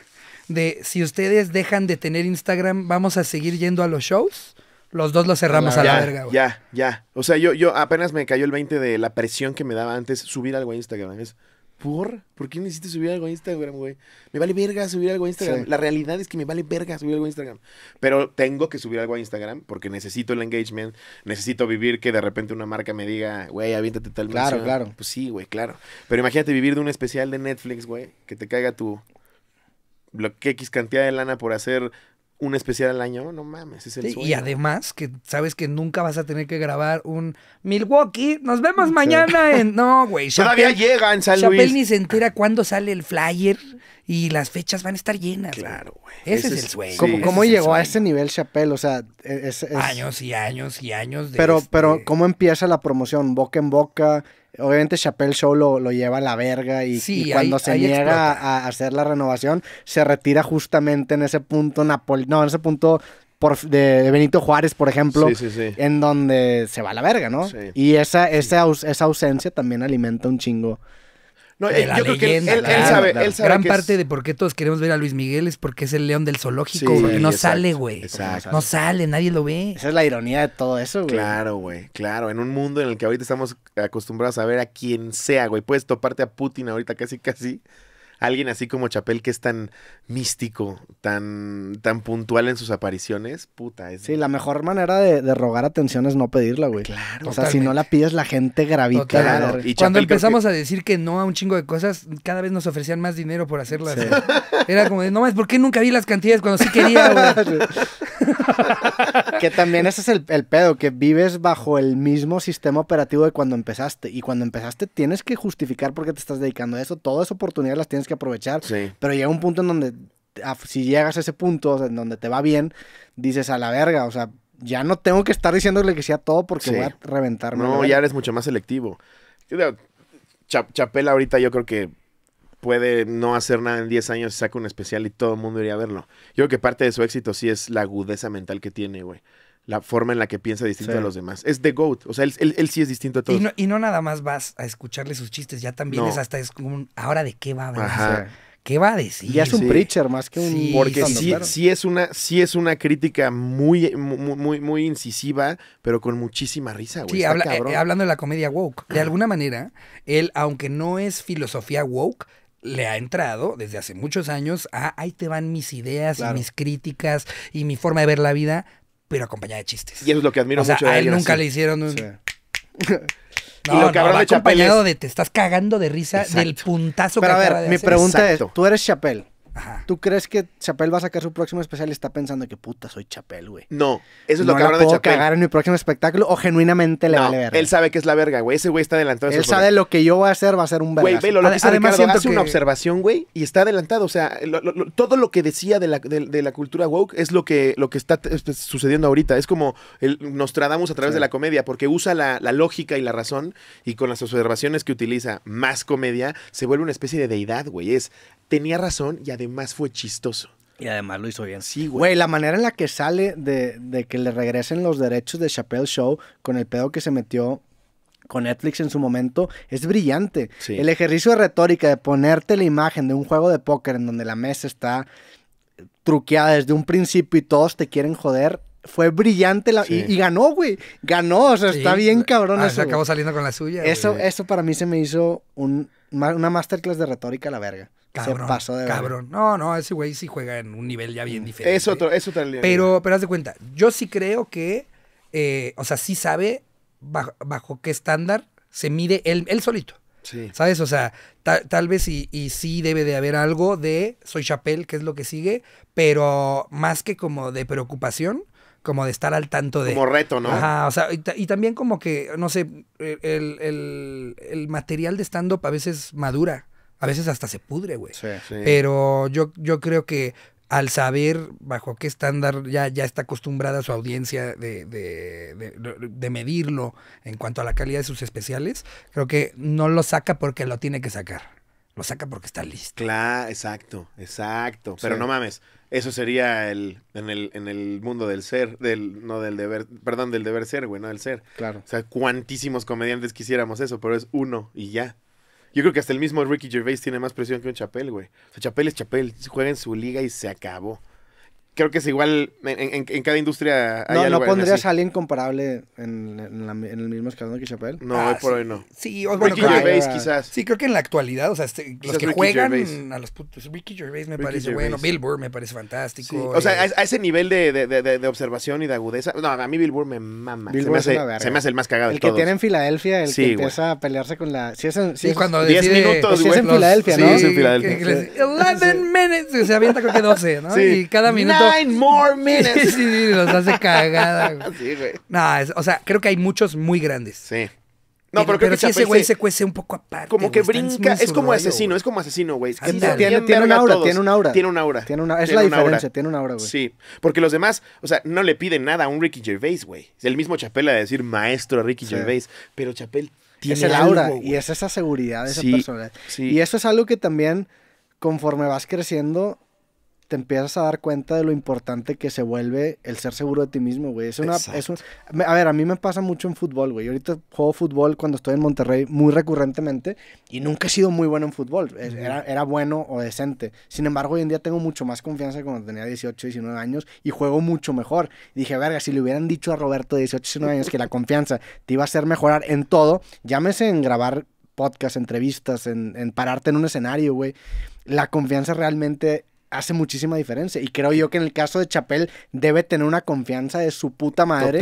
de si ustedes dejan de tener Instagram, vamos a seguir yendo a los shows los dos los cerramos a la verga, güey. Ya, ya. O sea, yo, yo apenas me cayó el 20 de la presión que me daba antes subir algo a Instagram. Es, ¿por? ¿Por qué necesito subir algo a Instagram, güey? Me vale verga subir algo a Instagram. La realidad es que me vale verga subir algo a Instagram. Pero tengo que subir algo a Instagram porque necesito el engagement, necesito vivir que de repente una marca me diga, güey, aviéntate tal Claro, claro. Pues sí, güey, claro. Pero imagínate vivir de un especial de Netflix, güey, que te caiga tu lo X cantidad de lana por hacer un especial al año, no mames, es el sueño. Y además que sabes que nunca vas a tener que grabar un Milwaukee, nos vemos mañana en... No, güey. Todavía llega en San Chappell ni se entera cuándo sale el flyer y las fechas van a estar llenas. Claro, güey. Ese, es el sueño. ¿Cómo, llegó a ese nivel Chapel? O sea, es, Años y años y años de... Pero, este pero, ¿cómo empieza la promoción? ¿Boca en boca? obviamente Chappelle Show lo, lleva a la verga y, cuando se llega a, hacer la renovación, se retira justamente en ese punto Napoli, no, en ese punto por, de, Benito Juárez, por ejemplo, en donde se va a la verga, ¿no? Y esa, esa, esa ausencia también alimenta un chingo eh, yo creo que él, sabe, Gran parte de por qué todos queremos ver a Luis Miguel es porque es el león del zoológico, no sale, güey. Exacto. No sale, nadie lo ve. Esa es la ironía de todo eso, güey. Claro, güey, claro. En un mundo en el que ahorita estamos acostumbrados a ver a quien sea, güey. Puedes toparte a Putin ahorita casi, casi alguien así como Chapel que es tan místico, tan, tan puntual en sus apariciones, puta. Es... Sí, la mejor manera de, rogar atención es no pedirla, güey. Claro. O sea, si no la pides, la gente gravita. Claro. Y Cuando empezamos a decir que no a un chingo de cosas, cada vez nos ofrecían más dinero por hacerlas. Era como no más, ¿por qué nunca vi las cantidades cuando sí quería, güey? que también ese es el, pedo, que vives bajo el mismo sistema operativo de cuando empezaste. Y cuando empezaste tienes que justificar por qué te estás dedicando a eso. Todas oportunidades las tienes que aprovechar. Pero llega un punto en donde, ah, si llegas a ese punto, en donde te va bien, dices a la verga, o sea, ya no tengo que estar diciéndole que sea todo porque voy a reventarme. No, ya eres mucho más selectivo. Chapela ahorita yo creo que puede no hacer nada en 10 años, saca un especial y todo el mundo iría a verlo. Yo creo que parte de su éxito sí es la agudeza mental que tiene, güey la forma en la que piensa distinto a los demás. Es The GOAT. O sea, él, sí es distinto a todos. Y no, y nada más vas a escucharle sus chistes, ya también es hasta es como ahora de qué va a hablar. ¿Qué va a decir? Y es un preacher más que un... porque sí, sí, es una, sí es una crítica muy, muy, muy, incisiva, pero con muchísima risa, güey. Sí, eh, hablando de la comedia woke. De alguna manera, él, aunque no es filosofía woke, le ha entrado desde hace muchos años a ahí te van mis ideas y mis críticas y mi forma de ver la vida, pero acompañada de chistes. Y eso es lo que admiro mucho de a él. nunca le hicieron un... No, que no, de acompañado de te estás cagando de risa del puntazo pero que a ver, mi pregunta es, ¿tú eres Chapel? ¿Tú crees que Chapel va a sacar su próximo especial y está pensando que puta soy Chapel, güey? No, eso es lo que cabrón de Chapel. cagar en mi próximo espectáculo o genuinamente le vale verga. Él sabe que es la verga, güey. Ese güey está adelantado. Él sabe lo que yo voy a hacer, va a ser un verga. Güey, velo, lo que Además, hace una observación, güey, y está adelantado. O sea, todo lo que decía de la, cultura woke es lo que, lo que está este, sucediendo ahorita. Es como nos a través de la comedia, porque usa la, la lógica y la razón, y con las observaciones que utiliza más comedia, se vuelve una especie de deidad, güey. Es tenía razón y además fue chistoso. Y además lo hizo bien. Sí, güey. la manera en la que sale de, que le regresen los derechos de Chappelle Show con el pedo que se metió con Netflix en su momento es brillante. El ejercicio de retórica de ponerte la imagen de un juego de póker en donde la mesa está truqueada desde un principio y todos te quieren joder. Fue brillante y, ganó, güey. Ganó, o sea, está bien cabrón ah, eso. Se acabó saliendo con la suya. Eso, para mí se me hizo una masterclass de retórica a la verga. Cabrón, cabrón. No, no, ese güey sí juega en un nivel ya bien mm. diferente. Es otro, es Pero, pero haz de cuenta, yo sí creo que, eh, o sea, sí sabe bajo, qué estándar se mide él, solito. Sí. ¿Sabes? O sea, tal vez y, sí debe de haber algo de soy Chapel, que es lo que sigue, pero más que como de preocupación, como de estar al tanto de. Como reto, ¿no? Ajá, o sea, y, también como que, no sé, el, el material de stand-up a veces madura a veces hasta se pudre, güey. Pero yo, yo creo que al saber bajo qué estándar ya, ya está acostumbrada su audiencia de, de, de, medirlo en cuanto a la calidad de sus especiales, creo que no lo saca porque lo tiene que sacar. Lo saca porque está listo. Claro, exacto, exacto. Pero no mames, eso sería el en, el en el mundo del ser, del no del deber, perdón, del deber ser, güey, no del ser. Claro. O sea, cuantísimos comediantes quisiéramos eso, pero es uno y ya. Yo creo que hasta el mismo Ricky Gervais tiene más presión que un Chapel, güey. O sea, Chapel es Chapel. Juega en su liga y se acabó creo que es igual en, cada industria. Hay no, algo no pondrías a alguien comparable en, la, en, el mismo escalón que Chappelle. No, hoy ah, por hoy no. Sí, o, bueno, Ricky quizás. Sí, creo que en la actualidad, o sea, este, los que juegan a los putos. Pues, Ricky Gervais me parece bueno, Bill me parece fantástico. O sea, eh, a, ese nivel de, observación y de agudeza. No, a mí Bill me mama. se, me hace, se, me hace, el más cagado. El que tiene en Filadelfia, el que empieza a pelearse con la. Si es en, si 10 minutos, si es en Filadelfia, ¿no? Sí, es en Filadelfia. 11 minutes, se avienta creo que 12, ¿no? Y cada minuto Nine more minutes. sí, sí, los hace cagada. Güey. Sí, güey. No, o sea, creo que hay muchos muy grandes. Sí. No, pero, creo que ese güey se cuece un poco aparte. Como que brinca, es como asesino, es como asesino, güey. tiene, una aura, tiene, una aura, tiene una aura, tiene una es la diferencia, tiene una aura, güey. Sí, porque los demás, o sea, no le piden nada a un Ricky Gervais, güey. Es El mismo Chapel a decir maestro a Ricky Gervais, pero Chapel tiene es el aura güey. y es esa seguridad, de esa sí, Y eso es algo que también conforme vas creciendo te empiezas a dar cuenta de lo importante que se vuelve el ser seguro de ti mismo, güey. Es una, es un, a ver, a mí me pasa mucho en fútbol, güey. ahorita juego fútbol cuando estoy en Monterrey muy recurrentemente y nunca he sido muy bueno en fútbol. Era, bueno o decente. Sin embargo, hoy en día tengo mucho más confianza que cuando tenía 18, 19 años y juego mucho mejor. dije, verga, si le hubieran dicho a Roberto de 18, 19 años que la confianza te iba a hacer mejorar en todo, llámese en grabar podcast, entrevistas, en, en pararte en un escenario, güey. La confianza realmente hace muchísima diferencia. Y creo yo que en el caso de Chapel debe tener una confianza de su puta madre.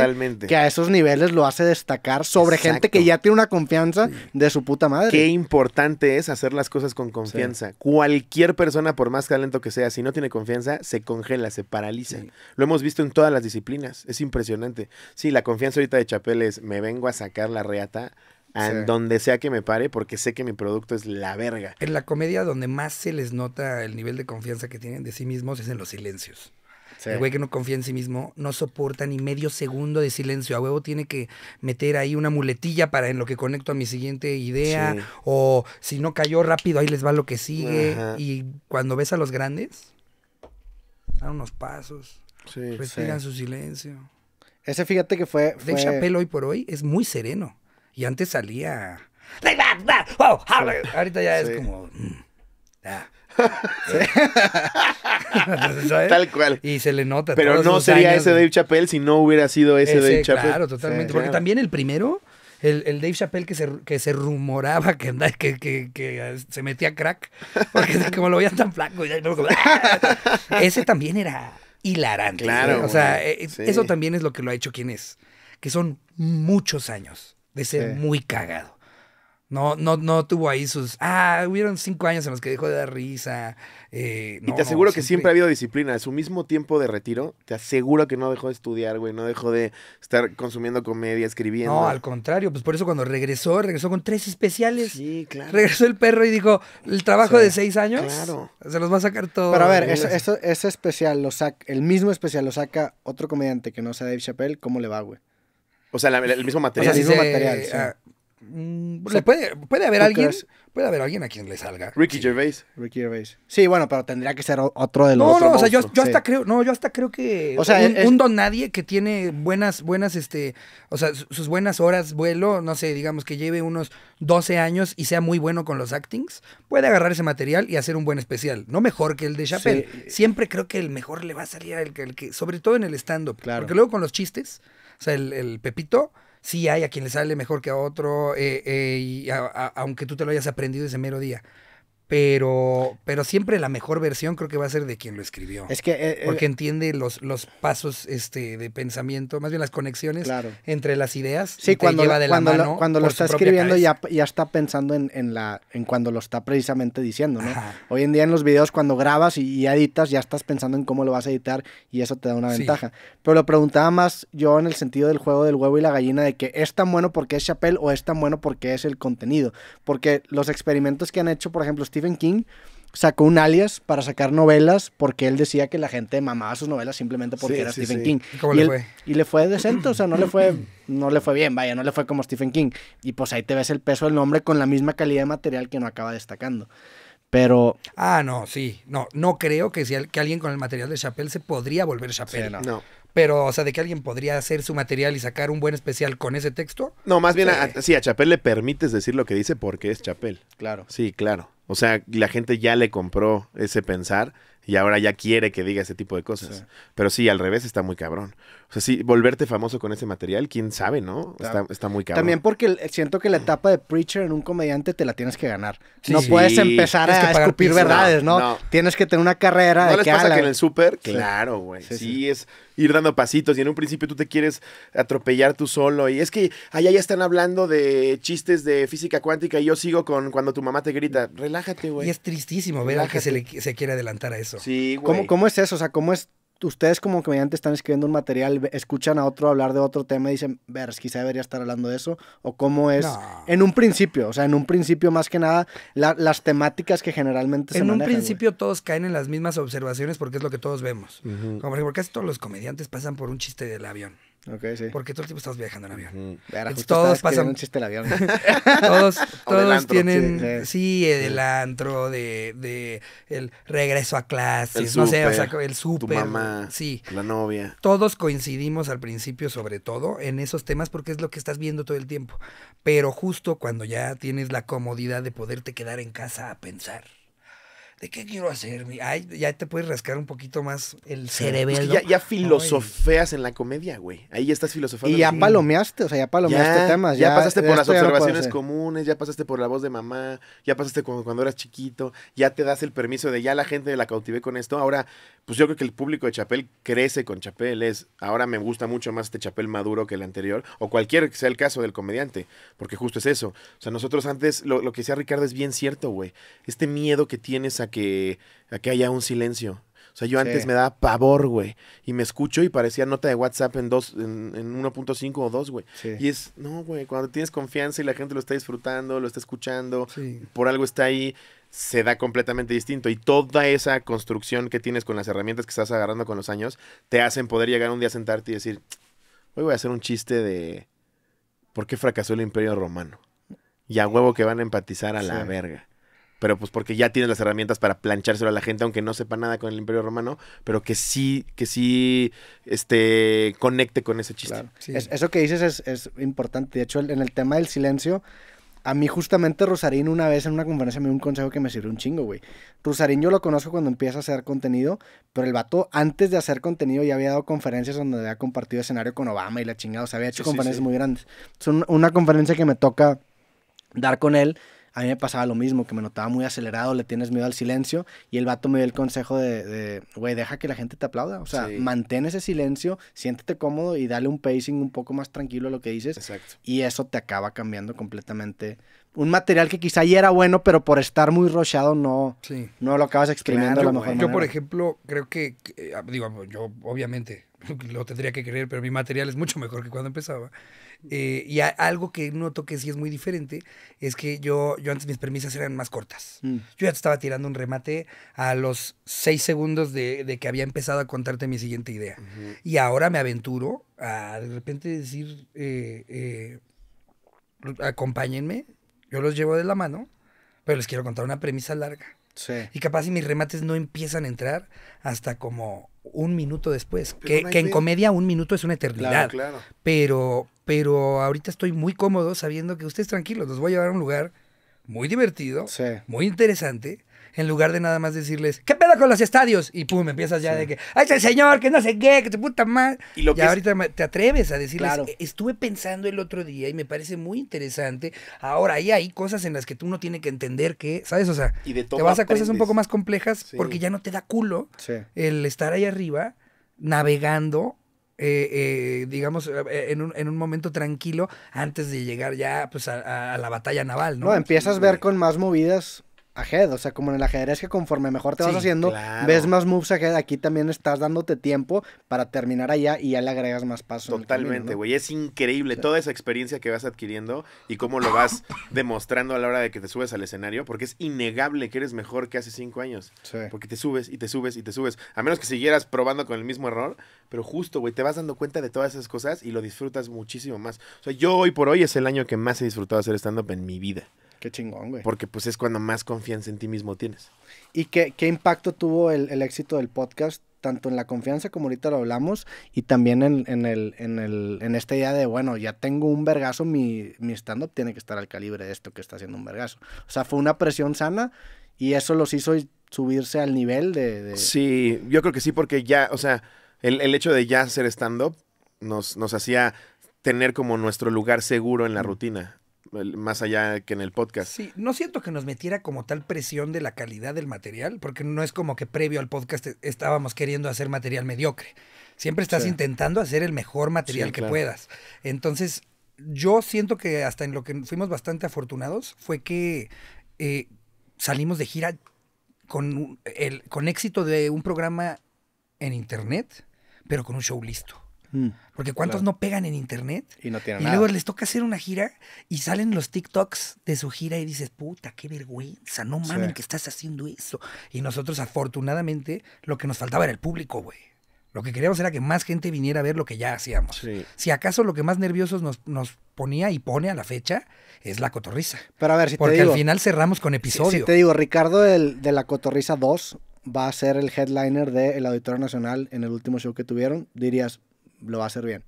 Que a esos niveles lo hace destacar sobre gente que ya tiene una confianza de su puta madre. Qué importante es hacer las cosas con confianza. Cualquier persona, por más talento que sea, si no tiene confianza, se congela, se paraliza. Lo hemos visto en todas las disciplinas. Es impresionante. Sí, la confianza ahorita de Chapel es me vengo a sacar la reata donde sea que me pare porque sé que mi producto es la verga. En la comedia donde más se les nota el nivel de confianza que tienen de sí mismos es en los silencios. El güey que no confía en sí mismo no soporta ni medio segundo de silencio. A huevo tiene que meter ahí una muletilla para en lo que conecto a mi siguiente idea. O si no cayó rápido, ahí les va lo que sigue. Y cuando ves a los grandes, dan unos pasos. respiran pues su silencio. Ese fíjate que fue. fue... De Chappelle hoy por hoy es muy sereno. Y antes salía. Ahorita ya es como. Mm, Tal cual. Y se le nota. Pero no sería ese Dave Chappelle si no hubiera sido ese, Dave Chappelle. Claro, totalmente. porque también el primero, el, Dave Chappelle que se, rumoraba que, eh, se metía crack, porque como lo veían tan flaco, ah". ese también era hilarante. Claro. O sea, eh, eso también es lo que lo ha hecho quien es, que son muchos años de ser muy cagado. No, no, no tuvo ahí sus. Ah, hubieron cinco años en los que dejó de dar risa. Eh, y te aseguro que siempre... ha habido disciplina. Su mismo tiempo de retiro, te aseguro que no dejó de estudiar, güey. No dejó de estar consumiendo comedia, escribiendo. No, al contrario. Pues por eso cuando regresó, regresó con tres especiales. Sí, claro. Regresó el perro y dijo: el trabajo de seis años. Claro. Se los va a sacar todo. Pero a ver, eso es, ese especial, lo saca, el mismo especial lo saca otro comediante que no sea Dave Chappelle. ¿Cómo le va, güey? O sea, el mismo material. O sea, el mismo material, ah, mm, puede, haber alguien, puede haber alguien a quien le salga. Ricky Gervais. Ricky Gervais. Sí, bueno, pero tendría que ser otro de los. No, no, o sea, yo, hasta creo, no, yo hasta creo que o un, don nadie que tiene buenas, buenas, este, o sea, sus buenas horas vuelo, no sé, digamos que lleve unos 12 años y sea muy bueno con los actings, puede agarrar ese material y hacer un buen especial. No mejor que el de Chappelle. Siempre creo que el mejor le va a salir el que, el que sobre todo en el stand-up. Claro. Porque luego con los chistes o sea, el, el Pepito, sí hay a quien le sale mejor que a otro, eh, eh, y aunque tú te lo hayas aprendido ese mero día pero, pero siempre la mejor versión creo que va a ser de quien lo escribió. Es que... Eh, eh, porque entiende los, los pasos este, de pensamiento, más bien las conexiones entre las ideas. Sí, cuando, lleva lo, cuando lo está escribiendo ya, ya, está pensando en, la, en cuando lo está precisamente diciendo, ¿no? Hoy en día en los videos cuando grabas y, editas ya estás pensando en cómo lo vas a editar y eso te da una ventaja. Pero lo preguntaba más yo en el sentido del juego del huevo y la gallina de que es tan bueno porque es chapel o es tan bueno porque es el contenido. Porque los experimentos que han hecho, por ejemplo, Steve Stephen King sacó un alias para sacar novelas porque él decía que la gente mamaba sus novelas simplemente porque era Stephen King. y, le fue? y decente, o sea, no le fue, no le fue bien, vaya, no le fue como Stephen King. Y pues ahí te ves el peso del nombre con la misma calidad de material que no acaba destacando. Pero. Ah, no, sí. No, no creo que, si, que alguien con el material de Chappelle se podría volver Chappelle. No. Pero, o sea, de que alguien podría hacer su material y sacar un buen especial con ese texto. No, más bien, a, sí, a Chapel le permites decir lo que dice porque es Chapel. Claro. Sí, claro. O sea, la gente ya le compró ese pensar y ahora ya quiere que diga ese tipo de cosas. Pero sí, al revés está muy cabrón. O sea, sí, volverte famoso con ese material, quién sabe, ¿no? Está, muy caro. También porque siento que la etapa de preacher en un comediante te la tienes que ganar. no puedes empezar a escupir verdades, no, Tienes que tener una carrera. ¿No de les pasa que en el súper? Claro, güey. Sí, es ir dando pasitos y en un principio tú te quieres atropellar tú solo. Y es que allá ya están hablando de chistes de física cuántica y yo sigo con cuando tu mamá te grita. Relájate, güey. Y es tristísimo ver a que se, se quiere adelantar a eso. Sí, güey. ¿Cómo es eso? O sea, ¿cómo es ustedes como comediantes están escribiendo un material, escuchan a otro hablar de otro tema y dicen, ver, quizá debería estar hablando de eso, o cómo es en un principio, o sea, en un principio más que nada, las temáticas que generalmente en En un principio todos caen en las mismas observaciones porque es lo que todos vemos. Como por ejemplo, casi todos los comediantes pasan por un chiste del avión. Porque todo el tiempo estamos viajando en avión. todos pasan. avión. todos tienen. Sí, el antro, de, el regreso a clases, el no sé, o sea, el súper. mamá. La novia. Todos coincidimos al principio, sobre todo, en esos temas, porque es lo que estás viendo todo el tiempo. Pero justo cuando ya tienes la comodidad de poderte quedar en casa a pensar. ¿De qué quiero hacer? Ay, ya te puedes rascar un poquito más el cerebro. ya, filosofeas en la comedia, güey. Ahí ya estás filosofando. Y ya palomeaste, o sea, ya palomeaste temas. Ya, pasaste por las observaciones comunes, ya pasaste por la voz de mamá, ya pasaste cuando, cuando eras chiquito, ya te das el permiso de ya la gente la cautivé con esto. Ahora pues yo creo que el público de Chapel crece con Chapel. Es ahora me gusta mucho más este Chapel maduro que el anterior, o cualquier que sea el caso del comediante, porque justo es eso. O sea, nosotros antes, lo, que decía Ricardo es bien cierto, güey. Este miedo que tienes a que, a que haya un silencio. O sea, yo antes me daba pavor, güey. Y me escucho y parecía nota de WhatsApp en, dos, en, en 1.5 o 2, güey. Y es, no, güey, cuando tienes confianza y la gente lo está disfrutando, lo está escuchando, por algo está ahí se da completamente distinto y toda esa construcción que tienes con las herramientas que estás agarrando con los años te hacen poder llegar un día a sentarte y decir, hoy voy a hacer un chiste de por qué fracasó el imperio romano. Y a huevo que van a empatizar a la verga. Pero pues porque ya tienes las herramientas para planchárselo a la gente, aunque no sepa nada con el imperio romano, pero que sí, que sí este, conecte con ese chiste. eso que dices es, es importante. De hecho, en el tema del silencio, a mí justamente Rosarín una vez en una conferencia me dio un consejo que me sirvió un chingo, güey. Rosarín yo lo conozco cuando empieza a hacer contenido, pero el vato antes de hacer contenido ya había dado conferencias donde había compartido escenario con Obama y la chingada, o sea, había hecho conferencias muy grandes. Es una conferencia que me toca dar con él a mí me pasaba lo mismo, que me notaba muy acelerado, le tienes miedo al silencio, y el vato me dio el consejo de, güey, deja que la gente te aplauda, o sea, mantén ese silencio, siéntete cómodo y dale un pacing un poco más tranquilo a lo que dices. Exacto. Y eso te acaba cambiando completamente. Un material que quizá ya era bueno, pero por estar muy rochado no, no lo acabas exprimiendo a lo mejor. Yo, por ejemplo, creo que, ah, digo, yo obviamente lo tendría que creer, pero mi material es mucho mejor que cuando empezaba. Eh, y algo que noto que sí es muy diferente es que yo, yo antes mis premisas eran más cortas. Mm. Yo ya te estaba tirando un remate a los seis segundos de, que había empezado a contarte mi siguiente idea. Y ahora me aventuro a de repente decir, eh, eh, acompáñenme, yo los llevo de la mano, pero les quiero contar una premisa larga. Y capaz si mis remates no empiezan a entrar hasta como un minuto después. Pues que, en comedia un minuto es una eternidad. Pero, pero ahorita estoy muy cómodo sabiendo que ustedes tranquilos, los voy a llevar a un lugar muy divertido, muy interesante en lugar de nada más decirles, ¿qué pedo con los estadios? Y pum, empiezas ya de que, ¡ay, ah, el señor, que no sé qué, que te puta más! Y, ahorita te atreves a decirles, e, estuve pensando el otro día y me parece muy interesante. Ahora, ahí hay cosas en las que tú no tienes que entender que, ¿sabes? O sea, te vas a cosas un poco más complejas porque ya no te da culo el estar ahí arriba navegando eh, eh, digamos, eh, en un, en un, momento tranquilo antes de llegar ya pues, a, a la batalla naval, ¿no? No, empiezas a ver con más movidas ahead, o sea, como en el ajedrez que conforme mejor te vas haciendo, ves más moves ahead, aquí también estás dándote tiempo para terminar allá y ya le agregas más pasos. Totalmente, güey, es increíble toda esa experiencia que vas adquiriendo y cómo lo vas demostrando a la hora de que te subes al escenario, porque es innegable que eres mejor que hace cinco años, porque te subes y te subes y te subes, a menos que siguieras probando con el mismo error, pero justo, güey, te vas dando cuenta de todas esas cosas y lo disfrutas muchísimo más. O sea, yo hoy por hoy es el año que más he disfrutado hacer stand-up en mi vida. Qué chingón, güey. Porque pues es cuando más confianza en ti mismo tienes. ¿Y qué, qué impacto tuvo el, éxito del podcast? Tanto en la confianza como ahorita lo hablamos, y también en, en, el, el, en esta idea de, bueno, ya tengo un vergazo, mi, mi stand-up tiene que estar al calibre de esto que está haciendo un vergazo. O sea, fue una presión sana y eso los hizo subirse al nivel de... Sí, yo creo que sí, porque ya, o sea, el, hecho de ya hacer stand-up nos, nos hacía tener como nuestro lugar seguro en la rutina más allá que en el podcast. Sí, no siento que nos metiera como tal presión de la calidad del material, porque no es como que previo al podcast e, estábamos queriendo hacer material mediocre. Siempre estás intentando hacer el mejor material que puedas. Entonces, yo siento que hasta en lo que fuimos bastante afortunados fue que eh, salimos de gira con, el, con éxito de un programa en internet, pero con un show listo. Mm. Porque cuántos no pegan en internet y no luego les toca hacer una gira y salen los TikToks de su gira y dices, puta, qué vergüenza, no mamen que estás haciendo eso. Y nosotros, afortunadamente, lo que nos faltaba era el público, güey. Lo que queríamos era que más gente viniera a ver lo que ya hacíamos. Si acaso lo que más nerviosos nos, ponía y pone a la fecha es la cotorriza. Pero a ver, si Porque al final cerramos con episodio. Si, te digo, Ricardo el, de la cotorriza 2 va a ser el headliner del de Auditorio Nacional en el último show que tuvieron, dirías, lo va a hacer bien.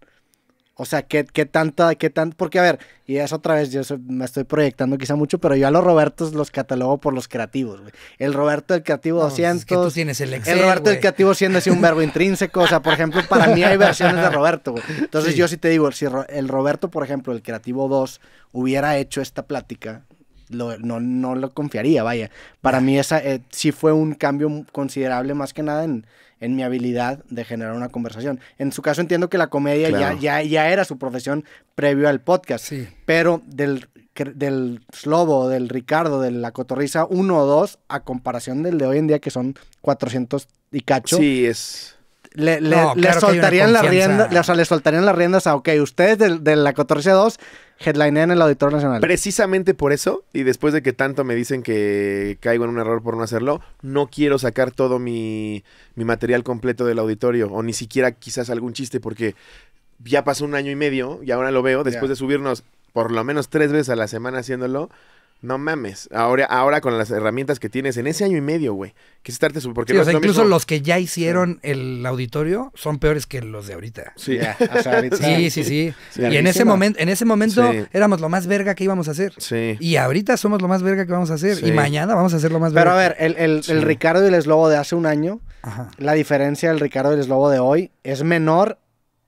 O sea, ¿qué, qué tanta, qué tan, porque a ver, y es otra vez, yo me estoy proyectando quizá mucho, pero yo a los Robertos los catalogo por los creativos, güey. El Roberto del Creativo 200. Es tienes el Excel, El Roberto del Creativo siendo así un verbo intrínseco, o sea, por ejemplo, para mí hay versiones de Roberto, güey. Entonces yo sí te digo, si el Roberto, por ejemplo, el Creativo 2, hubiera hecho esta plática, no, no lo confiaría, vaya. Para mí esa eh, sí fue un cambio considerable más que nada en en mi habilidad de generar una conversación. En su caso entiendo que la comedia ya, ya, era su profesión previo al podcast, sí. pero del, del Slobo, del Ricardo, de la Cotorriza, uno o dos, a comparación del de hoy en día que son 400 y cacho. Sí, es le, soltarían las riendas, le las riendas a, ok, ustedes de, la 14-2 headlinean el Auditorio Nacional. Precisamente por eso, y después de que tanto me dicen que caigo en un error por no hacerlo, no quiero sacar todo mi, material completo del auditorio, o ni siquiera quizás algún chiste, porque ya pasó un año y medio, y ahora lo veo, después de subirnos por lo menos tres veces a la semana haciéndolo, no mames. Ahora, ahora con las herramientas que tienes en ese año y medio, güey. Que estarte su. Porque incluso los que ya hicieron el auditorio son peores que los de ahorita. Sí, sí, sí, y en ese, momento, en ese momento éramos lo más verga que íbamos a hacer. Sí. Y ahorita somos lo más verga que vamos a hacer. Y mañana vamos a hacer lo más verga. Pero a ver, el, Ricardo y el eslobo de hace un año, la diferencia del Ricardo y el eslobo de hoy es menor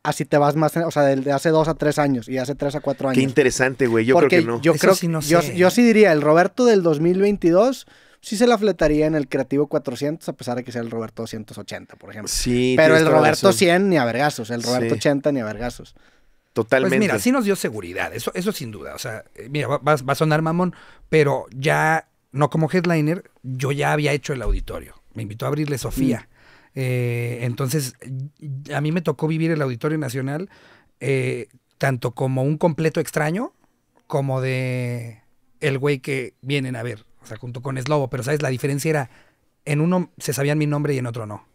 así te vas más, o sea, de, hace dos a tres años y hace tres a cuatro años. Qué interesante, güey. Yo creo que no. Yo creo sí no sé. yo, ¿eh? sí diría, el Roberto del 2022 sí se la fletaría en el Creativo 400, a pesar de que sea el Roberto 280, por ejemplo. Sí. Pero el Roberto 100 ni a vergazos, el Roberto 80 ni a vergazos. Totalmente. Pues mira, sí nos dio seguridad, eso, eso sin duda. O sea, eh, mira, va, va, a sonar mamón, pero ya, no como headliner, yo ya había hecho el auditorio. Me invitó a abrirle Sofía. Mm. Eh, entonces, a mí me tocó vivir el Auditorio Nacional eh, tanto como un completo extraño, como de el güey que vienen a ver, o sea, junto con Slobo, pero sabes, la diferencia era, en uno se sabían mi nombre y en otro no.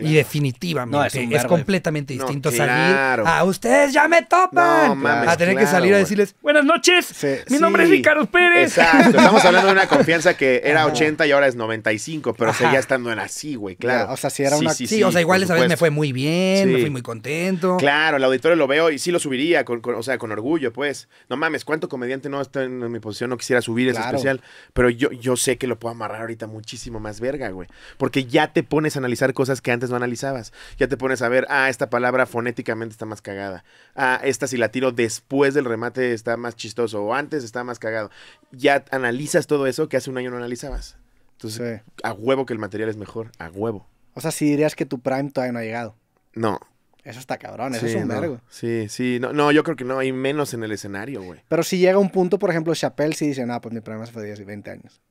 Y definitivamente es, completamente distinto salir a ustedes ya me topan. a tener que salir a decirles buenas noches. mi nombre es Ricardo Pérez. Estamos hablando de una confianza que era 80 y ahora es 95, pero seguía estando en así, güey, claro. O sea, si era una. Sí, o sea, igual esa vez me fue muy bien, me fui muy contento. Claro, el auditorio lo veo y sí lo subiría, con, o sea, con orgullo, pues. No mames, ¿cuánto comediante no está en, mi posición? No quisiera subir ese especial, pero yo, yo sé que lo puedo amarrar ahorita muchísimo más verga, güey. Porque ya te pones a analizar cosas que antes no analizabas. Ya te pones a ver, ah, esta palabra fonéticamente está más cagada. Ah, esta si la tiro después del remate está más chistoso o antes está más cagado. Ya analizas todo eso que hace un año no analizabas. Entonces, a huevo que el material es mejor, a huevo. O sea, si dirías que tu prime todavía no ha llegado. No, eso está cabrón, eso es un Sí, sí, no, no, yo creo que no, hay menos en el escenario, güey. Pero si llega un punto, por ejemplo, Chappelle si dice, no, pues mi prime fue 10 y 20 años.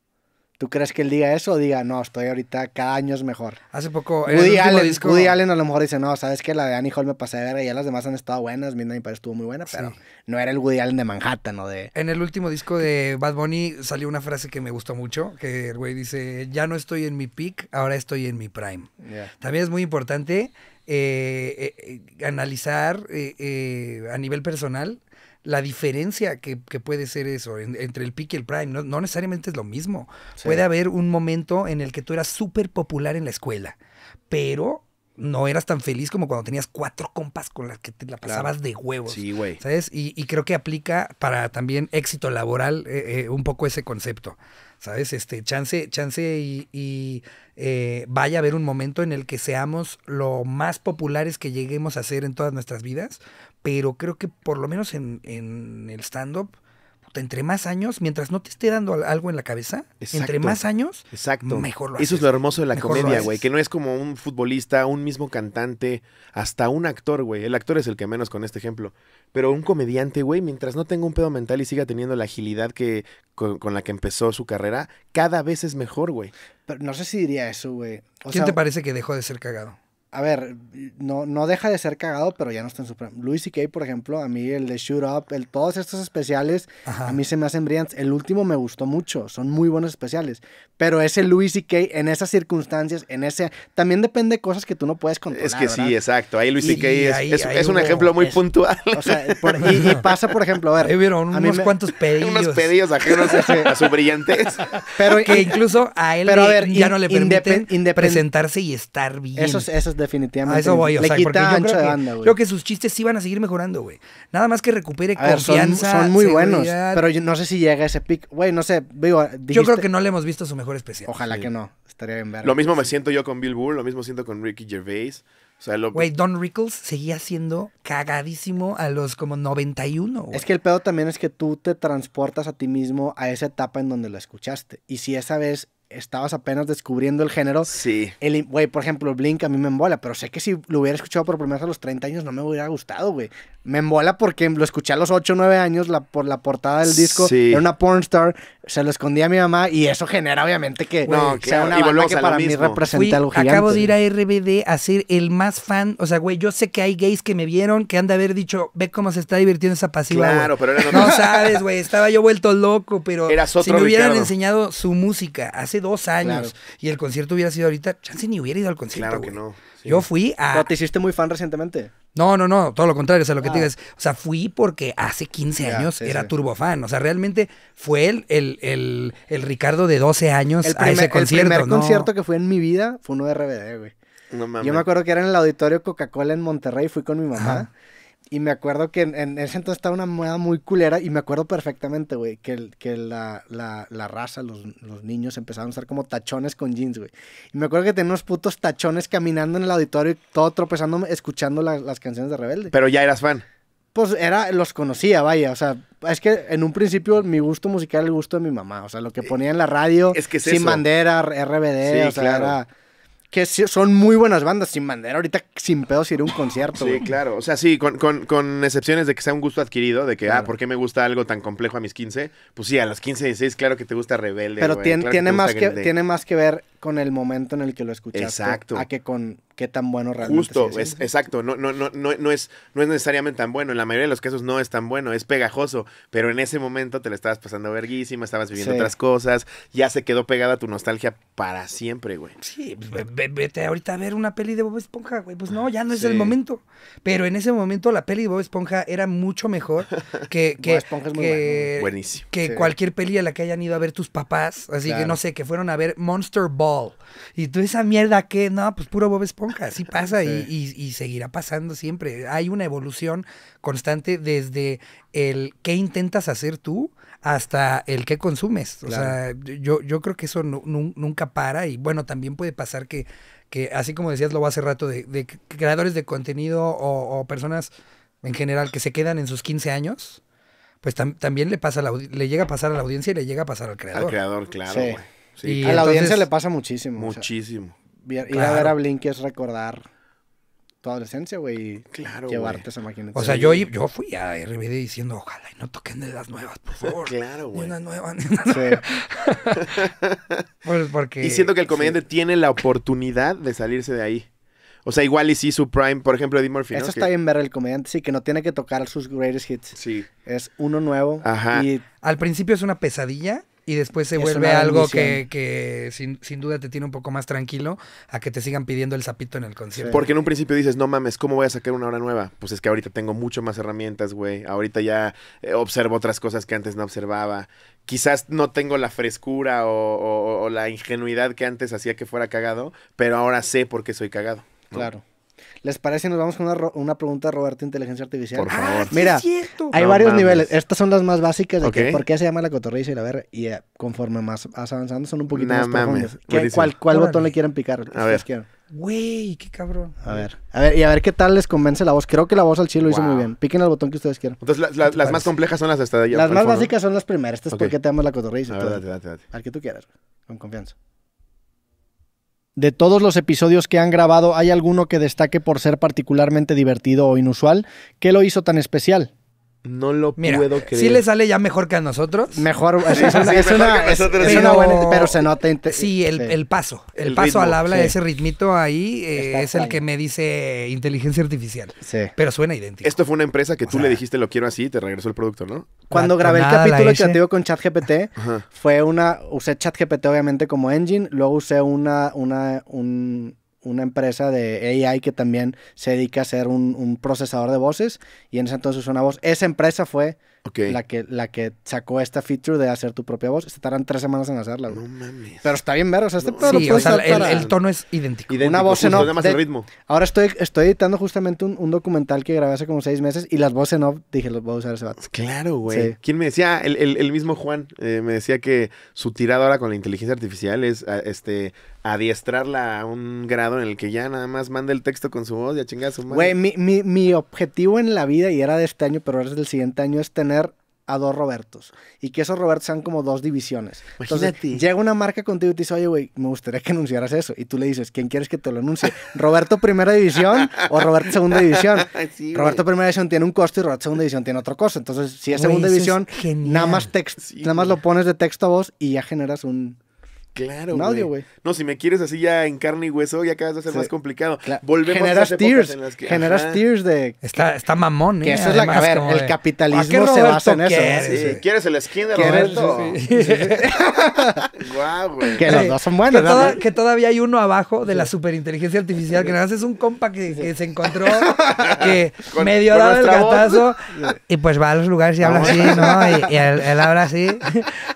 ¿Tú crees que él diga eso o diga, no, estoy ahorita, cada año es mejor? Hace poco, Woody, Allen, a lo mejor dice, no, sabes que la de Annie Hall me pasé de verga y ya las demás han estado buenas, mi padre estuvo muy buena, pero no era el Woody Allen de Manhattan o de... En el último disco de Bad Bunny salió una frase que me gustó mucho, que el güey dice, ya no estoy en mi peak, ahora estoy en mi prime. También es muy importante eh, eh, eh, analizar a nivel personal la diferencia que, puede ser eso entre el peak y el prime. No, necesariamente es lo mismo. Puede haber un momento en el que tú eras súper popular en la escuela, pero no eras tan feliz como cuando tenías cuatro compas con las que te la pasabas de huevos. Sí, güey. ¿Sabes? Y, y, creo que aplica para también éxito laboral eh, eh, un poco ese concepto. ¿Sabes? Este, chance, chance y, eh, vaya a haber un momento en el que seamos lo más populares que lleguemos a ser en todas nuestras vidas, pero creo que por lo menos en, el stand-up, entre más años, mientras no te esté dando algo en la cabeza, entre más años, mejor lo haces. Eso es lo hermoso de la comedia, güey, que no es como un futbolista, un mismo cantante, hasta un actor, güey. El actor es el que menos con este ejemplo. Pero un comediante, güey, mientras no tenga un pedo mental y siga teniendo la agilidad que, con, la que empezó su carrera, cada vez es mejor, güey. Pero no sé si diría eso, güey. ¿Quién te parece que dejó de ser cagado? a ver, no, no deja de ser cagado, pero ya no está en su Luis Louis C.K., por ejemplo, a mí el de Shoot Up, todos estos especiales, a mí se me hacen brillantes. El último me gustó mucho, son muy buenos especiales. Pero ese Louis C.K. en esas circunstancias, en ese... También depende de cosas que tú no puedes controlar, Es que sí, exacto. Ahí Luis C.K. es, es, un ejemplo muy puntual. y, pasa, por ejemplo, a ver... Vieron, unos cuantos pedidos. Unos pedidos ajenos a su brillantez. Pero, que incluso a él ya no le permiten presentarse y estar bien. Eso es, eso es definitivamente. le quita de güey. Creo que sus chistes sí van a seguir mejorando, güey. Nada más que recupere confianza. son, muy buenos, pero no sé si llega a ese pick. Güey, no sé, digo, Yo creo que no le hemos visto su mejor especial. Ojalá que no, estaría bien ver. Lo mismo me siento yo con Bill Burr, lo mismo siento con Ricky Gervais. O sea, lo... Güey, Don Rickles seguía siendo cagadísimo a los como 91. Güey. Es que el pedo también es que tú te transportas a ti mismo a esa etapa en donde lo escuchaste. Y si esa vez estabas apenas descubriendo el género. Sí. El, güey, por ejemplo, Blink a mí me embola, pero sé que si lo hubiera escuchado por primera vez a los 30 años no me hubiera gustado, güey. Me embola porque lo escuché a los 8 o 9 años la, por la portada del disco. Sí. Era una pornstar, se lo escondí a mi mamá y eso genera obviamente que no, sea una y que para mí representa algo gigante. Acabo de ir a RBD a ser el más fan, o sea, güey, yo sé que hay gays que me vieron que han de haber dicho, ve cómo se está divirtiendo esa pasiva. Claro, pero No sabes, güey, estaba yo vuelto loco, pero si me hubieran enseñado su música hace dos años y el concierto hubiera sido ahorita, chance ni hubiera ido al concierto. Claro que no. Yo fui a. te hiciste muy fan recientemente. No, no, no, todo lo contrario, o sea, lo que tienes ah. o sea, fui porque hace 15 años era turbo turbofan, o sea, realmente fue el, el, Ricardo de 12 años a ese concierto. El primer concierto que fue en mi vida fue uno de RBD, güey. No, Yo me acuerdo que era en el auditorio Coca-Cola en Monterrey, fui con mi mamá. Y me acuerdo que en, ese entonces estaba una moda muy culera y me acuerdo perfectamente, güey, que, que la, raza, los, niños empezaron a usar como tachones con jeans, güey. Y me acuerdo que tenía unos putos tachones caminando en el auditorio y todo tropezando, escuchando las canciones de Rebelde. Pero ya eras fan. Pues era, los conocía, vaya, o sea, es que en un principio mi gusto musical era el gusto de mi mamá, o sea, lo que eh, ponía en la radio, sin bandera, RBD, o sea, era que son muy buenas bandas. Sin bandera, ahorita sin pedos ir a un concierto. Sí, claro. O sea, sí, con, con, excepciones de que sea un gusto adquirido, de que, ah, ¿por qué me gusta algo tan complejo a mis 15? Pues sí, a las 15 y 16, claro que te gusta Rebelde. Pero tiene, más que, tiene más que ver con el momento en el que lo escuchaste. Exacto. A que con qué tan bueno realmente Justo, es, exacto. No, no, no, no, no, es, no es necesariamente tan bueno. En la mayoría de los casos no es tan bueno, es pegajoso. Pero en ese momento te lo estabas pasando verguísima, estabas viviendo otras cosas. Ya se quedó pegada tu nostalgia para siempre, güey. Sí, vete ahorita a ver una peli de Bob Esponja, güey. Pues no, ya no es el momento. Pero en ese momento la peli de Bob Esponja era mucho mejor que, que, que, Buenísimo. que cualquier peli a la que hayan ido a ver tus papás. Así que no sé, que fueron a ver Monster Ball y tú esa mierda que, no, pues puro Bob Esponja, así pasa y, seguirá pasando siempre. Hay una evolución constante desde el qué intentas hacer tú hasta el qué consumes. O sea, yo, yo creo que eso nunca para y bueno, también puede pasar que, así como decías lo hace rato, de, creadores de contenido o, personas en general que se quedan en sus 15 años pues también le pasa le llega a pasar a la audiencia y le llega a pasar al creador. Al creador, claro a la audiencia le pasa muchísimo. Muchísimo. ir a ver a Blink es recordar tu adolescencia, güey. Claro. Llevarte esa máquina. O sea, yo, yo fui a RBD diciendo, ojalá y no toquen de las nuevas, por favor. claro, güey. Ni una nueva, una nueva. pues porque, y siento que el comediante tiene la oportunidad de salirse de ahí. O sea, igual y sí su prime, por ejemplo, Eddie Murphy. Eso está bien ver el comediante, sí, que no tiene que tocar sus greatest hits. Sí. Es uno nuevo. Ajá. Y... Al principio es una pesadilla y después se vuelve algo que, que sin, sin, duda te tiene un poco más tranquilo a que te sigan pidiendo el sapito en el concierto. Porque en un principio dices, no mames, ¿cómo voy a sacar una hora nueva? Pues es que ahorita tengo mucho más herramientas, güey. Ahorita ya eh, observo otras cosas que antes no observaba. Quizás no tengo la frescura o, la ingenuidad que antes hacía que fuera cagado, pero ahora sé por qué soy cagado. Claro. ¿Les parece? Nos vamos con una, pregunta de Roberto Inteligencia Artificial. Por ah, favor. Mira, hay varios niveles. Estas son las más básicas de que, por qué se llama la cotorriza y la ver, Y eh, conforme más vas avanzando, son un poquito más profundas. ¿Cuál, cuál botón le quieren picar? A ustedes Quieren? Güey, qué cabrón. A ver, a ver, y a ver qué tal les convence la voz. Creo que la voz al chile lo hizo muy bien. Piquen el botón que ustedes quieran. Entonces, las más complejas son las de esta de Las más básicas son las primeras. Esto es por porque te damos la cotorriza. A ver, date, date, date. Al que tú quieras, con confianza. De todos los episodios que han grabado, ¿hay alguno que destaque por ser particularmente divertido o inusual? ¿Qué lo hizo tan especial? No lo puedo creer. Sí le sale ya mejor que a nosotros. Mejor, es, una, buena, pero se nota. Sí, el, paso, el, paso al habla, ese ritmito ahí eh, es el que me dice inteligencia artificial. Sí. Pero suena idéntico. Esto fue una empresa que tú le dijiste lo quiero así y te regresó el producto, ¿no? Cuando ah, grabé el capítulo ¿eh? creativo con ChatGPT, fue una, usé ChatGPT obviamente como engine, luego usé una, una, un, una empresa de AI que también se dedica a ser un, procesador de voces y en ese entonces una voz. Esa empresa fue la, que, la que sacó esta feature de hacer tu propia voz. Se tardan tres semanas en hacerla, güey. No mames. Pero está bien ver, o sea, este el, tono es idéntico. De Una voz en off. De, el ritmo. Ahora estoy, estoy editando justamente un, documental que grabé hace como seis meses y las voces en off dije, los voy a usar ese Claro, güey. ¿Quién me decía? El, mismo Juan eh, me decía que su tirada ahora con la inteligencia artificial es este, adiestrarla a un grado en el que ya nada más manda el texto con su voz y a chingar a su madre. Güey, mi, mi objetivo en la vida, y era de este año, pero ahora es del siguiente año, es tener a dos Robertos y que esos Robertos sean como dos divisiones. Entonces, llega una marca contigo y te dice, oye, güey, me gustaría que anunciaras eso. Y tú le dices, ¿quién quieres que te lo anuncie? ¿Roberto Primera División o Roberto Segunda División? Roberto Primera División tiene un costo y Roberto Segunda División tiene otro costo. Entonces, si es Segunda División, nada más, text, nada más lo pones de texto a voz y ya generas un... Claro, güey. No, si me quieres así ya en carne y hueso, ya acabas de ser más complicado. Volvemos generas a tears, Generas generas tears de está, está mamón, ¿eh? eso es la, a ver, el capitalismo se basa en eso. ¿Quieres el skin de Roberto? Guau, güey. Que los dos son buenos, que, todavía hay uno abajo de la superinteligencia artificial que nada más es un compa que, se encontró que medio da el gatazo y pues va a los lugares y habla así, ¿no? Y, él, habla así,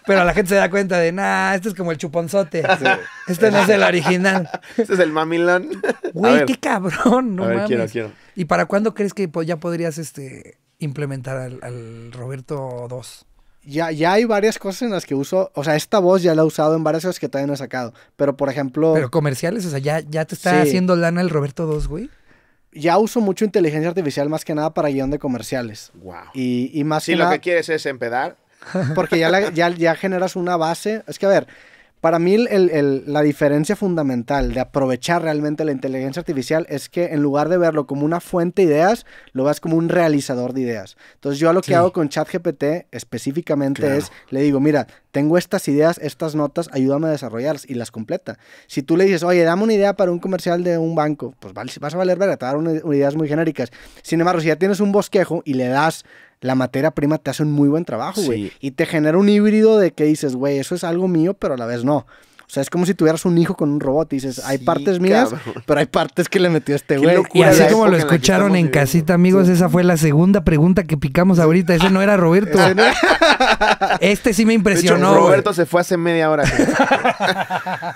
pero la gente se da cuenta de, "Nah, esto es como el chupón Este no es el original. Este es el mamilón. Güey, qué cabrón, no a Quiero, quiero. ¿Y para cuándo crees que ya podrías este, implementar al, Roberto 2? Ya, ya, hay varias cosas en las que uso, o sea, esta voz ya la he usado en varias cosas que todavía no he sacado, pero por ejemplo... Pero comerciales, o sea, ya, te está haciendo lana el Roberto 2, güey. Ya uso mucho inteligencia artificial más que nada para guión de comerciales. Wow. Y, y más sí, lo que quieres es empedar. Porque ya, ya, ya generas una base. Es que a ver, para mí la diferencia fundamental de aprovechar realmente la inteligencia artificial es que en lugar de verlo como una fuente de ideas, lo veas como un realizador de ideas. Entonces yo lo que hago con ChatGPT específicamente es, le digo, mira, tengo estas ideas, estas notas, ayúdame a desarrollarlas y las completa. Si tú le dices, oye, dame una idea para un comercial de un banco, pues vas a valer verga, te va a dar una, ideas muy genéricas. Sin embargo, si ya tienes un bosquejo y le das la materia prima te hace un muy buen trabajo, güey. Y te genera un híbrido de que dices, güey, eso es algo mío, pero a la vez no. O sea, es como si tuvieras un hijo con un robot y dices, hay partes mías, pero hay partes que le metió este güey. Y así como lo escucharon en, casita, amigos, esa fue la segunda pregunta que picamos ahorita. Ese no era Roberto. este sí me impresionó. Roberto se fue hace media hora.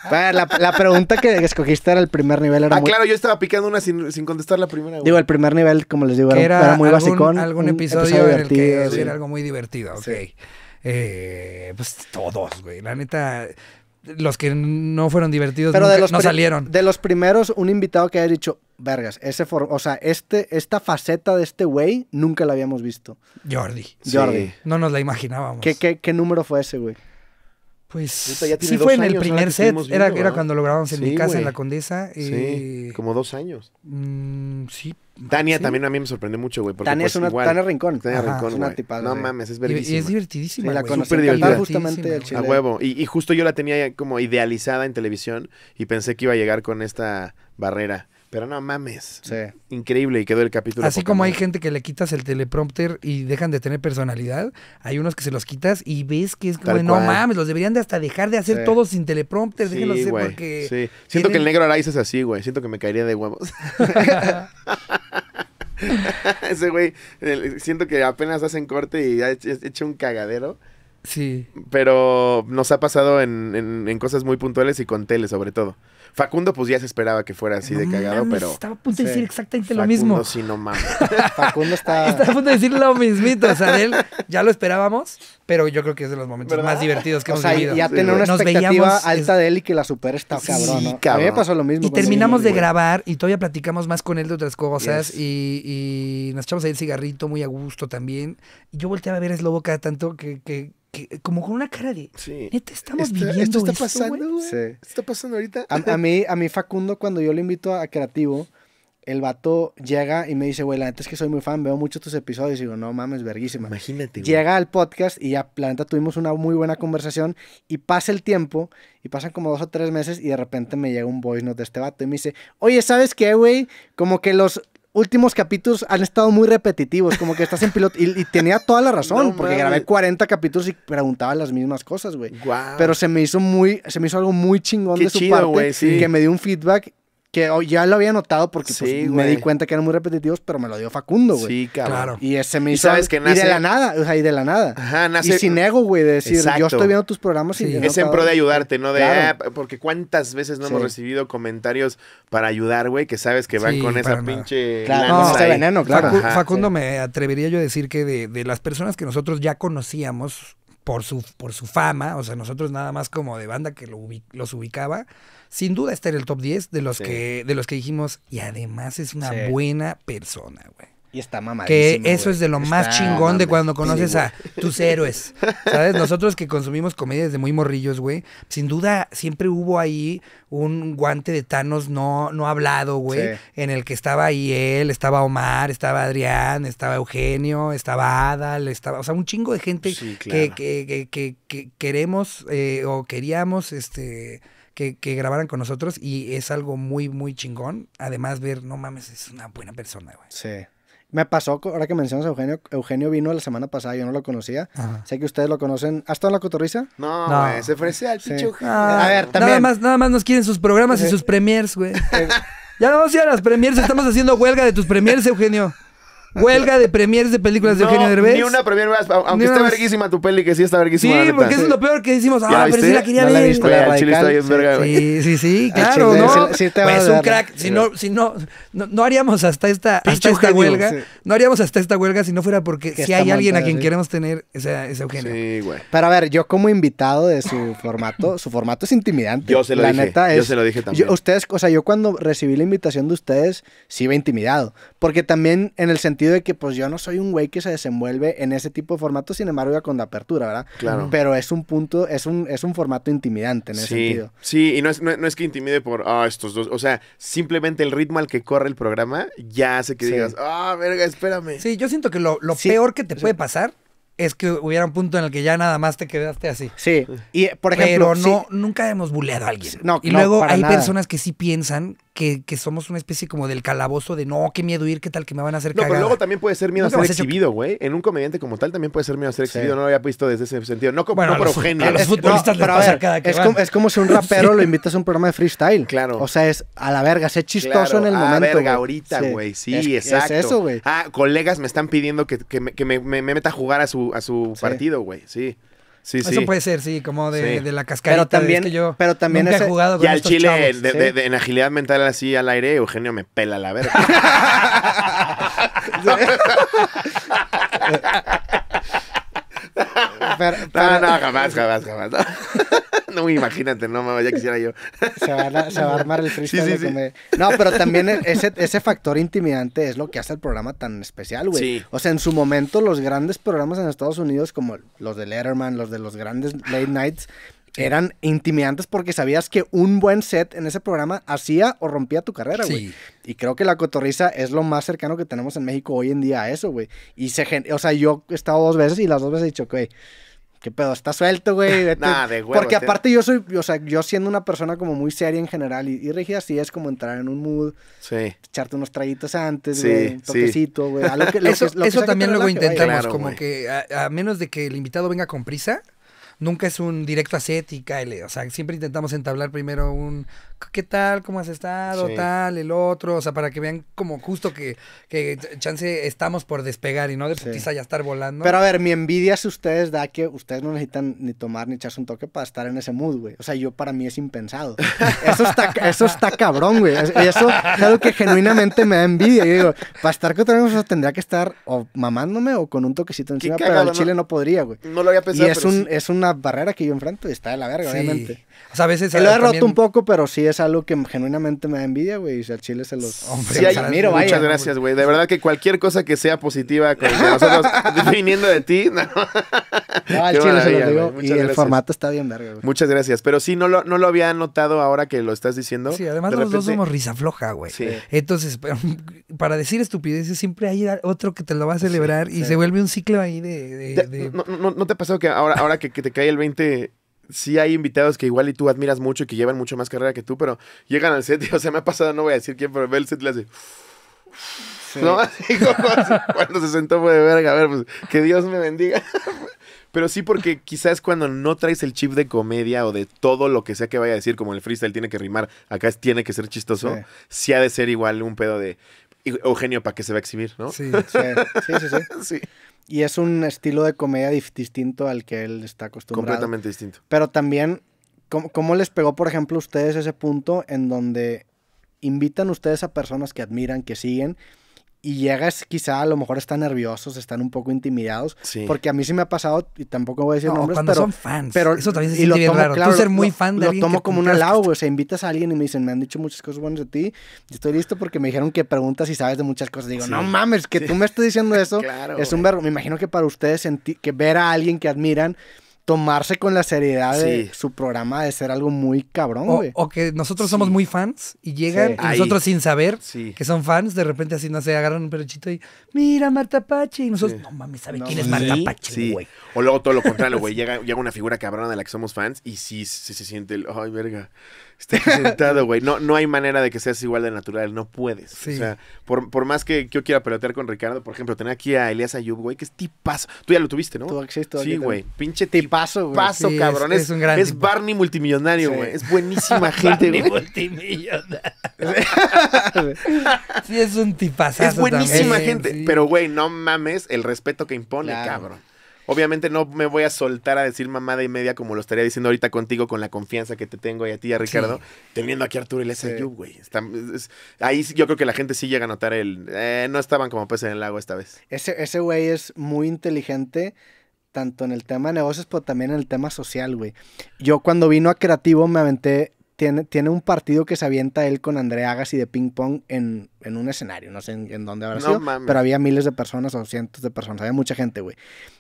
la, pregunta que escogiste era el primer nivel. ah, claro, yo estaba picando una sin, contestar la primera. Digo, el primer nivel, como les digo, era, muy algún, basicón. Algún episodio, en el que era algo muy divertido, ok. Eh, pues todos, güey. La neta, los que no fueron divertidos Pero de los no salieron. De los primeros, un invitado que haya dicho, vergas, ese o sea, este, esta faceta de este güey nunca la habíamos visto. Jordi. Jordi. No nos la imaginábamos. ¿Qué, qué, qué número fue ese, güey? Pues sí fue en el primer set, era, era cuando lo grabamos en mi casa, en la Condesa. Sí, eh, como dos años. Mm, sí. Tania también a mí me sorprendió mucho, güey. Tania pues, es una, igual, Tania Rincón. Tania Rincón, una No mames, es divertidísima. Y, es divertidísima. Sí, la conocí divertida. justamente el Chile. A huevo. Y, y justo yo la tenía como idealizada en televisión y pensé que iba a llegar con esta barrera. Pero no mames. Sí. Increíble y quedó el capítulo. Así como hay gente que le quitas el teleprompter y dejan de tener personalidad, hay unos que se los quitas y ves que es como, no mames, los deberían de hasta dejar de hacer todos sin teleprompter, sí, porque... Sí. Siento que el negro Araiza es así, güey, siento que me caería de huevos. Ese güey, siento que apenas hacen corte y ha hecho un cagadero. Sí. Pero nos ha pasado en, en, en cosas muy puntuales y con tele sobre todo. Facundo, pues ya se esperaba que fuera así de cagado, pero. Estaba a punto de decir exactamente lo mismo. Facundo sí, no mames. Facundo está. Estaba a punto de decir lo mismito. O sea, él ya lo esperábamos, pero yo creo que es de los momentos más divertidos que o hemos sea, Ya tener una expectativa alta de él y que la supera está cabrón, ¿no? cabrón. A mí me pasó lo mismo. Y terminamos de grabar y todavía platicamos más con él de otras cosas y, nos echamos ahí el cigarrito muy a gusto también. Y yo volteaba a ver a Slobo cada tanto que como con una cara de. Sí. estamos viviendo. Esto está pasando, güey. Sí. Está pasando ahorita. A, mí, a mí, Facundo, cuando yo lo invito a, Creativo, el vato llega y me dice, güey, la neta es que soy muy fan, veo muchos tus episodios. Y digo, no mames, verguísima. Imagínate. Güey. Llega al podcast y ya, la neta, tuvimos una muy buena conversación. Y pasa el tiempo, y pasan como dos o tres meses, y de repente me llega un voice note de este vato y me dice, oye, ¿sabes qué, güey? Como que los, últimos capítulos han estado muy repetitivos, como que estás en piloto. Y, tenía toda la razón, porque grabé 40 capítulos y preguntaba las mismas cosas, güey. Pero se me hizo muy, se me hizo algo muy chingón de su parte. Que me dio un feedback que oh, ya lo había notado porque pues, me di cuenta que eran muy repetitivos, pero me lo dio Facundo, güey. Sí, cabrón. Claro. Y ese me sabes que nace... de la nada, de la nada. Ajá, nace. Y sin ego, güey, de decir, yo estoy viendo tus programas y. Es en pro de ayudarte, ¿no? De, ah, porque cuántas veces no hemos recibido comentarios para ayudar, güey, que sabes que van con esa pinche. Claro, no, claro. Facundo, me atrevería yo a decir que de, de las personas que nosotros ya conocíamos por su, por su fama, o sea, nosotros nada más como de banda que lo los ubicaba sin duda este en el top 10 de los, que, de los que dijimos, y además es una buena persona, güey. Y está mamadísimo. Que eso es de lo más chingón de cuando conoces a tus héroes. ¿Sabes? Nosotros que consumimos comedia de muy morrillos, güey. Sin duda, siempre hubo ahí un guante de Thanos no, no hablado, güey. En el que estaba ahí él, estaba Omar, estaba Adrián, estaba Eugenio, estaba Adal, estaba. O sea, un chingo de gente que, que, que, queremos eh, o queríamos este que, grabaran con nosotros y es algo muy, muy chingón. Además, ver, no mames, es una buena persona, güey. Sí. Me pasó, ahora que mencionas a Eugenio, Eugenio vino la semana pasada, yo no lo conocía. Sé que ustedes lo conocen. ¿Has estado en la cotorriza? No, se ofrece al ah, A ver, también. Nada más, nada más nos quieren sus programas y eh, sus premiers, güey. Eh, ya no vamos a ir a las premiers, estamos haciendo huelga de tus premiers, Eugenio. Huelga de premieres de películas de Eugenio Eugenio Derbez. Ni una premier aunque está verguísima tu peli, que sí está verguísima. Sí, porque es lo peor que decimos. Ah, pero pues sí la quería ver. sí, Sí, sí, sí, claro, ¿no? un crack. Si no, si no, no, haríamos hasta esta, hasta esta huelga. No haríamos hasta esta huelga si no fuera porque si hay alguien a quien queremos tener, ese Eugenio. Sí, güey. Pero a ver, yo como invitado de su formato, su formato es intimidante. Yo se lo la dije. Neta es, yo se lo dije también. Yo, ustedes, o sea, yo cuando recibí la invitación de ustedes, sí iba intimidado. Porque también en el sentido de que pues yo no soy un güey que se desenvuelve en ese tipo de formato, sin embargo ya con la apertura, ¿verdad? Claro. Pero es un punto, es un, es un formato intimidante en ese sentido. Sí, y no es, que intimide por, ah, estos dos, o sea, simplemente el ritmo al que corre el programa ya hace que digas, ah, verga, espérame. Sí, yo siento que lo, peor que te puede pasar es que hubiera un punto en el que ya nada más te quedaste así. Sí. Y por ejemplo, pero no nunca hemos buleado a alguien. No, y luego hay personas que sí piensan que, que, somos una especie como del calabozo de no, qué miedo ir, qué tal que me van a hacer No, pero luego también puede ser miedo a ser exhibido, güey. En un comediante como tal también puede ser miedo a ser exhibido. No lo había visto desde ese sentido. No, como bueno, los futbolistas pasa cada es, Como, es como si un rapero lo invitas a un programa de freestyle. Claro. O sea, es a la verga, sé chistoso en el momento. A la verga, ahorita, güey. Sí, exacto. eso, güey. Ah, colegas me están pidiendo que, me, meta a jugar a su, a su partido, güey. Sí. Eso puede ser, sí, como de, la cascada Pero también, yo pero también he jugado Y al chile, en ¿eh? agilidad mental así al aire, Eugenio me pela la verga. No, no, jamás, jamás, jamás. No, imagínate, no me ya quisiera yo. Se va a, armar el triste No, pero también ese, ese factor intimidante es lo que hace el programa tan especial, güey. O sea, en su momento, los grandes programas en Estados Unidos, como los de Letterman, los de los grandes late nights, eran intimidantes porque sabías que un buen set en ese programa hacía o rompía tu carrera, güey. Sí. Y creo que la cotorriza es lo más cercano que tenemos en México hoy en día a eso, güey. Y se, o sea, yo he estado dos veces y las dos veces he dicho, güey, ¿Qué pedo? Está suelto, güey. Nada de Porque eh. aparte yo soy, o sea, yo siendo una persona como muy seria en general y, rígida, sí es como entrar en un mood. Sí. Echarte unos traguitos antes, Sí, un toquecito, güey. eso, también luego intentamos, como que a, menos de que el invitado venga con prisa, nunca es un directo a O sea, siempre intentamos entablar primero un, ¿qué tal? ¿Cómo has estado? Tal, el otro. O sea, para que vean como justo que, chance estamos por despegar y no de putiza ya estar volando. Pero a ver, mi envidia si ustedes da que ustedes no necesitan ni tomar ni echarse un toque para estar en ese mood, güey. O sea, yo para mí es impensado. Eso está, eso está cabrón, güey. Eso es algo que genuinamente me da envidia. Yo digo, para estar con otra tendría que estar o mamándome o con un toquecito encima, pero el chile no, podría, güey. No lo había pensado. Y es, un, es una barrera que yo enfrento y está de la verga, obviamente. O sea, a veces. Lo he eh, roto un poco, pero sí es algo que genuinamente me da envidia, güey. Y al chile se los. Hombre, muchas gracias, güey. De verdad que cualquier cosa que sea positiva con nosotros viniendo de ti. No, al chile se los digo. Y el formato está bien verga, güey. Muchas gracias. Pero sí, no lo, no lo había notado ahora que lo estás diciendo. Sí, además los dos somos risa floja, güey. Entonces, para decir estupideces, siempre hay otro que te lo va a celebrar y se vuelve un ciclo ahí de. No, te ha pasado que ahora, ahora que te cae el 20 sí hay invitados que igual y tú admiras mucho y que llevan mucho más carrera que tú, pero llegan al set y, o sea, me ha pasado, no voy a decir quién, pero ve el set y le hace... ¿No? cuando se sentó fue de verga, a ver, pues que Dios me bendiga. Pero sí porque quizás cuando no traes el chip de comedia o de todo lo que sea que vaya a decir, como el freestyle tiene que rimar, acá tiene que ser chistoso, sí, ha de ser igual un pedo de Eugenio para que se va a exhibir, ¿no? sí, sí. sí. sí. Y es un estilo de comedia distinto al que él está acostumbrado. Completamente distinto. Pero también, ¿cómo, les pegó, por ejemplo, a ustedes ese punto en donde invitan ustedes a personas que admiran, que siguen, y llegas, quizá a lo mejor están nerviosos, están un poco intimidados. Porque a mí sí me ha pasado, y tampoco voy a decir no, nombres, cuando pero. son fans. Pero, eso también se y lo tomo, Tú ser muy fan tomo como un halago, o sea, invitas a alguien y me dicen, me han dicho muchas cosas buenas de ti, y estoy listo porque me dijeron que preguntas y sabes de muchas cosas. Digo, no mames, que tú me estás diciendo eso. es un verbo. Me imagino que para ustedes que ver a alguien que admiran tomarse con la seriedad de su programa de ser algo muy cabrón, güey. O, que nosotros somos muy fans y llegan y nosotros sin saber que son fans, de repente así, no sé, agarran un peruchito y mira Marta Pache. Y nosotros, no mames, ¿sabe quién es Marta Pache, güey? O luego todo lo contrario, güey. Llega, llega, una figura cabrona de la que somos fans y sí, se siente el, ay, verga. Está sentado, güey. No, no hay manera de que seas igual de natural, no puedes. O sea, por, más que yo quiera pelotear con Ricardo, por ejemplo, tener aquí a Elías Ayub, güey, que es tipazo. Tú ya lo tuviste, ¿no? sí, güey. Pinche tipazo, güey. Paso, cabrón. Es, un gran es Barney multimillonario, güey. Es buenísima gente, güey. multimillonario. sí, es un tipazo Es buenísima gente. Pero, güey, no mames el respeto que impone, cabrón. Obviamente no me voy a soltar a decir mamada y media como lo estaría diciendo ahorita contigo con la confianza que te tengo y a ti y a Ricardo, teniendo aquí a Arturo y les güey. Sí. Ahí yo creo que la gente sí llega a notar el... Eh, no estaban como peces en el lago esta vez. Ese, ese güey es muy inteligente tanto en el tema de negocios, pero también en el tema social, güey. Yo cuando vino a Creativo me aventé tiene, tiene, un partido que se avienta él con Andrea Agassi de ping pong en, un escenario, no sé en, dónde habrá sido, pero había miles de personas o cientos de personas, había mucha gente, güey.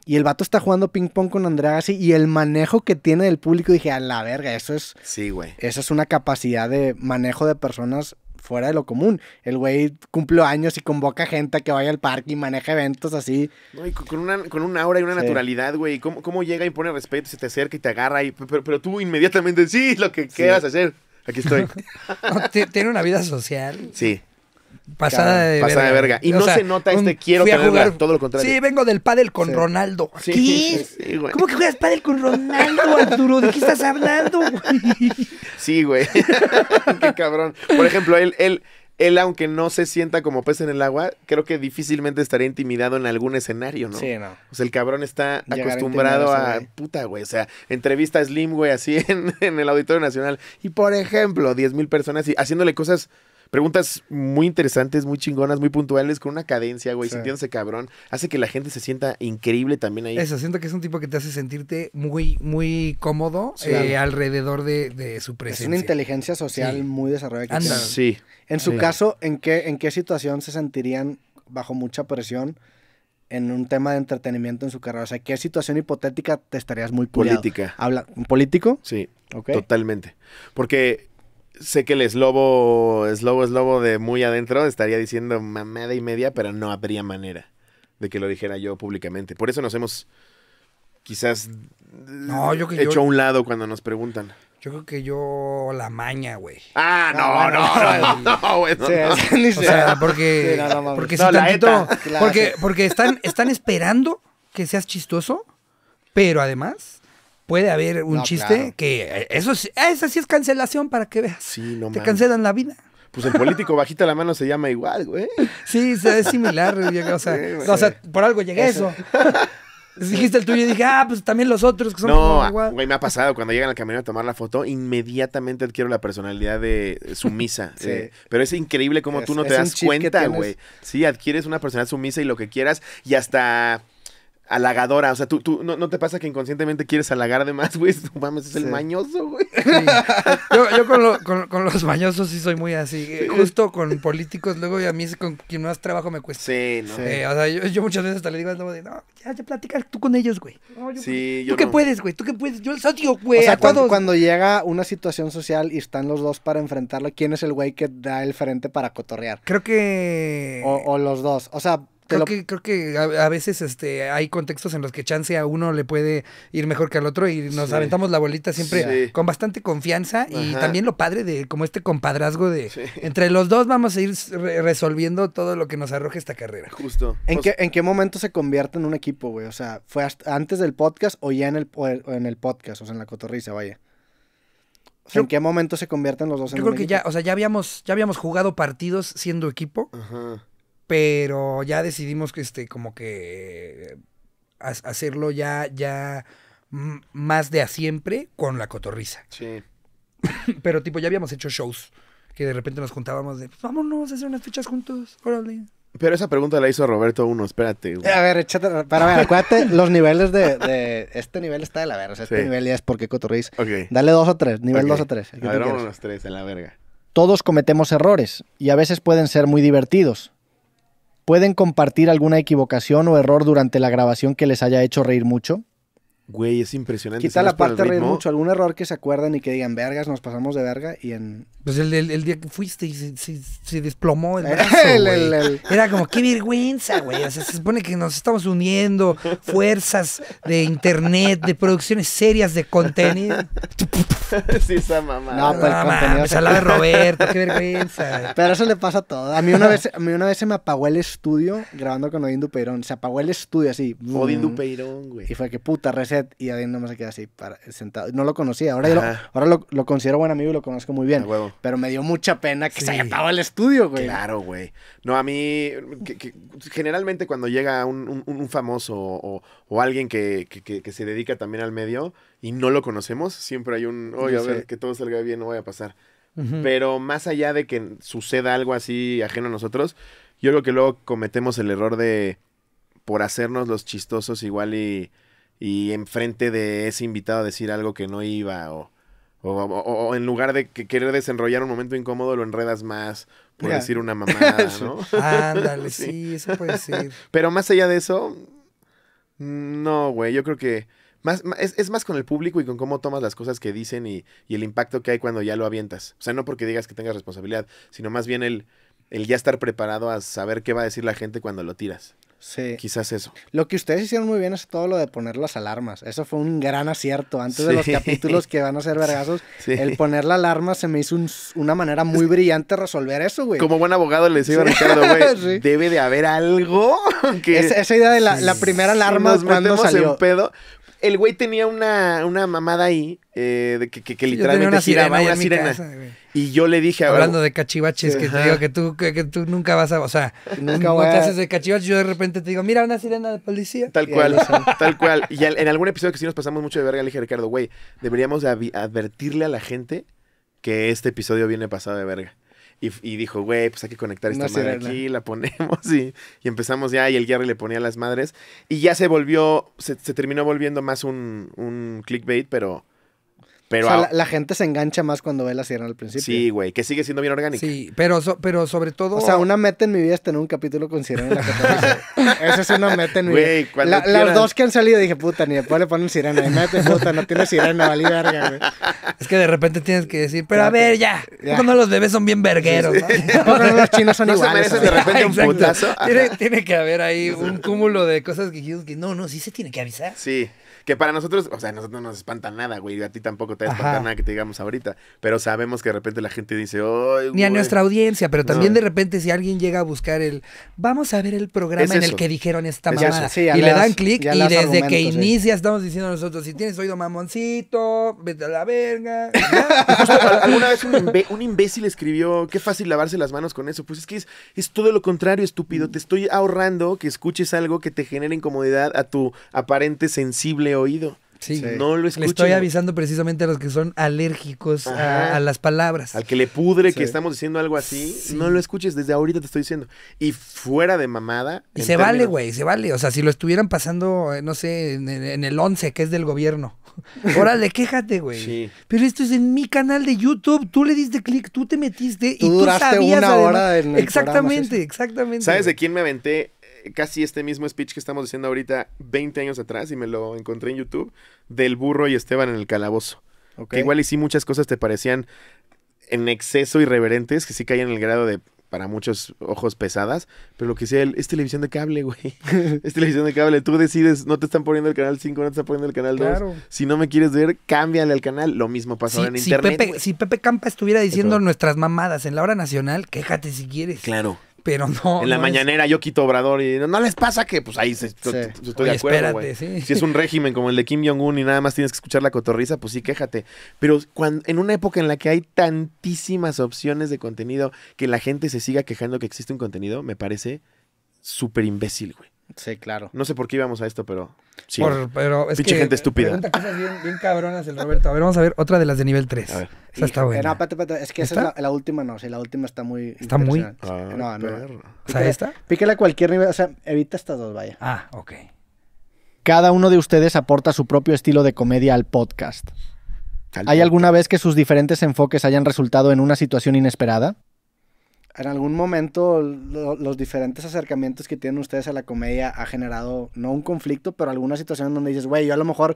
Y el vato está jugando ping pong con Andrea Agassi y el manejo que tiene del público, dije, a la verga, eso es... Sí, Eso es una capacidad de manejo de personas fuera de lo común. El güey cumple años y convoca gente a que vaya al parque y maneja eventos así. No, con, una, con aura y una naturalidad, güey. ¿Cómo, ¿Cómo, llega y pone respeto, se te acerca y te agarra? Y, pero, tú inmediatamente, sí, lo que quieras hacer. Aquí estoy. tiene una vida social. Sí pasada de verga. de verga. Y no se nota este quiero que jugar, todo lo contrario. Sí, vengo del pádel con Ronaldo. ¿Qué? ¿Cómo que juegas pádel con Ronaldo, Arturo? ¿De qué estás hablando? Sí, güey. qué cabrón. Por ejemplo, él, él, él, aunque no se sienta como pez en el agua, creo que difícilmente estaría intimidado en algún escenario, ¿no? Sí, no. O sea, el cabrón está acostumbrado a, puta, güey. O sea, entrevista a Slim, güey, así en, el Auditorio Nacional. Y por ejemplo, 10 mil personas y haciéndole cosas preguntas muy interesantes, muy chingonas, muy puntuales, con una cadencia, güey, sintiéndose cabrón. Hace que la gente se sienta increíble también ahí. Eso, siento que es un tipo que te hace sentirte muy, muy cómodo eh, alrededor de, su presencia. Es una inteligencia social muy desarrollada. Anda. Sí. En su caso, ¿en qué, ¿en qué situación se sentirían bajo mucha presión? en un tema de entretenimiento en su carrera? O sea, ¿qué situación hipotética te estarías muy cuidado? Política. ¿Habla, ¿Un político? Sí, totalmente. Porque sé que el eslobo, eslobo, eslobo de muy adentro estaría diciendo mamada y media, pero no habría manera de que lo dijera yo públicamente. Por eso nos hemos quizás no, yo que hecho a un lado cuando nos preguntan. Yo creo que yo la maña, güey. Ah, no, no, no, güey. o sea, porque, porque porque, porque están, están esperando que seas chistoso, pero además puede haber un chiste que eh, eso es, ah, esa sí es cancelación para que veas. Sí, no Te cancelan la vida. Pues el político bajita la mano se llama igual, güey. Sí, es similar. o, sea, por algo llegué eso. Dijiste el tuyo y dije, ah, pues también los otros que son No, ah, güey, me ha pasado. Cuando llegan al camino a tomar la foto, inmediatamente adquiero la personalidad de eh, sumisa. sí. Eh, pero es increíble cómo tú no te das cuenta, güey. Sí, adquieres una personalidad sumisa y lo que quieras. Y hasta halagadora. O sea, tú, tú ¿no, no, te pasa que inconscientemente quieres halagar de más, güey. No mames, es el mañoso, güey. Yo, yo con, lo, con, los mañosos sí soy muy así. Justo con políticos, luego a mí con quien más trabajo me cuesta. Sí, ¿no? Sí. o sea, yo, yo, muchas veces hasta le digo no, ya, ya platica tú con ellos, güey. sí, yo Tú qué puedes, güey. Tú qué puedes. Yo el odio, güey. O sea, cuando, cuando llega una situación social y están los dos para enfrentarlo, ¿quién es el güey que da el frente para cotorrear? Creo que. o los dos. O sea, Creo, que, creo que a, veces este, hay contextos en los que chance a uno le puede ir mejor que al otro y nos aventamos la bolita siempre con bastante confianza y también lo padre de como este compadrazgo de entre los dos vamos a ir resolviendo todo lo que nos arroja esta carrera. Justo. ¿En, pues qué, ¿En qué momento se convierte en un equipo, güey? O sea, ¿fue antes del podcast o ya en el, en el podcast, o sea, en la cotorriza, vaya? ¿en qué momento se convierten los dos en Yo creo que ya, o sea, ya habíamos, ya habíamos jugado partidos siendo equipo. Ajá pero ya decidimos que este como que hacerlo ya ya más de a siempre con la cotorriza. Sí. pero tipo ya habíamos hecho shows que de repente nos juntábamos de pues, vámonos a hacer unas fichas juntos, Pero esa pregunta la hizo Roberto uno, espérate. A ver, échate, para ver, acuérdate, los niveles de, este nivel está de la verga, o sea, este nivel ya es porque cotorriz. Dale dos o tres, nivel 2 dos o tres. A ver, tres en la verga. Todos cometemos errores y a veces pueden ser muy divertidos. ¿Pueden compartir alguna equivocación o error durante la grabación que les haya hecho reír mucho? Güey, es impresionante. Quita la parte de mucho, algún error que se acuerdan y que digan, vergas, nos pasamos de verga y en... Pues el, el, día que fuiste y se, desplomó el brazo, Era como, qué vergüenza, güey. O sea, se supone que nos estamos uniendo, fuerzas de internet, de producciones serias de contenido. sí, esa mamá. No, pues el contenido... de Roberto, qué vergüenza. Pero eso le pasa a todo. A mí una vez, a mí una vez se me apagó el estudio grabando con Odín Dupeirón. Se apagó el estudio así. Odín mm. Dupeirón, güey. Y fue que puta, reset y alguien no se queda así sentado. No lo conocía, ahora, lo, ahora lo, considero buen amigo y lo conozco muy bien. Pero me dio mucha pena que se haya acabado el estudio, güey. Claro, güey. No, a mí, generalmente cuando llega un, famoso o, alguien que, se dedica también al medio y no lo conocemos, siempre hay un, oye, a ver, que todo salga bien, no voy a pasar. Pero más allá de que suceda algo así ajeno a nosotros, yo creo que luego cometemos el error de por hacernos los chistosos igual y y enfrente de ese invitado a decir algo que no iba o, o, en lugar de que querer desenrollar un momento incómodo lo enredas más por decir una mamada, ¿no? Ándale, sí. eso puede ser. Pero más allá de eso, no, güey, yo creo que... Más, es, más con el público y con cómo tomas las cosas que dicen y, el impacto que hay cuando ya lo avientas. O sea, no porque digas que tengas responsabilidad, sino más bien el, el ya estar preparado a saber qué va a decir la gente cuando lo tiras. Sí. Quizás eso. Lo que ustedes hicieron muy bien es todo lo de poner las alarmas. Eso fue un gran acierto. Antes de los capítulos que van a ser vergazos, el poner la alarma se me hizo una manera muy brillante resolver eso, güey. Como buen abogado le decía a Ricardo, güey, debe de haber algo que... esa idea de la, primera alarma nos En pedo, el güey tenía una, mamada ahí, eh, de que, literalmente giraba una sirena. y yo le dije. Hablando de cachivaches, que te digo que tú, que, tú nunca vas a. O sea, nunca te haces de cachivaches. Yo de repente te digo, mira una sirena de policía. Tal cual, tal cual. Y en algún episodio que sí nos pasamos mucho de verga, le dije, a Ricardo, güey, deberíamos advertirle a la gente que este episodio viene pasado de verga. Y, dijo, güey, pues hay que conectar esta madre aquí, la ponemos y, empezamos ya. Y el Gary le ponía las madres. Y ya se volvió, se, se terminó volviendo más un, un clickbait, pero pero la, gente se engancha más cuando ve la sirena al principio. Sí, güey, que sigue siendo bien orgánica. Sí, pero, pero sobre todo. O sea, una meta en mi vida es tener un capítulo con sirena en la no Esa es una meta en mi vida. Las dos que han salido dije, puta, ni después le ponen sirena. Y mete, puta, no tiene sirena, valí verga, güey. Es que de repente tienes que decir, pero a ver, ya. Cuando los bebés son bien vergueros. Cuando los chinos son no iguales. Se de repente un putazo. Tiene, que haber ahí un cúmulo de cosas que no, no, sí se tiene que avisar. Sí. Que para nosotros, o sea, a nosotros no nos espanta nada, güey. A ti tampoco te espanta nada que te digamos ahorita. Pero sabemos que de repente la gente dice, Ni a nuestra audiencia, pero también de repente si alguien llega a buscar el, vamos a ver el programa en el que dijeron esta y le dan clic y desde que inicia estamos diciendo nosotros, si tienes oído mamoncito, vete a la verga. alguna vez un, imbécil escribió, qué fácil lavarse las manos con eso. Pues es que es todo lo contrario, estúpido. Te estoy ahorrando que escuches algo que te genere incomodidad a tu aparente sensible oído. Sí. No lo escucho. Le estoy avisando precisamente a los que son alérgicos a, las palabras. Al que le pudre que estamos diciendo algo así, no lo escuches, desde ahorita te estoy diciendo. Y fuera de mamada. Y se vale, güey, se vale. O sea, si lo estuvieran pasando, eh, no sé, en, el 11, que es del gobierno. Órale, quéjate, güey. Sí. Pero esto es en mi canal de YouTube. Tú le diste clic, tú te metiste tú y tú duraste una hora en el Exactamente, exactamente. ¿Sabes de quién me aventé casi este mismo speech que estamos diciendo ahorita 20 años atrás y me lo encontré en YouTube del burro y Esteban en el calabozo. Que igual y sí muchas cosas te parecían en exceso irreverentes, que sí caían en el grado de para muchos ojos pesadas, pero lo que sea es televisión de cable, güey. es televisión de cable. Tú decides, no te están poniendo el canal 5, no te están poniendo el canal 2. Si no me quieres ver, cámbiale al canal. Lo mismo pasa ahora en si internet. Pepe, si Pepe Campa estuviera diciendo nuestras mamadas en la hora nacional, quéjate si quieres. Claro pero no. En la mañanera yo quito Obrador y no, les pasa que pues ahí estoy de acuerdo. Espérate, sí. Si es un régimen como el de Kim Jong-un y nada más tienes que escuchar la cotorriza, pues sí, quéjate. Pero cuando, en una época en la que hay tantísimas opciones de contenido, que la gente se siga quejando que existe un contenido, me parece súper imbécil, güey. Sí, claro. No sé por qué íbamos a esto, pero. Sí. Por, pero es Pinche que gente estúpida. Pregunta cosas bien, bien cabronas el Roberto. A ver, vamos a ver otra de las de nivel 3. Esa está buena. No, es que esa es la, última, no. Sí, la última está muy. Está muy. Ah, no, no. O sea, esta. Píquela a cualquier nivel. O sea, evita estas dos, vaya. Ah, ok. Cada uno de ustedes aporta su propio estilo de comedia al podcast. ¿Hay alguna vez que sus diferentes enfoques hayan resultado en una situación inesperada? en algún momento los diferentes acercamientos que tienen ustedes a la comedia ha generado, no un conflicto, pero alguna situación donde dices, güey, yo a lo mejor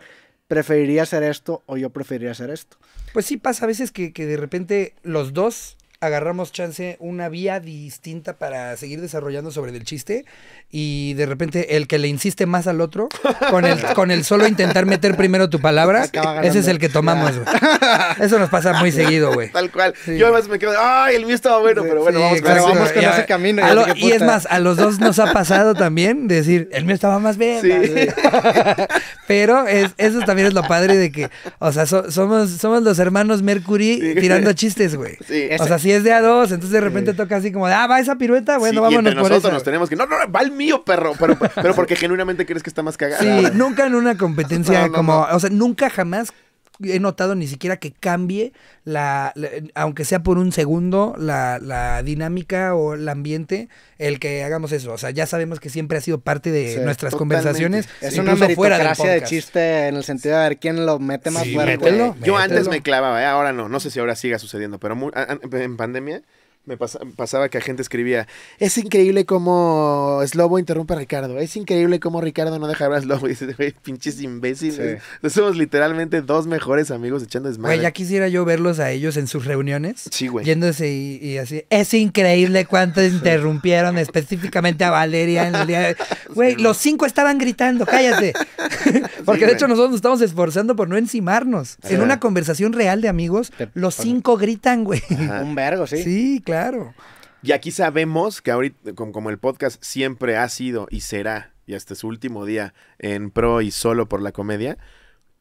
preferiría hacer esto o yo preferiría hacer esto. Pues sí pasa a veces que, que de repente los dos agarramos chance una vía distinta para seguir desarrollando sobre el chiste y de repente el que le insiste más al otro con el, con el solo intentar meter primero tu palabra, ese es el que tomamos. Eso nos pasa muy seguido, güey. Tal cual. Yo además me quedo, ay, el mío estaba bueno, pero bueno, vamos, con ese camino. y es más, a los dos nos ha pasado también decir, el mío estaba más bien. pero eso también es lo padre de que, o sea, somos, somos los hermanos Mercury tirando chistes, güey. o sea, sí es de a dos, entonces de repente toca así como de, ah, va esa pirueta, bueno, sí, vámonos y entre nosotros nos tenemos que, no, no, no, va el mío, perro, pero, pero porque genuinamente crees que está más cagada. Sí, nunca en una competencia como, o sea, nunca jamás he notado ni siquiera que cambie, la, aunque sea por un segundo, la, dinámica o el ambiente, el que hagamos eso. O sea, ya sabemos que siempre ha sido parte de nuestras conversaciones. Es una gracia de chiste en el sentido de ver quién lo mete más fuerte. Yo antes me clavaba, ¿eh? ahora no. No sé si ahora siga sucediendo, pero en pandemia me pasaba que a gente escribía, es increíble cómo Slobo interrumpe a Ricardo, es increíble cómo Ricardo no deja hablar a Slobo. Y dice güey, pinches imbéciles. Somos literalmente dos mejores amigos echando desmadre. Güey, ya quisiera yo verlos a ellos en sus reuniones. Sí, güey. Yéndose y, así, es increíble cuánto interrumpieron específicamente a Valeria Güey, los cinco estaban gritando, cállate. Porque de hecho nosotros nos estamos esforzando por no encimarnos. En una conversación real de amigos, los cinco gritan, güey. Un vergo, sí. Sí, claro claro. Y aquí sabemos que ahorita, como el podcast siempre ha sido y será, y hasta su último día en pro y solo por la comedia,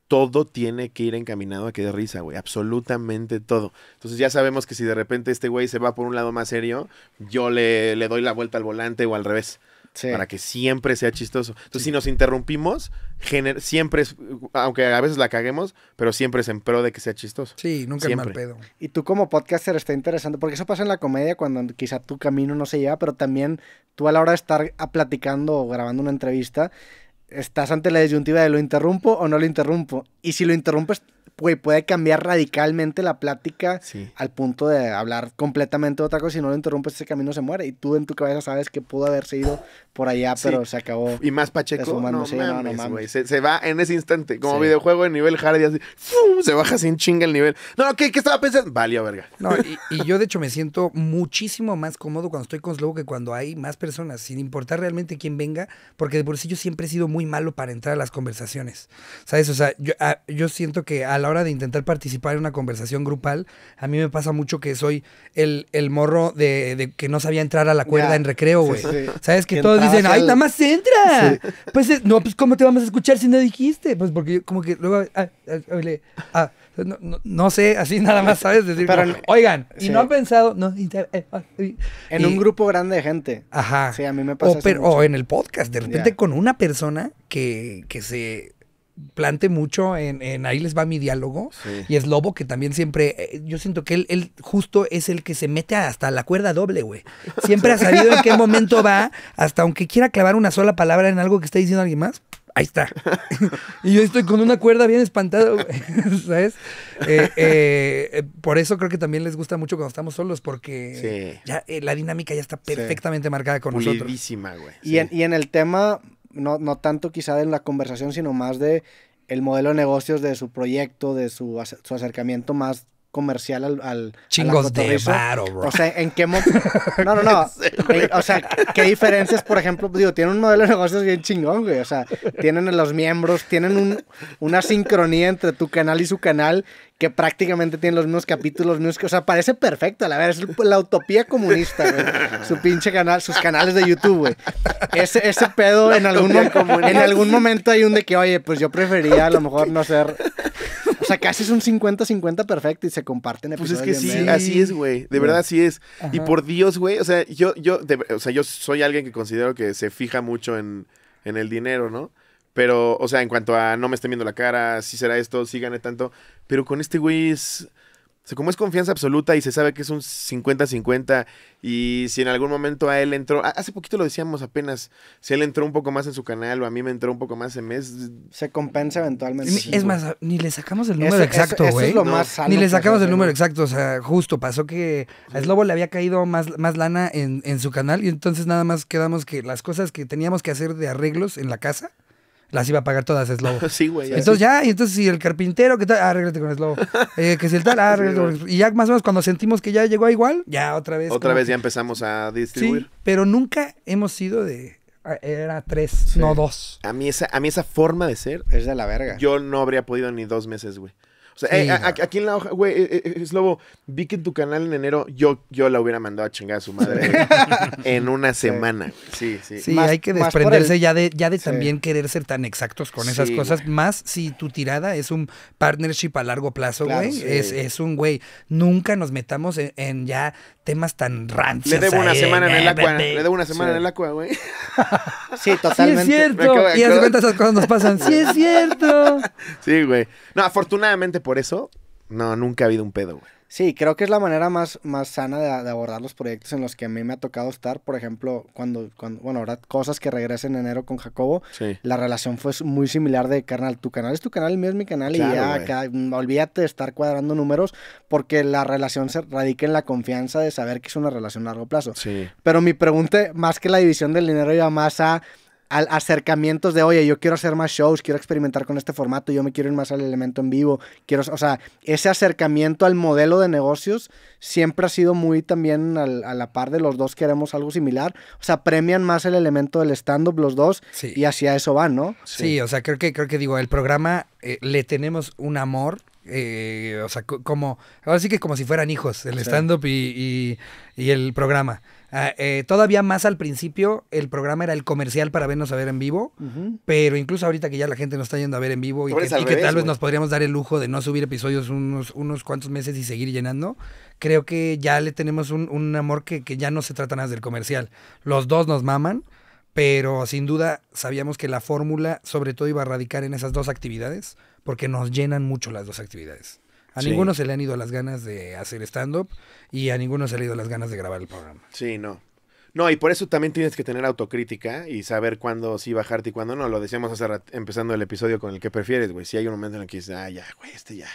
todo tiene que ir encaminado a que de risa, güey. Absolutamente todo. Entonces ya sabemos que si de repente este güey se va por un lado más serio, yo le, le doy la vuelta al volante o al revés. Para que siempre sea chistoso. Entonces, si nos interrumpimos, siempre es, aunque a veces la caguemos, pero siempre es en pro de que sea chistoso. Sí, nunca es mal pedo. Y tú como podcaster está interesante, porque eso pasa en la comedia cuando quizá tu camino no se lleva, pero también tú a la hora de estar ah, platicando o grabando una entrevista, estás ante la disyuntiva de lo interrumpo o no lo interrumpo. Y si lo interrumpes, puede, cambiar radicalmente la plática al punto de hablar completamente de otra cosa. Si no lo interrumpes, ese camino se muere. Y tú en tu cabeza sabes que pudo haberse ido por allá, pero se acabó. Y más Pacheco. No, no, no Se, va en ese instante. Como videojuego de nivel hard y así. ¡fum! Se baja sin chinga el nivel. No, ¿qué, qué estaba pensando? Vale, verga. No, y, yo de hecho me siento muchísimo más cómodo cuando estoy con Slow que cuando hay más personas, sin importar realmente quién venga, porque de por sí yo siempre he sido muy malo para entrar a las conversaciones. ¿Sabes? O sea, yo, ah, yo siento que a la hora de intentar participar en una conversación grupal, a mí me pasa mucho que soy el, morro de, que no sabía entrar a la cuerda en recreo, güey. ¿Sabes? Que, todos dicen, ¡ay, nada más entra! Pues, eh, no, pues, ¿cómo te vamos a escuchar si no dijiste? Pues, porque yo, como que luego, ah, ah, ah, no, sé, así nada más, ¿sabes? Decir, Pero, oigan, y no han pensado, no, eh, en un grupo grande de gente. Ajá. Sí, a mí me pasa. O, en el podcast, de repente con una persona que se plante mucho en, ahí les va mi diálogo y es Lobo que también siempre eh, yo siento que él, justo es el que se mete hasta la cuerda doble güey siempre ha sabido en qué momento va hasta aunque quiera clavar una sola palabra en algo que está diciendo alguien más ahí está y yo estoy con una cuerda bien espantado güey, sabes eh, eh, por eso creo que también les gusta mucho cuando estamos solos porque ya la dinámica ya está perfectamente marcada con nosotros güey. Y, y en el tema no, no tanto quizá en la conversación, sino más de el modelo de negocios de su proyecto, de su, su acercamiento más comercial al. al Chingos de oh, bro. O sea, ¿en qué No, no, no. o sea, ¿qué diferencias, por ejemplo? Digo, tienen un modelo de negocios bien chingón, güey. O sea, tienen los miembros, tienen una sincronía entre tu canal y su canal que prácticamente tienen los mismos capítulos, los mismos. O sea, parece perfecto, la verdad. Es la utopía comunista, güey. Su pinche canal, sus canales de YouTube, güey. Ese, pedo, en algún, en algún momento hay un de que, oye, pues yo prefería a lo mejor no ser sea, casi es un 50-50 perfecto y se comparten episodios. Pues es que sí, así es, güey. De verdad, así es. Y por Dios, güey. O sea, yo, yo, o sea, yo soy alguien que considero que se fija mucho en, el dinero, ¿no? Pero, o sea, en cuanto a no me esté viendo la cara, si será esto, si gané tanto. Pero con este güey es como es confianza absoluta y se sabe que es un 50-50 y si en algún momento a él entró, hace poquito lo decíamos apenas, si él entró un poco más en su canal o a mí me entró un poco más en mes. Se compensa eventualmente. es más, ni le sacamos el número exacto, güey. más Ni le sacamos el número exacto, o sea, justo pasó que a Slobo le había caído más, más lana en, en su canal y entonces nada más quedamos que las cosas que teníamos que hacer de arreglos en la casa las iba a pagar todas Slobo. sí, güey. Entonces ya, y entonces si el carpintero, que tal? Ah, arréglate con Slobo. Eh, que si el tal, ah, arréglate Y ya más o menos cuando sentimos que ya llegó a igual, ya otra vez. Otra vez ya empezamos a distribuir. Sí, pero nunca hemos sido de... Ah, era tres, no dos. A mí, esa, a mí esa forma de ser es de la verga. Yo no habría podido ni dos meses, güey. O eh, aquí en la hoja, güey, eh, eh, es lobo, vi que en tu canal en enero yo, yo la hubiera mandado a chingar a su madre en una semana. Sí, sí. Sí, hay que desprenderse ya de, ya de también querer ser tan exactos con esas cosas, más si tu tirada es un partnership a largo plazo, güey. Es, un, güey, nunca nos metamos en, ya temas tan rancios. Le debo una semana en el agua, le debo una semana en el agua, güey. Sí, totalmente. Sí, es cierto. y esas cosas nos pasan. Sí, es cierto. Sí, güey. No, afortunadamente eso, no, nunca ha habido un pedo, güey. Sí, creo que es la manera más, más sana de, abordar los proyectos en los que a mí me ha tocado estar. Por ejemplo, cuando, cuando bueno, ahora cosas que regresen en enero con Jacobo, la relación fue muy similar de carnal. Tu canal es tu canal, el mío es mi canal y ya, mm, olvídate de estar cuadrando números porque la relación se radica en la confianza de saber que es una relación a largo plazo. Sí. Pero mi pregunta, más que la división del dinero, iba más a acercamientos de, oye, yo quiero hacer más shows, quiero experimentar con este formato, yo me quiero ir más al elemento en vivo, quiero, o sea, ese acercamiento al modelo de negocios siempre ha sido muy también a la par de los dos queremos algo similar, o sea, premian más el elemento del stand-up los dos y hacia eso van, ¿no? Sí. o sea, creo que, creo que digo, el programa eh, le tenemos un amor eh, o sea, como, ahora que como si fueran hijos, el stand-up y, y, y, el programa. Ah, eh, todavía más al principio, el programa era el comercial para vernos a ver en vivo, pero incluso ahorita que ya la gente nos está yendo a ver en vivo y, que, tal vez nos podríamos dar el lujo de no subir episodios unos, cuantos meses y seguir llenando, creo que ya le tenemos un, amor que, que, ya no se trata nada del comercial. Los dos nos maman, pero sin duda sabíamos que la fórmula sobre todo iba a radicar en esas dos actividades, porque nos llenan mucho las dos actividades. A ninguno se le han ido las ganas de hacer stand-up y a ninguno se le han ido las ganas de grabar el programa. Sí, no. No, y por eso también tienes que tener autocrítica y saber cuándo sí bajarte y cuándo no. Lo decíamos hace empezando el episodio con el que prefieres, güey. Si hay un momento en el que dices, ah, ya, güey, este ya.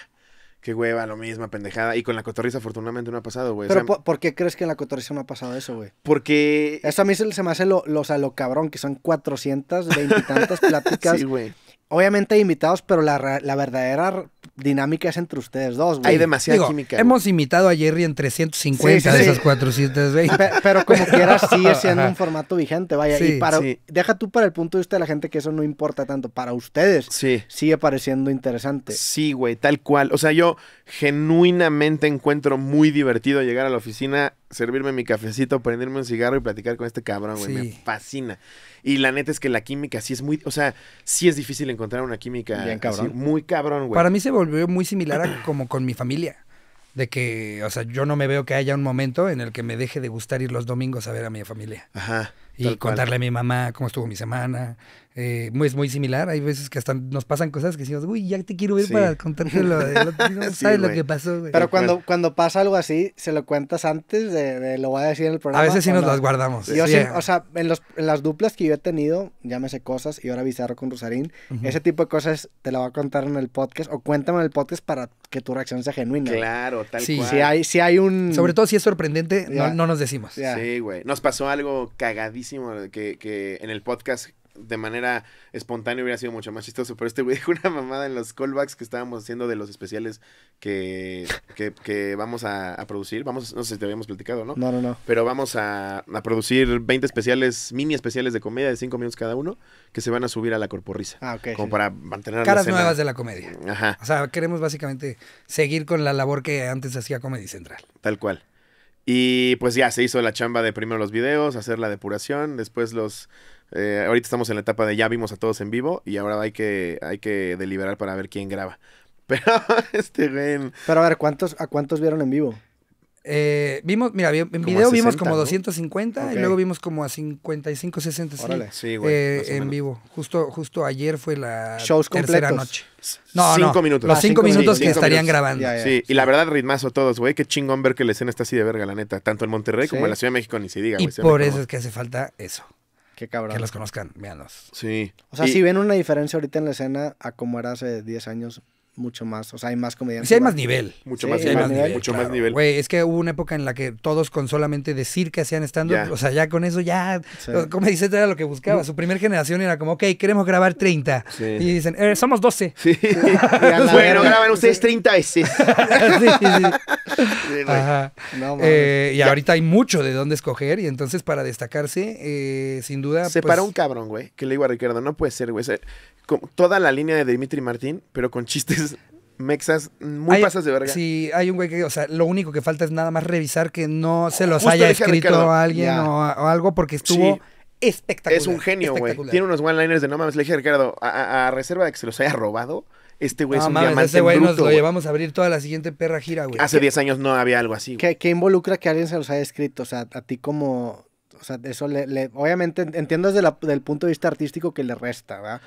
Qué hueva, lo mismo, pendejada. Y con la cotorriza afortunadamente no ha pasado, güey. Pero por, qué crees que en la cotorriza no ha pasado eso, güey? Porque... Eso a mí se, me hace los lo, lo cabrón, que son cuatrocientas tantas pláticas. sí, güey obviamente hay invitados, pero la, la, verdadera dinámica es entre ustedes dos, güey. Hay demasiada Hemos invitado a Jerry en 350 de esas 420. pero como quieras, sigue siendo un formato vigente, vaya. y para, deja tú para el punto de vista de la gente que eso no importa tanto. Para ustedes Sí. sigue pareciendo interesante. Sí, güey, tal cual. O sea, yo genuinamente encuentro muy divertido llegar a la oficina servirme mi cafecito, prenderme un cigarro y platicar con este cabrón, güey. Me fascina. Y la neta es que la química sí es muy, o sea, sí es difícil encontrar una química Bien, cabrón. muy cabrón, güey. Para mí se volvió muy similar a como con mi familia. De que, o sea, yo no me veo que haya un momento en el que me deje de gustar ir los domingos a ver a mi familia. Ajá y contarle a mi mamá cómo estuvo mi semana. Eh, es muy similar, hay veces que hasta nos pasan cosas que decimos, uy, ya te quiero ir para contarte lo sabes lo que pasó. güey. Pero cuando, cuando pasa algo así, ¿se lo cuentas antes de, lo voy a decir en el programa? A veces sí nos las guardamos. o sea, en, los, las duplas que yo he tenido, llámese cosas y ahora avisar con Rosarín, ese tipo de cosas te la voy a contar en el podcast o cuéntame en el podcast para que tu reacción sea genuina. Claro, tal sí. cual. Si hay, si hay un... Sobre todo si es sorprendente, no, nos decimos. Sí, güey. Nos pasó algo cagadísimo que, en el podcast de manera espontánea hubiera sido mucho más chistoso, pero este güey dijo una mamada en los callbacks que estábamos haciendo de los especiales que, vamos a, producir. Vamos, no sé si te habíamos platicado, ¿no? No, no, no. Pero vamos a, producir 20 especiales, mini especiales de comedia de 5 minutos cada uno, que se van a subir a la corporrisa. Ah, ok. Como para mantener Caras nuevas de la comedia. Ajá. O sea, queremos básicamente seguir con la labor que antes hacía Comedy Central. Tal cual. Y pues ya se hizo la chamba de primero los videos, hacer la depuración, después los... Eh, ahorita estamos en la etapa de ya vimos a todos en vivo y ahora hay que, hay que deliberar para ver quién graba. Pero este güey... Pero a ver, ¿cuántos, ¿a cuántos vieron en vivo? Eh, vimos, mira, en video vimos como 250 y luego vimos como a 55, 60 eh, en vivo. Justo, justo ayer fue la Shows tercera noche. cinco minutos. Los ah, cinco, minutos que estarían grabando. y la verdad, ritmazo todos, güey. Qué chingón ver que la escena está así de verga, la neta. Tanto en Monterrey como en la Ciudad de México, ni se diga. Y por eso es que hace falta eso. Qué cabrón. Que los conozcan, veanlos Sí. O sea, si ven una diferencia ahorita en la escena a como era hace 10 años, mucho más, o sea, hay más comediantes. Sí, hay más nivel. Mucho más, nivel. Mucho más nivel. Güey, es que hubo una época en la que todos con solamente decir que hacían stand-up, o sea, ya con eso ya, como dices, era lo que buscaba. Mm. Su primera generación era como, ok, queremos grabar 30. Y dicen, eh, somos 12. Sí. bueno, graban ustedes 30 veces. sí, Ajá. No, eh, y ahorita hay mucho de dónde escoger y entonces para destacarse, eh, sin duda. Se para pues un cabrón, güey, que le digo a Ricardo, no puede ser, güey toda la línea de Dimitri Martín, pero con chistes mexas muy pasas de verga. Sí, hay un güey que, o sea, lo único que falta es nada más revisar que no se los haya escrito a alguien o, algo porque estuvo espectacular. Es un genio, güey. Tiene unos one-liners de no mames. Le dije a Ricardo, a, reserva de que se los haya robado, este güey es un mames, diamante este güey nos lo llevamos a abrir toda la siguiente perra gira, güey. Hace 10 años no había algo así. Que, ¿Qué involucra que alguien se los haya escrito, o sea, a ti como... O sea, eso le... obviamente entiendo desde el punto de vista artístico que le resta, ¿verdad?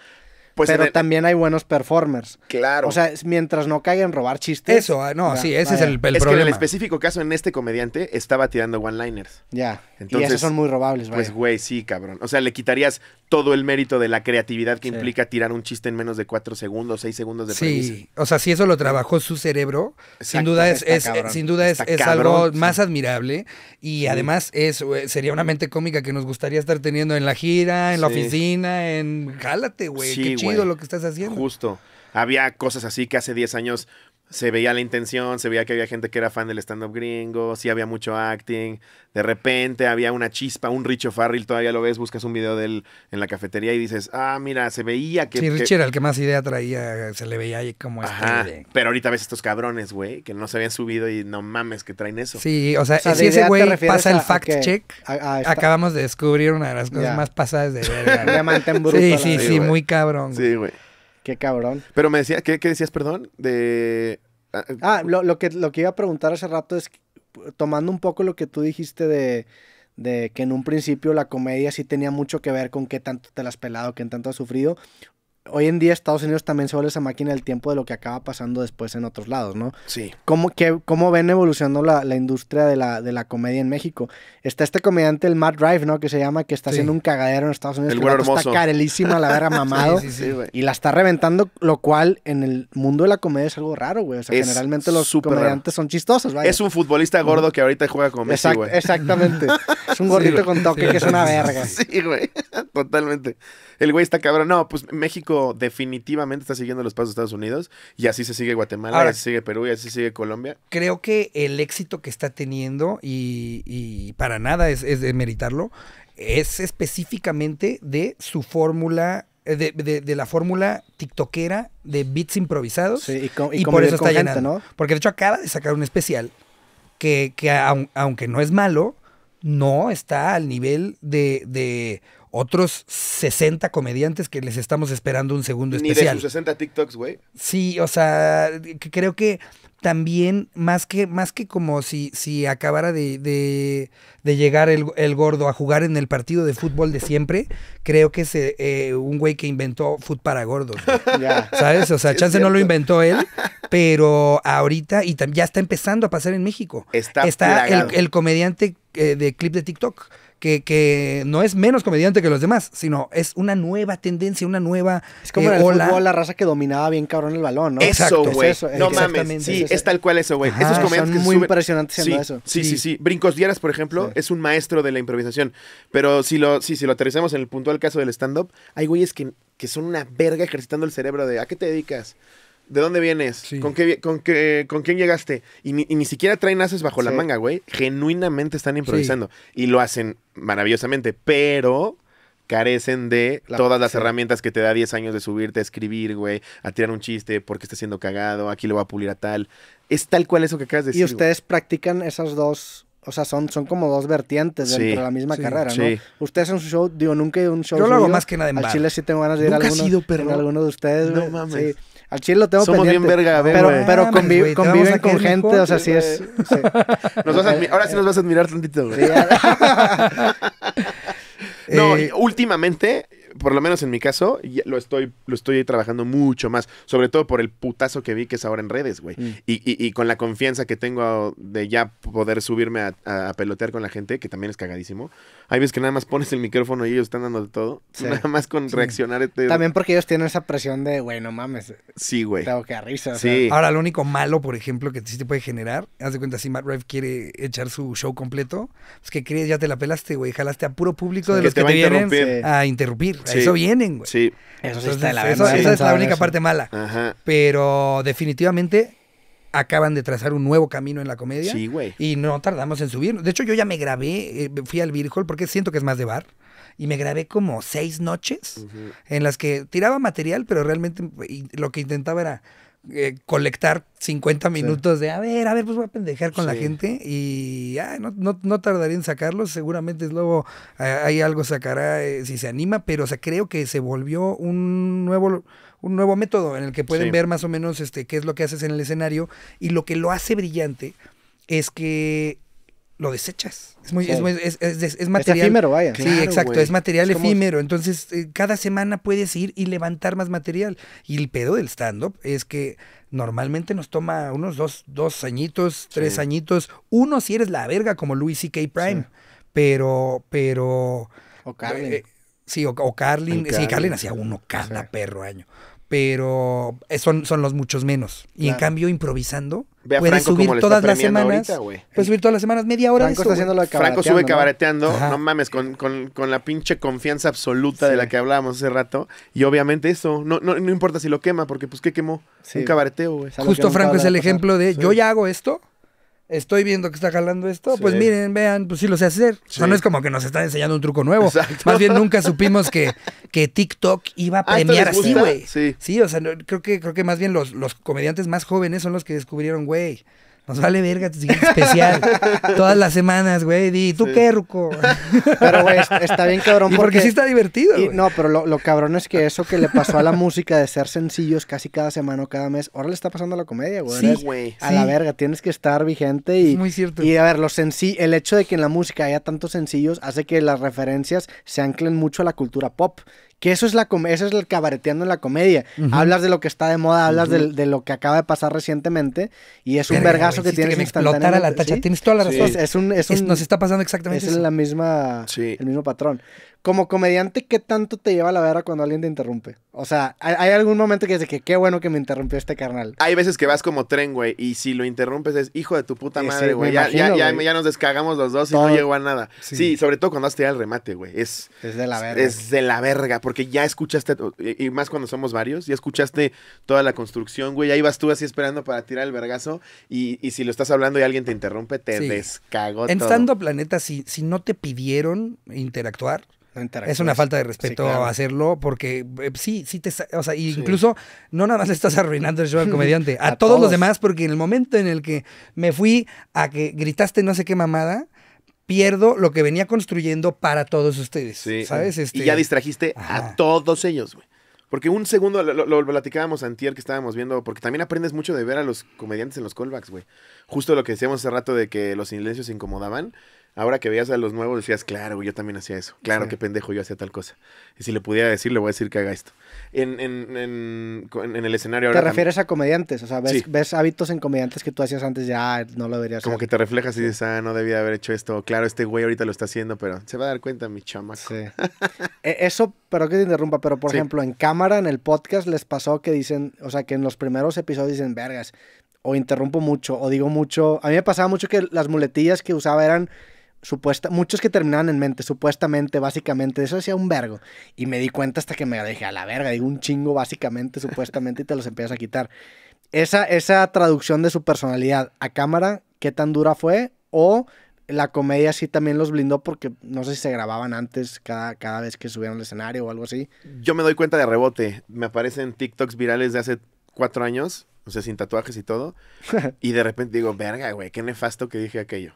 Pues pero también hay buenos performers. Claro. O sea, mientras no caigan robar chistes. Eso, ah, no, sí, ese es el, el es Que en el específico caso en este comediante estaba tirando one-liners. Ya. Entonces, y esos son muy robables, vaya. Pues, güey, sí, cabrón. O sea, le quitarías todo el mérito de la creatividad que implica tirar un chiste en menos de cuatro segundos, seis segundos de premisa. Sí, o sea, si eso lo trabajó su cerebro, sin duda es, eh, sin duda es, algo más admirable y además eh, sería una mente cómica que nos gustaría estar teniendo en la gira, en la oficina, en jálate, güey, qué chido lo que estás haciendo. Justo. Había cosas así que hace 10 años se veía la intención, se veía que había gente que era fan del stand-up gringo, sí había mucho acting. De repente había una chispa, un Richo Farrell, todavía lo ves, buscas un video de él en la cafetería y dices, ah, mira, se veía que. Sí, era el que más idea traía, se le veía ahí como este Pero ahorita ves estos cabrones, güey, que no se habían subido y no mames que traen eso. Sí, o sea, si ese güey pasa el fact-check, acabamos de descubrir una de las cosas más pasadas de sí, sí, sí muy cabrón. Sí, güey. Qué cabrón. Pero me decías, ¿qué, decías, perdón? De... Ah, ah lo, que, lo que iba a preguntar hace rato es, tomando un poco lo que tú dijiste de, de que en un principio la comedia sí tenía mucho que ver con qué tanto te la has pelado, qué tanto has sufrido hoy en día Estados Unidos también se vuelve esa máquina del tiempo de lo que acaba pasando después en otros lados, ¿no? Sí. ¿Cómo, cómo ven evolucionando la, industria de la, de la, comedia en México? Está este comediante, el Matt Drive, ¿no? Que se llama, que está haciendo un cagadero en Estados Unidos. El hermoso. Está carelísima la verga mamado. sí, sí, y la está reventando, lo cual en el mundo de la comedia es algo raro, güey. O sea, generalmente los comediantes son chistosos, Es un futbolista gordo que ahorita juega con Messi, güey. exactamente. es un gordito con toque que es una verga. Sí, güey. Totalmente. El güey está cabrón. No, pues México definitivamente está siguiendo los pasos de Estados Unidos y así se sigue Guatemala, Ahora, y sigue Perú y así sigue Colombia. Creo que el éxito que está teniendo, y, para nada es, es meritarlo, es específicamente de su fórmula eh, de, de, la fórmula tiktokera de beats improvisados. y, por eso está gente, ¿no? Porque de hecho acaba de sacar un especial que, aunque no es malo, no está al nivel de otros 60 comediantes que les estamos esperando un segundo especial. Ni de sus 60 TikToks, güey. Sí, o sea, creo que también, más que, más que como si, si acabara de, de, llegar el, gordo a jugar en el partido de fútbol de siempre, creo que es eh, eh, un güey que inventó Food para Gordos. Ya. ¿Sabes? O sea, Chance no lo inventó él, pero ahorita, y ya está empezando a pasar en México. Está, está el, el comediante eh, de clip de TikTok que, que, no es menos comediante que los demás, sino es una nueva tendencia, una nueva. Es como eh, la raza que dominaba bien cabrón el balón, ¿no? Exacto, güey. no mames. Sí, es, tal cual eso, güey. Esos Son muy impresionantes sí, eso. Sí, sí, sí, Brincos Dieras, por ejemplo, es un maestro de la improvisación. Pero si lo, si lo aterrizamos en el puntual caso del stand-up, hay güeyes que, que son una verga ejercitando el cerebro de ¿a qué te dedicas? ¿De dónde vienes? ¿Con, qué, con, ¿Con quién llegaste? Y ni, ni siquiera traen haces bajo la manga, güey. Genuinamente están improvisando. Y lo hacen maravillosamente, pero carecen de todas las herramientas que te da 10 años de subirte a escribir, güey, a tirar un chiste, porque está siendo cagado, aquí le va a pulir a tal. Es tal cual eso que acabas de decir. Y ustedes practican esas dos o sea, son, son como dos vertientes dentro de la misma carrera, ¿no? Ustedes en su show, digo, nunca he un show. Yo lo hago más que nada en Al Chile sí tengo ganas de ir a alguno, pero alguno de ustedes. No mames. Al chile lo tengo Somos bien verga, ver, Pero, pero conviven con gente, o sea, sí es. ahora sí nos vas a admirar tantito, güey. no, eh, últimamente por lo menos en mi caso, lo estoy, lo estoy trabajando mucho más. Sobre todo por el putazo que vi que es ahora en redes, güey. Mm. Y, y, con la confianza que tengo de ya poder subirme a, pelotear con la gente, que también es cagadísimo. Hay veces que nada más pones el micrófono y ellos están dando de todo. Nada más con reaccionar. Este también porque ellos tienen esa presión de, güey, no mames. Sí, güey. que Ahora, lo único malo, por ejemplo, que sí te puede generar, haz de cuenta, si Matt Rive quiere echar su show completo, es pues, que crees, ya te la pelaste, güey. Jalaste a puro público de los que te vienen a interrumpir eso vienen, güey. Sí. Eso, Esa es la única parte mala. Pero definitivamente acaban de trazar un nuevo camino en la comedia. Sí, güey. Y no tardamos en subir. De hecho, yo ya me grabé, eh, fui al Virgol porque siento que es más de bar. Y me grabé como seis noches en las que tiraba material, pero realmente lo que intentaba era eh, colectar 50 minutos de, a ver, a ver, pues voy a pendejar con la gente y ya, no, no, tardaré en sacarlos, seguramente luego hay algo sacará eh, si se anima, pero o sea, creo que se volvió un nuevo un nuevo método en el que pueden ver más o menos este qué es lo que haces en el escenario y lo que lo hace brillante es que lo desechas. Es muy, es, es, es, es, material. Es efímero, vaya. Sí, exacto, es material efímero. Entonces, eh, cada semana puedes ir y levantar más material. Y el pedo del stand-up es que normalmente nos toma unos dos, dos añitos, tres añitos. Uno si eres la verga, como Louis C.K. Prime. Pero, pero. O Carlin. Eh, sí, o, o Carlin. Sí, Carlin hacía uno cada perro año pero eh, son, son los muchos menos. Y en cambio, improvisando, Ve puedes subir todas las semanas. Ahorita, subir todas las semanas media hora. Franco, de Franco sube cabareteando, ¿no? mames, con, con, con, la pinche confianza absoluta de la que hablábamos hace rato. Y obviamente eso, no, no, no importa si lo quema, porque pues qué quemó un cabareteo, güey. Justo Franco es el ejemplo de yo ya hago esto estoy viendo que está jalando esto, pues miren, vean, pues sí lo sé hacer. O sea, no es como que nos están enseñando un truco nuevo. Más bien nunca supimos que, que TikTok iba a ah, premiar así, güey. Sí. o sea, creo, que, creo que más bien los, los comediantes más jóvenes son los que descubrieron, güey. Nos vale verga especial. todas las semanas, güey. Di, ¿tú qué, Ruco? Pero, güey, está bien cabrón. porque, sí está divertido. no, pero lo, cabrón es que eso que le pasó a la música de ser sencillos casi cada semana o cada mes, ahora le está pasando a la comedia, güey. Sí, güey. A la verga, tienes que estar vigente y. muy cierto. Y a ver, el hecho de que en la música haya tantos sencillos hace que las referencias se anclen mucho a la cultura pop que eso es la eso es el cabareteando en la comedia. Hablas de lo que está de moda, hablas de, lo que acaba de pasar recientemente y es un vergazo que tienes que explotar a la tacha. Tienes toda la razón. Es, nos está pasando exactamente es eso. la misma el mismo patrón como comediante, ¿qué tanto te lleva la verga cuando alguien te interrumpe? O sea, ¿hay algún momento que dices que qué bueno que me interrumpió este carnal? Hay veces que vas como tren, güey, y si lo interrumpes es hijo de tu puta eh, madre, güey. ya, nos descargamos los dos y no llegó a nada. Sí. sobre todo cuando has tirado el remate, güey. Es, de la verga. Es de la verga, porque ya escuchaste, y más cuando somos varios, ya escuchaste toda la construcción, güey. Ahí vas tú así esperando para tirar el vergazo, y, si lo estás hablando y alguien te interrumpe, te sí. En todo. Stando Planeta, si, si no te pidieron interactuar, es una falta de respeto hacerlo porque eh, sí, sí te... O sea, incluso no nada más le estás arruinando el show al comediante, a, todos, los demás, porque en el momento en el que me fui a que gritaste no sé qué mamada, pierdo lo que venía construyendo para todos ustedes. ¿Sabes? Y este ya distrajiste a todos ellos, güey. Porque un segundo, lo, platicábamos antier que estábamos viendo, porque también aprendes mucho de ver a los comediantes en los callbacks, güey. Justo lo que decíamos hace rato de que los silencios se incomodaban ahora que veías a los nuevos decías, claro, yo también hacía eso. Claro, que qué pendejo, yo hacía tal cosa. Y si le pudiera decir, le voy a decir que haga esto. En, en, el escenario ahora. ¿Te refieres a comediantes? O sea, ¿ves, hábitos en comediantes que tú hacías antes Ya, no lo deberías Como que te reflejas y dices, ah, no debía haber hecho esto. Claro, este güey ahorita lo está haciendo, pero se va a dar cuenta mi chamaco. Sí. E, eso, pero que te interrumpa, pero por ejemplo, en cámara, en el podcast, les pasó que dicen, o sea, que en los primeros episodios dicen, vergas, o interrumpo mucho, o digo mucho. A mí me pasaba mucho que las muletillas que usaba eran supuesta, muchos que terminaban en mente, supuestamente, básicamente, eso hacía un vergo. Y me di cuenta hasta que me dije, a la verga, digo un chingo, básicamente, supuestamente, y te los empiezas a quitar. Esa, esa traducción de su personalidad a cámara, ¿qué tan dura fue? O la comedia sí también los blindó porque no sé si se grababan antes cada, cada vez que subieron al escenario o algo así. Yo me doy cuenta de rebote. Me aparecen TikToks virales de hace cuatro años o sea, sin tatuajes y todo. y de repente digo, verga, güey, qué nefasto que dije aquello.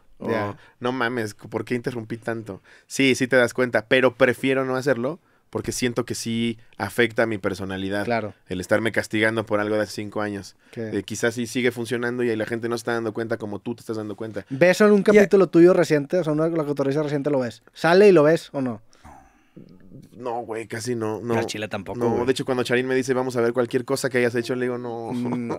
No mames, ¿por qué interrumpí tanto? Sí, sí te das cuenta, pero prefiero no hacerlo porque siento que sí afecta a mi personalidad. Claro. El estarme castigando por algo de hace cinco años. Eh, quizás sí sigue funcionando y la gente no está dando cuenta como tú te estás dando cuenta. ¿Ves en un capítulo tuyo reciente, o sea, una la reciente lo ves? ¿Sale y lo ves o no? no, güey, casi no. no la chila tampoco. No, de hecho, cuando Charín me dice, vamos a ver cualquier cosa que hayas hecho, le digo, no. no mm,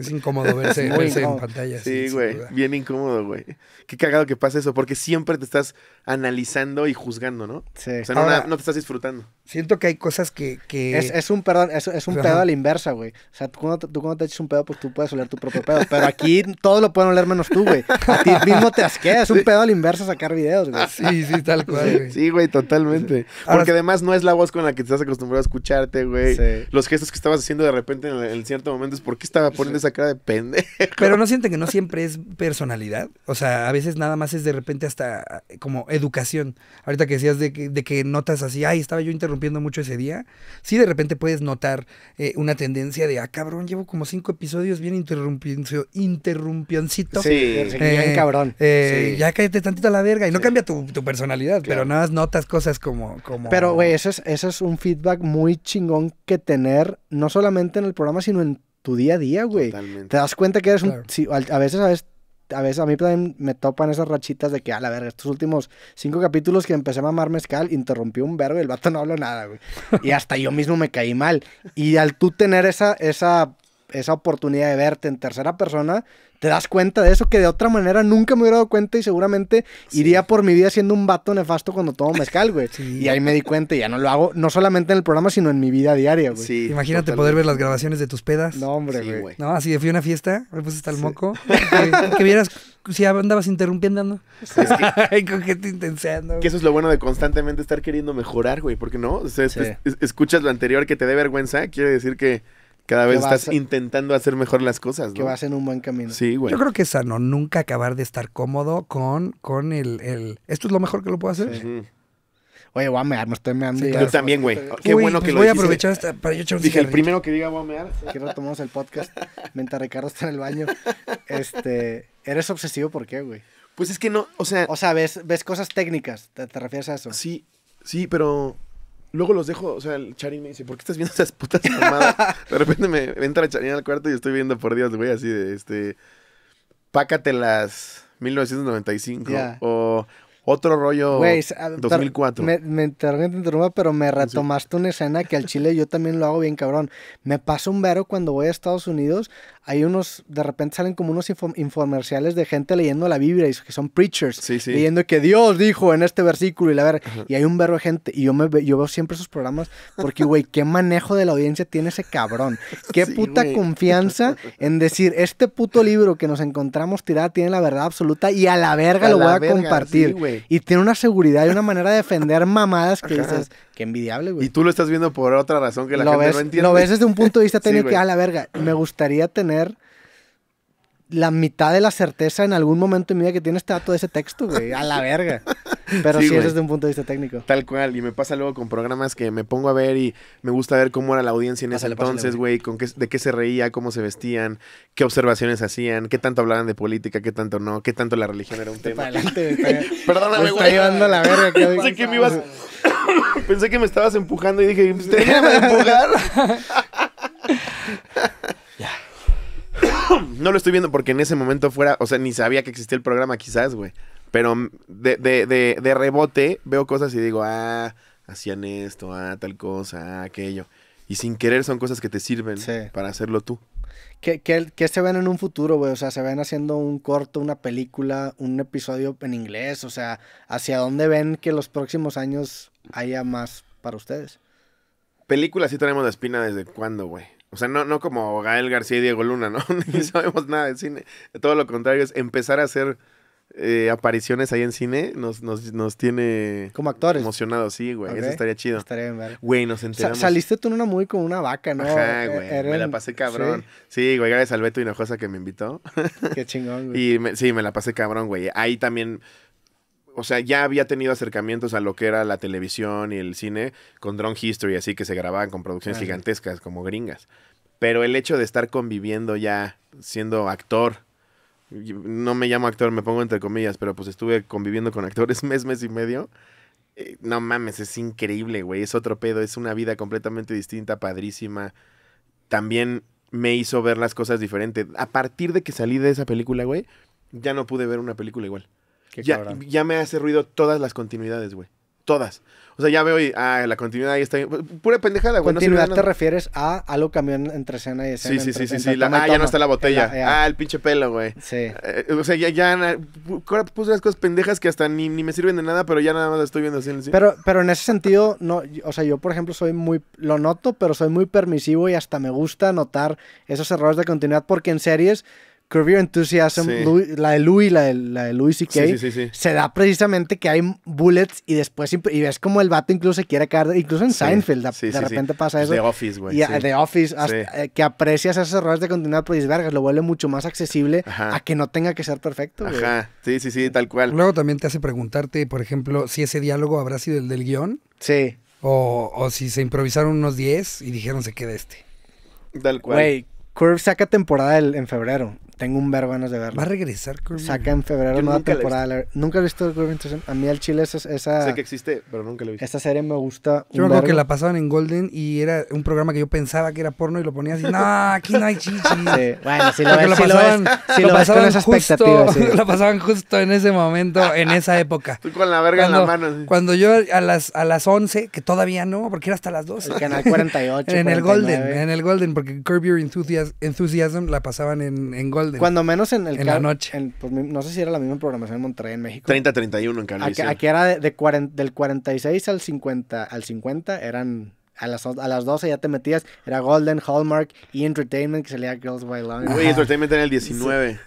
es, incómodo verse, en pantalla. Sí, güey, bien incómodo, güey. Qué cagado que pasa eso, porque siempre te estás analizando y juzgando, ¿no? Sí. O sea, no, te estás disfrutando. Siento que hay cosas que. que... Es, es, un, perdón, es, un pedo a la inversa, güey. O sea, tú cuando, tú te eches un pedo, pues tú puedes oler tu propio pedo. Pero aquí todos lo pueden oler menos tú, güey. A ti mismo te asqueas. Es un pedo a la inversa sacar videos, güey. Sí, sí, tal cual, güey. Sí, güey, totalmente. Que además no es la voz con la que te estás acostumbrado a escucharte, güey. Los gestos que estabas haciendo de repente en, cierto momento es porque estaba poniendo esa cara de pendejo. Pero no sienten que no siempre es personalidad. O sea, a veces nada más es de repente hasta eh, como educación. Ahorita que decías de que, notas así, ay, estaba yo interrumpiendo mucho ese día. Sí, de repente puedes notar eh, una tendencia de, ah, cabrón, llevo como cinco episodios bien interrumpioncito. interrumpioncito. Sí, bien eh, cabrón. sí. Ya cállate tantito a la verga. Y no cambia tu, personalidad, pero nada más notas cosas como. como pero, güey, ese es, un feedback muy chingón que tener, no solamente en el programa, sino en tu día a día, güey. Te das cuenta que eres un... a, veces, a veces, a veces a mí también me topan esas rachitas de que, a la verga, estos últimos cinco capítulos que empecé a mamar mezcal, interrumpí un verbo y el vato no habló nada, güey. Y hasta yo mismo me caí mal. Y al tú tener esa, esa esa oportunidad de verte en tercera persona, te das cuenta de eso que de otra manera nunca me hubiera dado cuenta y seguramente iría por mi vida siendo un vato nefasto cuando tomo mezcal, güey. Y ahí me di cuenta y ya no lo hago, no solamente en el programa, sino en mi vida diaria, güey. Imagínate poder ver las grabaciones de tus pedas. No, hombre, güey. No, así fui a una fiesta, me puse hasta el moco. que, vieras si andabas interrumpiendo, ¿no? con Que eso es lo bueno de constantemente estar queriendo mejorar, güey, porque no, escuchas lo anterior que te dé vergüenza, quiere decir que cada vez estás intentando hacer mejor las cosas, ¿no? Que vas en un buen camino. Sí, güey. Yo creo que es sano nunca acabar de estar cómodo con, con el, el... ¿Esto es lo mejor que lo puedo hacer? Oye, voy a mear, me estoy meando. yo también, güey. Qué bueno pues que lo voy a aprovechar para yo echar un Dije, el primero que diga voy a mear. retomamos el podcast mientras Ricardo está en el baño. Este, ¿eres obsesivo por qué, güey? Pues es que no, o sea... O sea, ves, ves cosas técnicas, te refieres a eso? Sí, sí, pero Luego los dejo, o sea, el Charín me dice, ¿por qué estás viendo esas putas mamadas? de repente me entra Charín al cuarto y estoy viendo, por Dios, güey, así de, este, las 1995 o otro rollo 2004. Me, me interrumpa, pero me retomaste una escena que al chile yo también lo hago bien cabrón. Me pasa un vero cuando voy a Estados Unidos hay unos, de repente salen como unos infomerciales de gente leyendo la Biblia, y que son preachers, leyendo que Dios dijo en este versículo, y la verdad. y hay un verbo de gente, y yo, me, yo veo siempre esos programas, porque, güey, qué manejo de la audiencia tiene ese cabrón, qué puta confianza en decir, este puto libro que nos encontramos tirada tiene la verdad absoluta, y a la verga lo voy a compartir, y tiene una seguridad y una manera de defender mamadas que dices, Qué envidiable, güey. Y tú lo estás viendo por otra razón que la gente no entiende. Lo ves desde un punto de vista técnico que, a la verga, me gustaría tener la mitad de la certeza en algún momento en mi vida que tiene este dato de ese texto, güey. A la verga. Pero sí, es desde un punto de vista técnico. Tal cual. Y me pasa luego con programas que me pongo a ver y me gusta ver cómo era la audiencia en ese entonces, güey. de qué se reía, cómo se vestían, qué observaciones hacían, qué tanto hablaban de política, qué tanto no, qué tanto la religión era un tema. Perdóname, güey. llevando la verga. Pensé que me ibas... Pensé que me estabas empujando y dije, ¿te pues, a empujar? ya. no lo estoy viendo porque en ese momento fuera, o sea, ni sabía que existía el programa quizás, güey. Pero de, rebote veo cosas y digo, ah, hacían esto, ah, tal cosa, ah, aquello. Y sin querer son cosas que te sirven para hacerlo tú. ¿Qué, qué, se ven en un futuro, güey? O sea, ¿se ven haciendo un corto, una película, un episodio en inglés? O sea, ¿hacia dónde ven que los próximos años haya más para ustedes? Películas sí tenemos la espina desde cuándo, güey. O sea, no, no como Gael García y Diego Luna, ¿no? Ni sabemos nada de cine. Todo lo contrario, es empezar a hacer eh, apariciones ahí en cine nos, nos, nos tiene... Como actores. Emocionados, sí, güey. Eso estaría chido. Estaría bien, Güey, nos enteramos. saliste tú en una muy como una vaca, ¿no? Ajá, eh, güey. Me la pasé cabrón. Sí, güey, gracias al Beto Hinojosa que me invitó. Qué chingón, güey. Y sí, me la pasé cabrón, güey. Ahí también o sea, ya había tenido acercamientos a lo que era la televisión y el cine con Drone History, así que se grababan con producciones gigantescas como gringas. Pero el hecho de estar conviviendo ya siendo actor, no me llamo actor, me pongo entre comillas, pero pues estuve conviviendo con actores mes, mes y medio. Eh, no mames, es increíble, güey, es otro pedo, es una vida completamente distinta, padrísima. También me hizo ver las cosas diferentes. A partir de que salí de esa película, güey, ya no pude ver una película igual ya, me hace ruido todas las continuidades, güey. Todas. O sea, ya veo y, ah, la continuidad ahí está. Pura pendejada, güey. Continuidad te refieres a algo cambió entre escena y escena. Sí, sí, sí, sí. ah, ya no está la botella. Ah, el pinche pelo, güey. Sí. Eh, o sea, ya, ya ahora puse las cosas pendejas que hasta ni, me sirven de nada, pero ya nada más lo estoy viendo así. En el pero, pero en ese sentido, no, o sea, yo por ejemplo soy muy, lo noto, pero soy muy permisivo y hasta me gusta notar esos errores de continuidad porque en series curve Your Enthusiasm, la de Louis, la de, la de Louis C.K., sí, se da precisamente que hay bullets y después, y ves como el vato incluso se quiere caer, incluso en Seinfeld, de, repente pasa eso. The Office, güey. The Office, eh, que aprecias esos errores de continuidad, pues, vergas, lo vuelve mucho más accesible a que no tenga que ser perfecto, Ajá, sí, sí, sí, tal cual. Luego también te hace preguntarte, por ejemplo, si ese diálogo habrá sido el del guión. Sí. O, o si se improvisaron unos 10 y dijeron se queda este. Tal cual. Güey, Curve saca temporada en febrero. Tengo un verbo ganas de verlo. Va a regresar Curb Saca en febrero nueva temporada. Nunca he visto Curb Your A mí al chile esa, Sé que existe, pero nunca lo he visto. Esta serie me gusta Yo me acuerdo que la pasaban en Golden y era un programa que yo pensaba que era porno y lo ponía así, no, aquí no hay chichi Bueno, si lo ves, si lo pasaban, si lo pasaban esa justo, lo pasaban justo en ese momento, en esa época. Tú con la verga en la mano. cuando yo a las, a las 11, que todavía no, porque era hasta las 12. El canal 48. en el Golden, en el Golden, porque Curb Your Enthusiasm la pasaban en, Golden cuando menos en el... la noche. Pues, no sé si era la misma programación en Monterrey, en México. 30-31 en Canal. Aquí, era de, del 46 al 50, al 50 eran... A las, a las 12 ya te metías. Era Golden, Hallmark y Entertainment, que salía Girls by Long. Güey, Entertainment era el 19.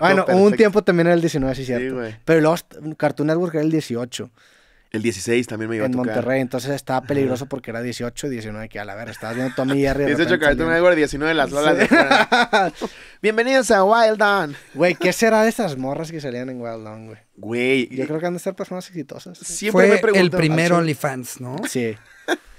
bueno, un tiempo también era el 19, sí, cierto. pero luego Cartoon Network era el 18. El 16 también me iba a tocar. En Monterrey, entonces estaba peligroso porque era 18 y 19, que a la ver, estabas viendo Tommy Jerry. 18 Cartoon Network, 19 las lolas sí. de Bienvenidos a Wild On. Güey, ¿qué será de esas morras que salían en Wild On, güey? Güey. Yo creo que han de ser personas exitosas. Siempre Fue me pregunto. el primer OnlyFans, ¿no? Sí.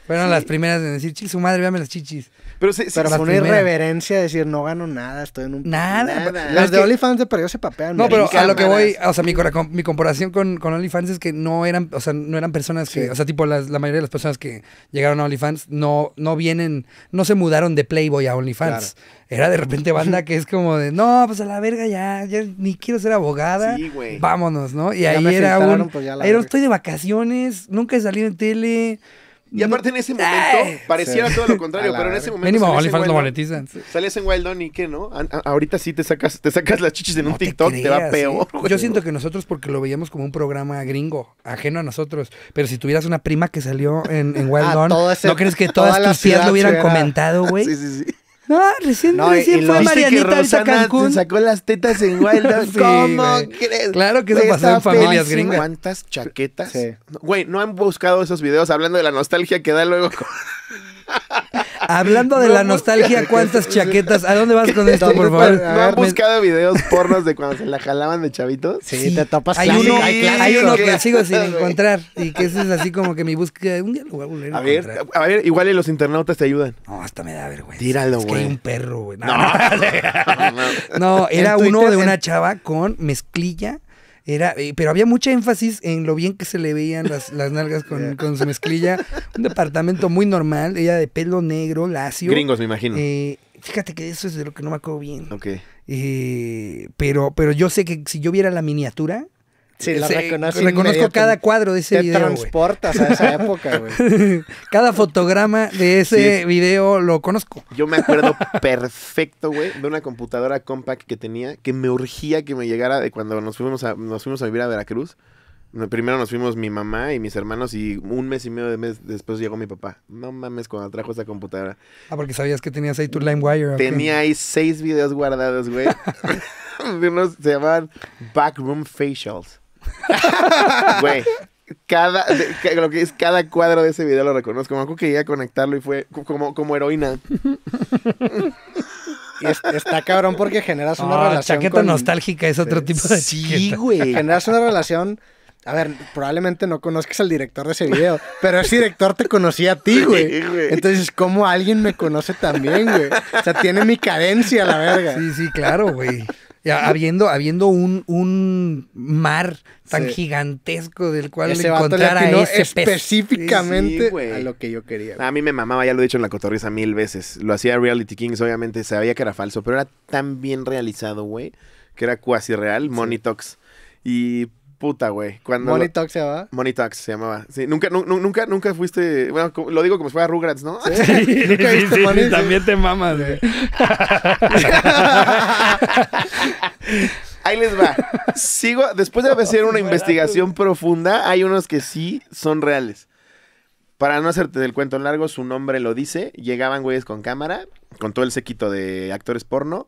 Fueron las primeras en decir, chil, su madre, véame las chichis. Pero sí, sí Pero fue una irreverencia decir, no gano nada, estoy en un... Nada. Las de OnlyFans de yo se papean. No, pero a lo que voy, o sea, mi, comparación con, con OnlyFans es que no eran, o sea, no eran personas que, o sea, tipo, la mayoría de las personas que llegaron a OnlyFans no, no vienen, no se mudaron de Playboy a OnlyFans. Era de repente banda que es como de, no, pues a la verga ya, ya ni quiero ser abogada. Sí, güey. Vámonos, ¿no? Y ahí era un, ahí pues, estoy de vacaciones, nunca he salido en tele y aparte en ese momento, pareciera todo lo contrario, pero en ese momento. Mínimo OnlyFans lo monetizan. Salías en Wild On y qué, ¿no? ahorita sí te sacas, te sacas las chichis en un TikTok, te, va ¿eh? peor. Yo siento que nosotros, porque lo veíamos como un programa gringo, ajeno a nosotros, pero si tuvieras una prima que salió en, ah, Wild On, ¿no crees que todas, tus tías lo hubieran comentado, güey? sí, sí, sí. No, recién, recién fue Marianita a Cancún. sacó las tetas en Wild ¿Cómo crees? Claro que eso pasó en familias gringas. ¿Cuántas chaquetas? Sí. Güey, ¿no han buscado esos videos hablando de la nostalgia que da luego? Hablando de la nostalgia, ¿cuántas chaquetas? ¿A dónde vas con esto, por favor? ¿No han buscado videos pornos de cuando se la jalaban de chavitos? Sí, te topas hay uno, hay, uno que sigo sin encontrar y que ese es así como que mi búsqueda. Un día lo voy a volver a, ver, A ver, igual y los internautas te ayudan. No, hasta me da vergüenza. Tíralo, güey. Es que hay un perro, güey. no, no, era uno de una chava con mezclilla era, eh, pero había mucha énfasis en lo bien que se le veían las, nalgas con, con, su mezclilla. Un departamento muy normal, ella de pelo negro, lacio. Gringos, me imagino. Eh, fíjate que eso es de lo que no me acuerdo bien. Ok. Eh, pero, pero yo sé que si yo viera la miniatura, Sí, lo reconozco. reconozco cada cuadro de ese video. Te transportas a esa época, güey. cada fotograma de ese video lo conozco. Yo me acuerdo perfecto, güey, de una computadora compact que tenía que me urgía que me llegara de cuando nos fuimos a, nos fuimos a vivir a Veracruz. Primero nos fuimos mi mamá y mis hermanos y un mes y medio de mes después llegó mi papá. No mames cuando trajo esa computadora. Ah, porque sabías que tenías ahí tu LimeWire. Tenía ahí seis videos guardados, güey. unos, se llamaban Backroom Facials. Güey. cada, lo que es cada cuadro de ese video lo reconozco. Me acuerdo que iba a conectarlo y fue como, como heroína. está cabrón porque generas una ah, relación. Chaqueta nostálgica es otro tipo de. Sí, güey. Generas una relación. A ver, probablemente no conozcas al director de ese video, pero ese director te conocía a ti, güey. Entonces, ¿cómo alguien me conoce también, güey? O sea, tiene mi cadencia, la verga. Sí, sí, claro, güey. Ya, habiendo, habiendo un, un mar tan gigantesco del cual me encontrar a ese específicamente a lo que yo quería. A mí me mamaba, ya lo he dicho en la cotorriza mil veces. Lo hacía Reality Kings, obviamente sabía que era falso, pero era tan bien realizado, güey, que era cuasi real, Monitox. Y Puta, güey. Cuando Monitox se llamaba. Monitox se llamaba. nunca, nunca, nunca fuiste. Bueno, lo digo como si fuera Rugrats, ¿no? Sí, sí, también te mamas, güey. Ahí les va. Sigo, después de hacer una investigación profunda, hay unos que sí son reales. Para no hacerte del cuento largo, su nombre lo dice. Llegaban güeyes con cámara, con todo el sequito de actores porno.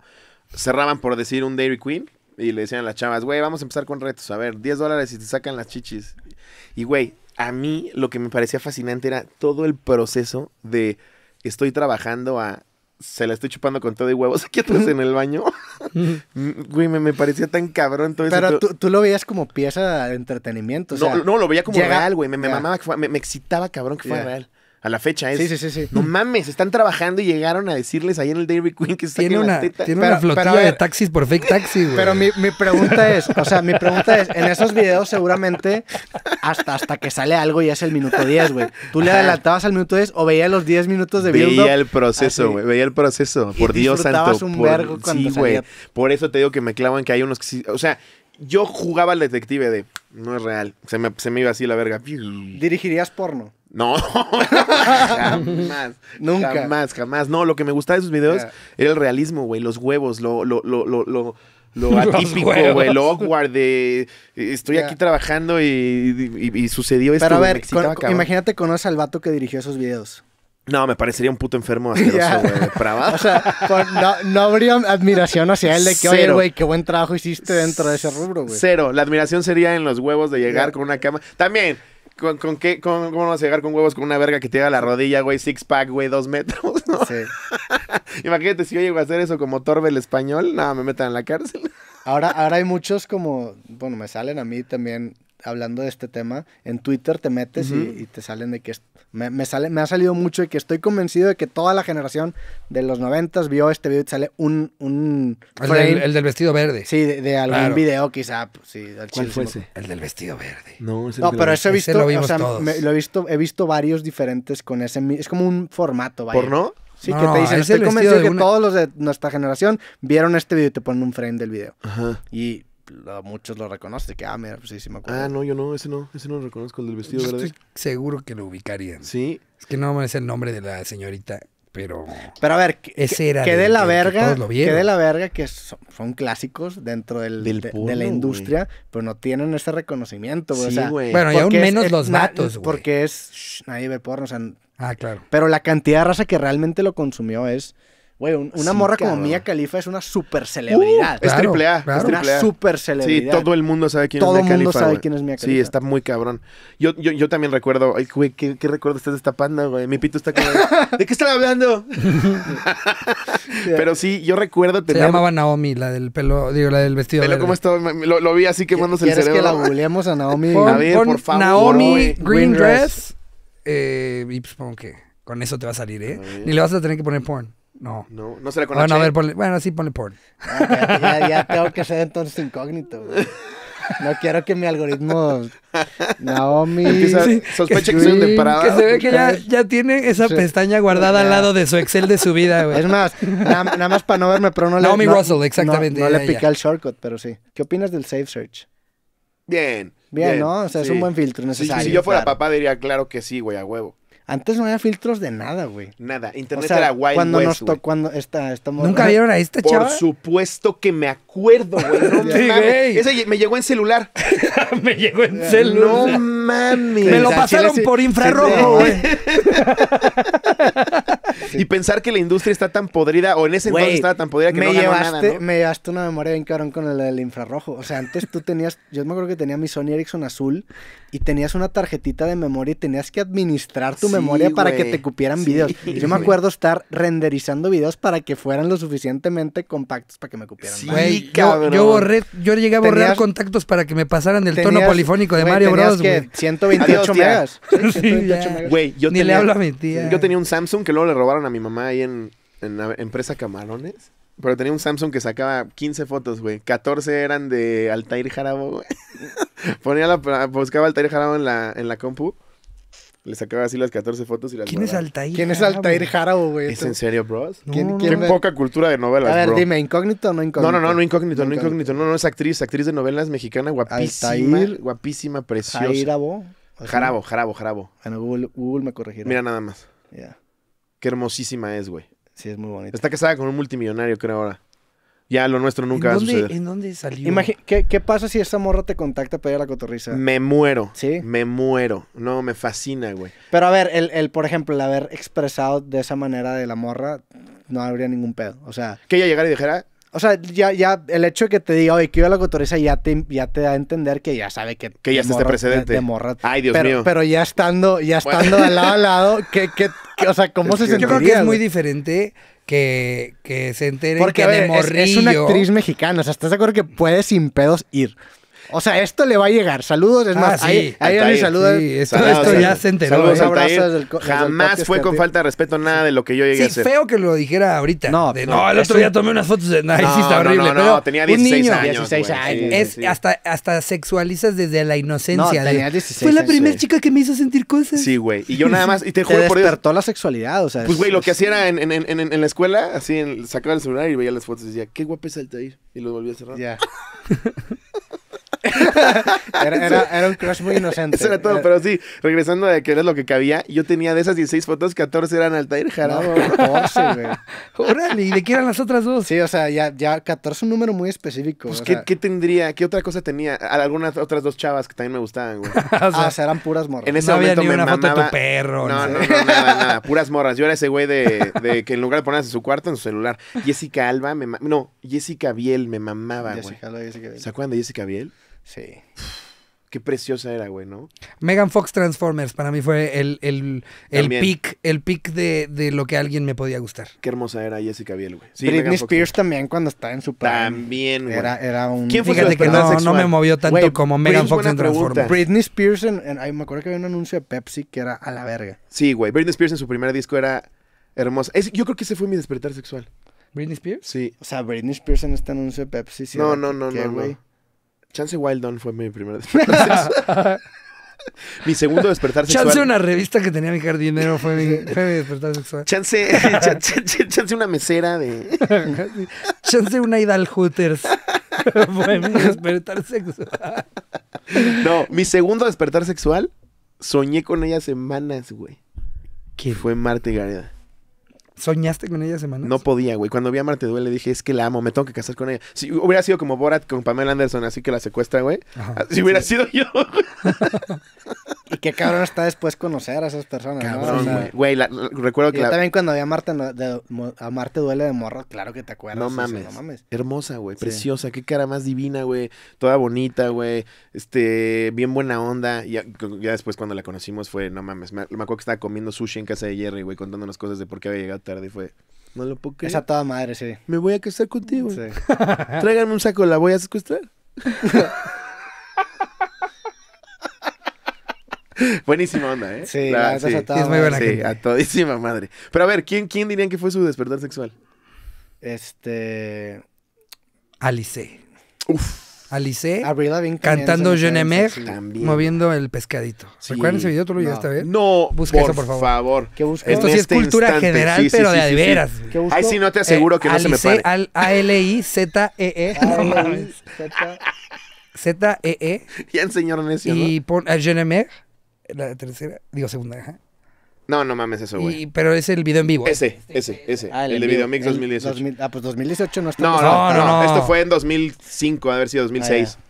Cerraban por decir un Dairy Queen, y le decían a las chavas, güey, vamos a empezar con retos. A ver, 10 dólares y te sacan las chichis. Y, güey, a mí lo que me parecía fascinante era todo el proceso de estoy trabajando a se la estoy chupando con todo y huevos aquí atrás en el baño. Mm, güey, me, parecía tan cabrón todo eso. Pero tú, lo veías como pieza de entretenimiento. no, no, lo veía como real, güey. Me, me mamaba me, excitaba cabrón que fuera real. A la fecha es. Sí, sí, sí, No mames, están trabajando y llegaron a decirles ahí en el Daily Queen que tiene una, Tiene una flotada de taxis por fake taxi, güey. Pero mi, pregunta es, o sea, mi pregunta es, en esos videos seguramente hasta, hasta que sale algo y es el minuto 10, güey. ¿Tú le adelantabas al minuto 10 o veías los 10 minutos de video? Veía el proceso, güey. Veía el proceso. Por Dios santo. Un por, vergo sí, güey. Por eso te digo que me clavan que hay unos que sí, O sea, yo jugaba al detective de no es real. Se me, iba así la verga. ¿Dirigirías porno? No, jamás. Nunca. Jamás, jamás. No, lo que me gustaba de sus videos era el realismo, güey. Los huevos, lo, lo, lo, lo lo atípico, güey, lo awkward de estoy aquí trabajando y, sucedió esto. Pero a ver, imagínate conoces al vato que dirigió esos videos. No, me parecería un puto enfermo asqueroso, güey. O sea, no, habría admiración hacia él de que, oye, güey, qué buen trabajo hiciste dentro de ese rubro, güey. Cero. La admiración sería en los huevos de llegar con una cama. También, ¿con, con qué? ¿Cómo vas a llegar con huevos con una verga que te llega a la rodilla, güey? Six pack, güey, dos metros, ¿no? Sí. Imagínate si yo llego a hacer eso como Torbe el español. nada, me metan en la cárcel. Ahora, ahora hay muchos como, bueno, me salen a mí también hablando de este tema, en Twitter te metes y, te salen de que... Me, sale, me ha salido mucho de que estoy convencido de que toda la generación de los noventas vio este video y te sale un... un el, del, vestido verde. Sí, de, algún video quizá. Pues, sí, del ¿Cuál fue ese? El del vestido verde. No, pero eso he visto... Lo lo he visto, he visto varios diferentes con ese... Es como un formato, vaya. no? Sí, que te dicen, estoy convencido de que todos los de nuestra generación vieron este video y te ponen un frame del video. Ajá. Y muchos lo reconocen, que, ah, mira, pues sí, sí me acuerdo. Ah, no, yo no, ese no, ese no lo reconozco, el del vestido seguro que lo ubicarían. Sí. Es que no me es el nombre de la señorita, pero... Pero a ver, ese que, era de la verga, que, la verga, que son, clásicos dentro del, de, la industria, pero no tienen ese reconocimiento, Sí, bueno, y aún menos los gatos güey. Porque es, nadie ve porno, o sea... Ah, claro. Pero la cantidad de raza que realmente lo consumió es... Güey, una morra como Mia Khalifa es una super celebridad. Uh, es triple A. Es una super celebridad. Sí, todo el mundo sabe quién es Mia Khalifa. Todo el mundo sabe quién es Mia Khalifa. Sí, está muy cabrón. Yo, también recuerdo, ay, güey, ¿qué, qué recuerdo estás panda, güey? Mi pito está como, ¿de qué están hablando? Pero sí, yo recuerdo tener... Se llamaba Naomi, la del pelo, digo, la del vestido Pelo como está, lo, lo, vi así quemándose el cerebro. que la googleamos a Naomi? por favor. Naomi Green Dress. Eh, y pues, que con eso te va a salir, ¿eh? Ni le vas a tener que poner porn. No. No, no se le conoce. Bueno, a ver, ponle, bueno, sí, ponle porn. Ah, ya, ya, tengo que ser entonces incógnito, güey. No quiero que mi algoritmo Naomi que, un que se ve que ya, ya tiene esa pestaña guardada al lado de su Excel de su vida, güey. Es más, nada más para no verme, pero no Naomi Naomi Russell, exactamente. No, le piqué el shortcut, pero sí. ¿Qué opinas del Safe Search? Bien. Bien, ¿no? O sea, es un buen filtro necesario. si yo fuera papá diría, claro que sí, güey, a huevo. Antes no había filtros de nada, güey. Nada. Internet era Wild cuando West, Nos cuando estamos, ¿Nunca vieron a este chaval? Por supuesto que me acuerdo, güey. No Ese me llegó en celular. me llegó en celular. No mames. Me lo pasaron por infrarrojo, güey. Y pensar que la industria está tan podrida, o en ese entonces estaba tan podrida que me no llevaste, Me llevaste una memoria bien cabrón con el del infrarrojo. O sea, antes tú tenías, yo me acuerdo que tenía mi Sony Ericsson azul y tenías una tarjetita de memoria y tenías que administrar tu memoria para que te cupieran videos. Y yo me acuerdo estar renderizando videos para que fueran lo suficientemente compactos para que me cupieran. yo, yo, borré, yo llegué a borrar contactos para que me pasaran el tono polifónico de Mario Bros. Que 128 megas. 128 Güey, yo tenía Yo tenía un Samsung que luego le robaron a mi mamá ahí en, en la empresa Camarones. Pero tenía un Samsung que sacaba 15 fotos, güey. 14 eran de Altair Jarabo, güey. Ponía la, ah, buscaba Altair Jarabo en la, en la compu. Le sacaba así las 14 fotos y las ¿Quién es Altair? ¿Quién es Altair Jarabo, güey? ¿Es en serio, bros? ¿Qué poca cultura de novelas, A ver, dime, ¿incógnito o no incógnito? No, no, no, no incógnito, no incógnito. No, no, es actriz, actriz de novelas mexicana, guapísima. Altair. Guapísima, preciosa. Jarabo, jarabo, jarabo. Bueno, Google, me corregirá. Mira nada más. Ya. Qué hermosísima es, güey. Sí, es muy bonita. Está casada con un multimillonario, creo ahora. Ya lo nuestro nunca va a ¿En dónde salió? ¿Qué, pasa si esa morra te contacta para ir a la cotorriza? Me muero. ¿Sí? Me muero. No, me fascina, güey. Pero a ver, el, el, por ejemplo, el haber expresado de esa manera de la morra, no habría ningún pedo. O sea. Que ella llegara y dijera, o sea, ya, ya el hecho de que te diga, oye, que a la cotorriza ya te, ya te da a entender que ya sabe que. Que ya está este precedente. De, Ay, Dios mío. Pero ya estando, ya estando de lado a lado, que, que, o sea, ¿cómo se sentiría? Yo creo que es muy diferente que, que se entere que de morrillo... Es, es, una actriz mexicana, o sea, ¿estás de acuerdo que puede sin pedos ir? O sea, esto le va a llegar. Saludos, es ah, más, ahí, ahí saluda saludos. Sí, esto, ya se enteró. Saludos, eh. abrazos del, Jamás fue con este. falta de respeto nada de lo que yo llegué sí, a hacer. feo que lo dijera ahorita. No, el otro día tomé unas fotos de... No, no, está horrible. No, no, pero tenía 16 años. Es, Hasta, hasta sexualizas desde la inocencia. Tenía 16 años fue la primera chica que me hizo sentir cosas. Sí, güey. Y yo nada más, y te juro por despertó la sexualidad, o sea. Pues güey, lo que hacía era en la escuela, así, sacaba el celular y veía las fotos y decía, qué guapa es Altair. Y lo volví a cerrar. Ya. era, era, un crush muy inocente. Eso era todo, pero sí, regresando a que era lo que cabía, yo tenía de esas 16 fotos, 14 eran Altair Jarabo. Órale, ¿y de qué eran las otras dos? Sí, o sea, ya, ya 14 es un número muy específico. Pues, ¿qué, ¿qué, tendría? ¿Qué otra cosa tenía? Algunas otras dos chavas que también me gustaban, güey. Ah, o sea, ah, eran puras morras. En ese no momento había ni una foto de tu perro. No, no, no, no, nada, Puras morras. Yo era ese güey de, que en lugar de ponerse su cuarto, en su celular. Jessica Alba me No, Jessica Biel me mamaba, güey. Jessica ¿Se acuerdan de Jessica Biel? Sí. Qué preciosa era, güey, ¿no? Megan Fox Transformers para mí fue el, el, el pick, el pick de, de, lo que alguien me podía gustar. Qué hermosa era Jessica Biel, güey. Sí, Britney Spears también cuando estaba en su plan. También, güey. Era, era, un... Fíjate que no, me movió tanto como Megan Fox en Transformers. Britney Spears, en, me acuerdo que había un anuncio de Pepsi que era a la verga. Sí, güey. Britney Spears en su primer disco era hermosa. yo creo que ese fue mi despertar sexual. ¿Britney Spears? Sí. O sea, Britney Spears en este anuncio de Pepsi. Sí no, no, no, no, güey. No. Chance Wild Dawn fue mi primer despertar. mi segundo despertar sexual. Chance una revista que tenía mi jardinero fue mi, fue despertar sexual. Chance, chance, una mesera de. chance una Idol Hooters. fue mi despertar sexual. No, mi segundo despertar sexual soñé con ella semanas, güey. que Fue Marte Gareda. ¿Soñaste con ella semana. No podía, güey. Cuando vi a Marte Duele dije, es que la amo, me tengo que casar con ella. Si hubiera sido como Borat con Pamela Anderson, así que la secuestra, güey. Si hubiera sido yo. y qué cabrón está después conocer a esas personas. güey. recuerdo que. también cuando vi a Marte, a Duele de morro, claro que te acuerdas. No mames. Hermosa, güey. Preciosa. Qué cara más divina, güey. Toda bonita, güey. Este, bien buena onda. Ya, después cuando la conocimos fue, no mames. Me, me acuerdo que estaba comiendo sushi en casa de Jerry, güey, contándonos cosas de por qué había llegado y fue, no lo puedo creer. Es a toda madre, sí. Me voy a casar contigo. Sí. Tráiganme un saco, la voy a secuestrar. Buenísima onda, ¿eh? Sí, es muy buena sí, a todísima madre. Pero a ver, ¿quién, ¿quién dirían que fue su despertar sexual? Este. Alice. Uf. Alice ah, cantando Je moviendo el pescadito. Sí. ¿Recuerdan ese video? ¿Tú lo ¿Está no. No, busca por eso, por favor. Esto sí es este cultura general, pero de adveras. Ahí sí, no te aseguro que no se me pare. A-L-I-Z-E-E. Z-E-E. E e. Ya enseñaron eso, Y pon, eh, Je n'aime, la tercera, digo segunda, ajá. No, no mames eso, güey. Pero es el video en vivo. Ese, este, ese, este, ese. Ah, el, de Videomix 2018. ah, pues 2018 no está. No, no, no, Esto fue en 2005, a ver si 2006. Ah.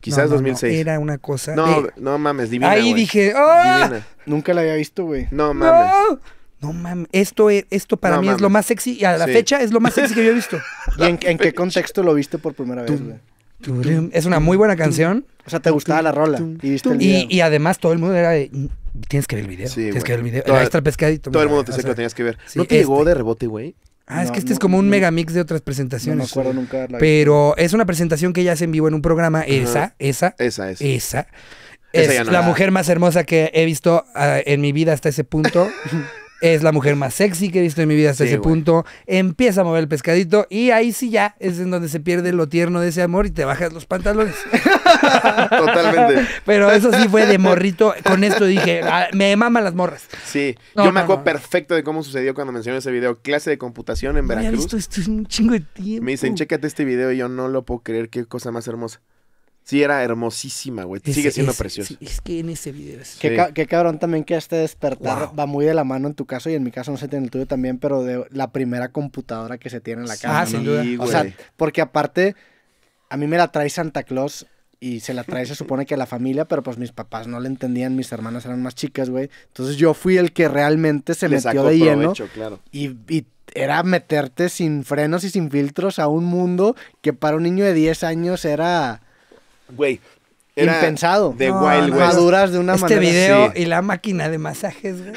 Quizás 2006. era una cosa. No, no mames, divina. Ahí dije, Divina. Ah". Nunca la había visto, güey. No mames. No mames, esto, e, esto para mí es lo más sexy y a la fecha es lo más sexy que yo he visto. ¿Y en, qué contexto lo viste por primera vez, güey? Es una muy buena canción. O sea, te gustaba la rola. Y, y además todo el mundo era de Tienes que ver el video. Sí, tienes que ver el video. está el pescadito. Todo el mundo te dice que lo tenías que ver. ¿No te llegó este de rebote, güey? Ah, es que este es como un megamix de otras presentaciones. No me acuerdo nunca. La pero es una presentación que ella hace en vivo en un programa. Esa, esa, esa, esa. Esa. Es la mujer más hermosa que he visto ah, en mi vida hasta ese punto. es la mujer más sexy que he visto en mi vida hasta ese punto. Empieza a mover el pescadito y ahí sí ya es en donde se pierde lo tierno de ese amor y te bajas los pantalones. Totalmente. Pero eso sí fue de morrito. Con esto dije, ah, me maman las morras. Sí, yo me acuerdo perfecto de cómo sucedió cuando mencioné ese video. Clase de computación en Veracruz. Visto esto es un chingo de tiempo. Me dicen, chécate este video y yo no lo puedo creer, qué cosa más hermosa. Sí, era hermosísima, güey. Sigue siendo preciosa. es que en ese video es... Qué, qué cabrón también que este despertar va muy de la mano en tu caso y en mi caso, no sé, en el tuyo también, pero de la primera computadora que se tiene en la ah, casa. Ah, sin duda. o sea, porque aparte, a mí me la trae Santa Claus y se la trae, se supone que a la familia, pero pues mis papás no le entendían, mis hermanas eran más chicas, güey. Entonces yo fui el que realmente se metió de lleno. claro. y, y, era meterte sin frenos y sin filtros a un mundo que para un niño de 10 años era Güey. Era Impensado. De Wild Maduras de una este manera. Este video y la máquina de masajes, güey.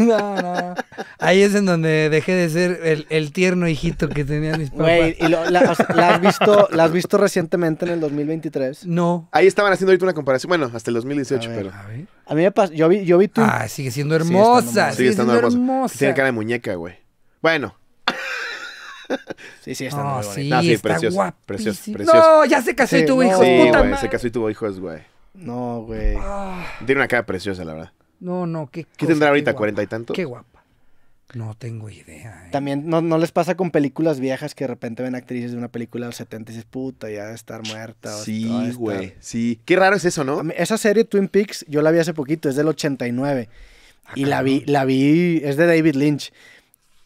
no, no. Ahí es en donde dejé de ser el, el tierno hijito que tenían mis papás. Güey, ¿y has visto, has visto recientemente en el 2023? No. Ahí estaban haciendo ahorita una comparación. Bueno, hasta el 2018, pero. A, mí me pasa... Yo vi, yo Ah, sigue siendo hermosa. Sigue siendo, hermosa. Tiene cara de muñeca, güey. Bueno. Sí, sí, está muy no, está No, ya se casó y tuvo hijos, sí, güey, se casó y tuvo hijos, güey. No, güey. Ah. Tiene una cara preciosa, la verdad. No, no, qué ¿Qué tendrá ahorita, cuarenta y tanto? Qué guapa. No tengo idea. Eh. También, no, no, les pasa con películas viejas que de repente ven actrices de una película de los 70 y dices, puta, ya debe estar muerta? Sí, güey, sí. Qué raro es eso, ¿no? esa serie Twin Peaks, yo la vi hace poquito, es del 89. Ah, y la vi, la vi, es de David Lynch.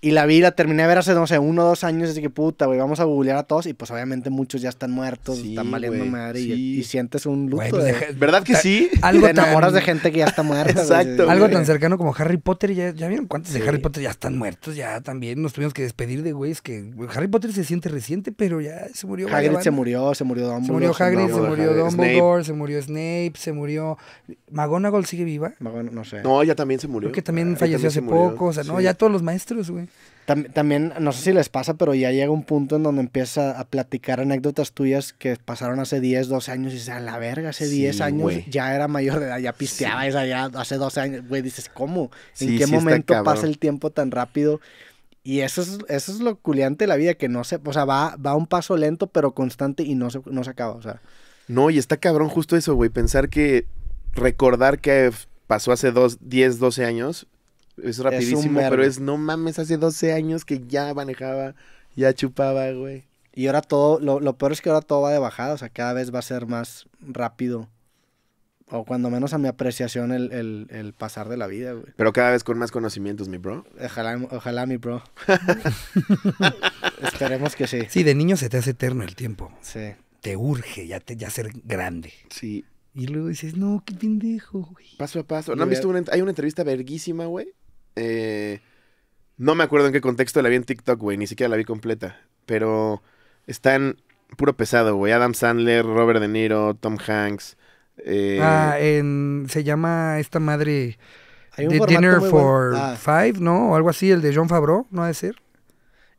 Y la vida, terminé de ver hace, no sé, uno o dos años, así que puta, güey, vamos a googlear a todos. Y pues obviamente muchos ya están muertos, están valiendo madre. Y, sientes un luto. ¿Verdad que sí? Algo te enamoras de gente que ya está muerta. Exacto. Algo tan cercano como Harry Potter. ¿Ya, ya vieron cuántos de Harry Potter ya están muertos? Ya también nos tuvimos que despedir de güeyes que Harry Potter se siente reciente, pero ya se murió. Hagrid se murió, se murió Dumbledore. Se murió Hagrid, se murió Dumbledore, se murió Snape, se murió. ¿Magonagol sigue viva? no sé. No, ya también se murió. que también ah, falleció hace poco. O sea, no, ya todos los maestros, güey también, no sé si les pasa, pero ya llega un punto en donde empiezas a platicar anécdotas tuyas que pasaron hace 10, 12 años y dices, a la verga, hace 10 años ya era mayor de edad, ya pisteaba, esa ya hace 12 años, güey, dices, ¿cómo? ¿En qué momento pasa el tiempo tan rápido? Y eso es, eso es lo culiante de la vida, que no se, o sea, va, va un paso lento pero constante y no se, no se acaba, o sea. No, y está cabrón justo eso, güey, pensar que recordar que pasó hace 10, 12 años es rapidísimo, pero es no mames, hace 12 años que ya manejaba, ya chupaba, güey. Y ahora todo, lo, peor es que ahora todo va de bajada, o sea, cada vez va a ser más rápido. O cuando menos a mi apreciación el, pasar de la vida, güey. Pero cada vez con más conocimientos, mi bro. Ojalá, ojalá mi bro. Esperemos que sí. Sí, de niño se te hace eterno el tiempo. Sí. Te urge ya, te, ya ser grande. Sí. Y luego dices, no, qué pendejo, güey. Paso a paso. ¿No han visto una, hay una entrevista verguísima, güey? Eh, no me acuerdo en qué contexto la vi en TikTok, güey. Ni siquiera la vi completa. Pero están puro pesado, güey. Adam Sandler, Robert De Niro, Tom Hanks. Eh, ah, se llama esta madre The Dinner for ah. Five, ¿no? O algo así, el de John Favreau, ¿no a decir? ser?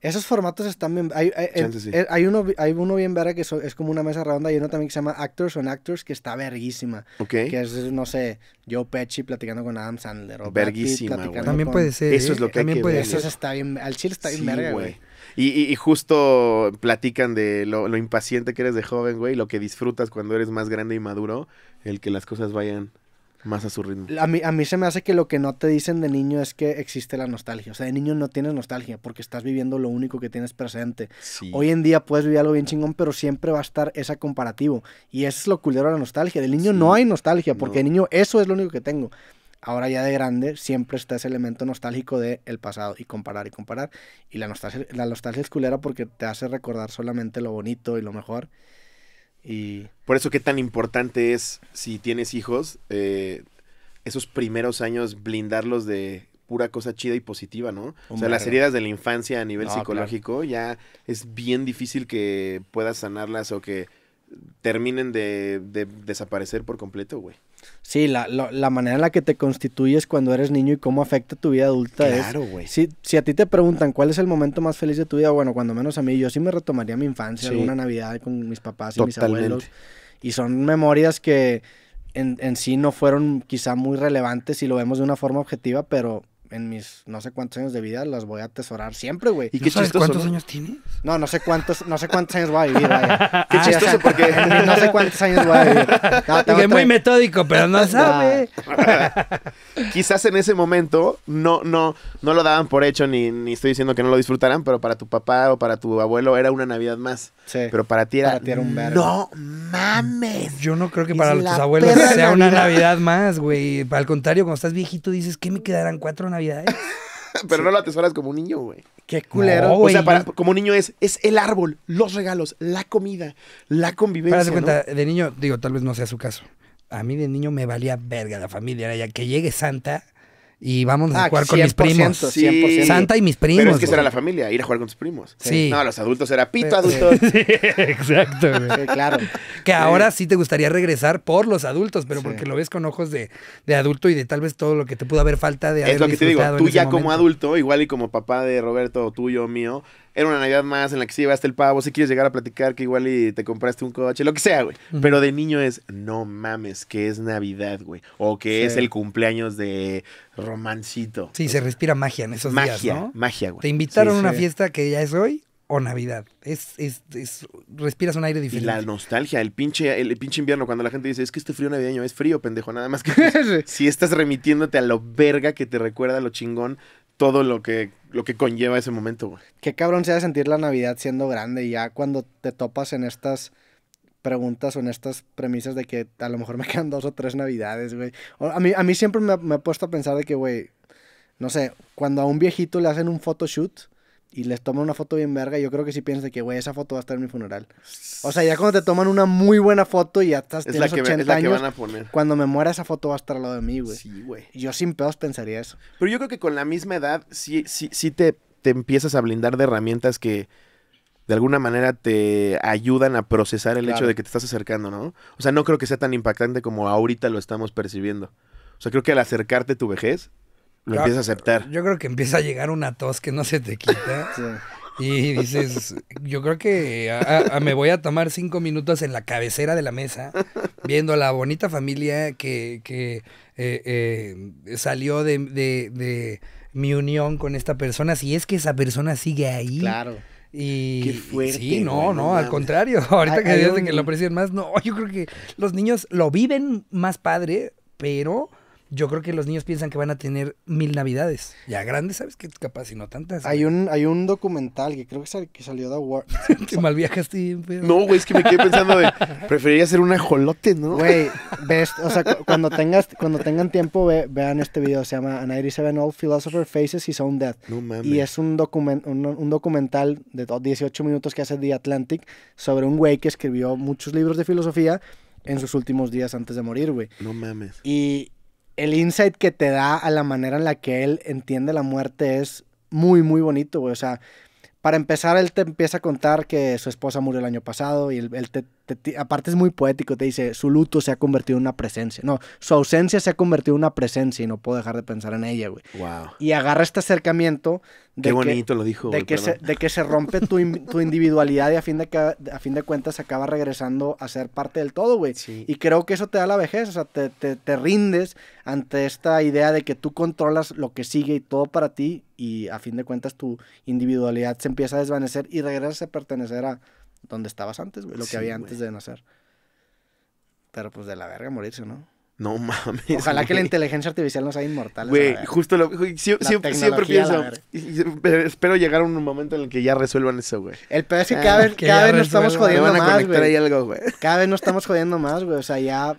Esos formatos están bien. Eh, eh, hay, uno, hay uno bien verga que es como una mesa redonda y uno también que se llama Actors on Actors, que está verguísima. Ok. Que es, no sé, Joe Pesci platicando con Adam Sandler. verguísima, También puede ser. Eso es ¿eh? lo que hay puede Ser. Eso está bien. Al chile está bien verga, güey. Y, y, justo platican de lo, impaciente que eres de joven, güey, lo que disfrutas cuando eres más grande y maduro, el que las cosas vayan más a su ritmo. A mí, a mí se me hace que lo que no te dicen de niño es que existe la nostalgia. O sea, de niño no tienes nostalgia porque estás viviendo lo único que tienes presente. Hoy en día puedes vivir algo bien chingón, pero siempre va a estar esa comparativo. Y eso es lo culero de la nostalgia. Del niño no hay nostalgia porque de niño eso es lo único que tengo. Ahora ya de grande siempre está ese elemento nostálgico de el pasado y comparar y comparar. Y la nostalgia, la nostalgia es culera porque te hace recordar solamente lo bonito y lo mejor. Y por eso qué tan importante es, si tienes hijos, eh, esos primeros años blindarlos de pura cosa chida y positiva, ¿no? O sea, las heridas de la infancia a nivel psicológico ya es bien difícil que puedas sanarlas o que terminen de, desaparecer por completo, güey. Sí, la, manera en la que te constituyes cuando eres niño y cómo afecta tu vida adulta es. Claro, güey. Si, si, a ti te preguntan cuál es el momento más feliz de tu vida, bueno, cuando menos a mí, yo sí me retomaría mi infancia, alguna Navidad con mis papás y mis abuelos. Y son memorias que en, en sí no fueron quizá muy relevantes si lo vemos de una forma objetiva, pero en mis no sé cuántos años de vida las voy a atesorar siempre, güey. ¿Y qué chistoso, cuántos años tienes? No, no sé cuántos, no sé cuántos años voy a vivir, güey. Ah, qué chistoso porque no sé cuántos años voy a vivir. No, muy metódico, pero no sabe. Quizás en ese momento no no no lo daban por hecho ni, estoy diciendo que no lo disfrutaran, pero para tu papá o para tu abuelo era una Navidad más. Sí. Pero para ti era, un verano. No mames. Yo no creo que para tus abuelos sea una Navidad más, güey. Al contrario, cuando estás viejito dices, ¿qué me quedarán cuatro Navidades? Pero no lo atesoras como un niño, güey. Qué culero. o sea, como niño es, es el árbol, los regalos, la comida, la convivencia. Para cuenta, de niño, digo, tal vez no sea su caso. A mí de niño me valía verga la familia. ya que llegue Santa, y vamos a ah, jugar con mis primos. 100%, Santa y mis primos. Pero es que era la familia, ir a jugar con tus primos. Sí. No, los adultos era pito adultos. exacto. claro. Que ahora sí te gustaría regresar por los adultos, pero porque lo ves con ojos de, adulto y de tal vez todo lo que te pudo haber falta de Es lo que te digo, tú ya como adulto, igual y como papá de Roberto, tuyo, mío, era una Navidad más en la que sí llevaste el pavo, si quieres llegar a platicar que igual y te compraste un coche, lo que sea, güey. Pero de niño es, no mames, que es Navidad, güey. O que es el cumpleaños de romancito. Sí, se respira magia en esos magia, días, ¿no? Magia, güey. Te invitaron a una fiesta que ya es hoy o Navidad. Es, es, respiras un aire diferente. Y la nostalgia, el pinche, el, pinche invierno, cuando la gente dice, es que este frío navideño es frío, pendejo, nada más que pues, si estás remitiéndote a lo verga que te recuerda lo chingón todo lo que, lo que conlleva ese momento, güey. Qué cabrón sea sentir la Navidad siendo grande ya cuando te topas en estas preguntas o en estas premisas de que a lo mejor me quedan dos o tres Navidades, güey. A mí, a mí siempre me, ha puesto a pensar de que, güey, no sé, cuando a un viejito le hacen un photoshoot y les toman una foto bien verga, yo creo que sí piensas que, güey, esa foto va a estar en mi funeral. O sea, ya cuando te toman una muy buena foto y ya estás es tienes es la que años, van a poner. cuando me muera esa foto va a estar al lado de mí, güey. Sí, güey. Yo sin pedos pensaría eso. Pero yo creo que con la misma edad sí, sí, sí te, te empiezas a blindar de herramientas que de alguna manera te ayudan a procesar el hecho de que te estás acercando, ¿no? O sea, no creo que sea tan impactante como ahorita lo estamos percibiendo. O sea, creo que al acercarte tu vejez lo ah, empieza a aceptar. Yo creo que empieza a llegar una tos que no se te quita. Y dices, yo creo que me voy a tomar cinco minutos en la cabecera de la mesa, viendo la bonita familia que, eh, eh, salió de, mi unión con esta persona, si es que esa persona sigue ahí. Claro. Y, Qué fuerte, sí, no, no, al contrario. Ahorita que, que lo aprecian más, no, yo creo que los niños lo viven más padre, pero yo creo que los niños piensan que van a tener mil navidades. Ya grandes, ¿sabes? Que capaz y no tantas. Hay un, hay un documental que creo que, salió de War. Que mal viajaste. Pero... No, güey, es que me quedé pensando de. Preferiría ser un ajolote, ¿no? Güey, ves, o sea, cuando, tengas, cuando tengan tiempo, vean este video. Se llama Seven Old Philosopher Faces His Sound Death. No mames. Y es un, un, un documental de 18 minutos que hace The Atlantic sobre un güey que escribió muchos libros de filosofía en sus últimos días antes de morir, güey. No mames. Y el insight que te da a la manera en la que él entiende la muerte es muy, muy bonito, O sea, para empezar, él te empieza a contar que su esposa murió el año pasado y él te aparte es muy poético, te dice, su luto se ha convertido en una presencia. No, su ausencia se ha convertido en una presencia y no puedo dejar de pensar en ella, güey. Y agarra este acercamiento de que, De que, se, de que se rompe tu, individualidad y a fin, de, a fin de cuentas acaba regresando a ser parte del todo, güey. Y creo que eso te da la vejez, o sea, te, rindes ante esta idea de que tú controlas lo que sigue y todo para ti y a fin de cuentas tu individualidad se empieza a desvanecer y regresas a pertenecer a, donde estabas antes, güey, lo que había antes de nacer. Pero pues de la verga morirse, ¿no? No mames. Ojalá que la inteligencia artificial nos sea inmortales. Güey, justo lo. siempre, pienso. Espero llegar a un momento en el que ya resuelvan eso, güey. El peor es que ah, cada vez, nos estamos jodiendo más, güey. algo, Cada vez nos estamos jodiendo más, güey. O sea, ya.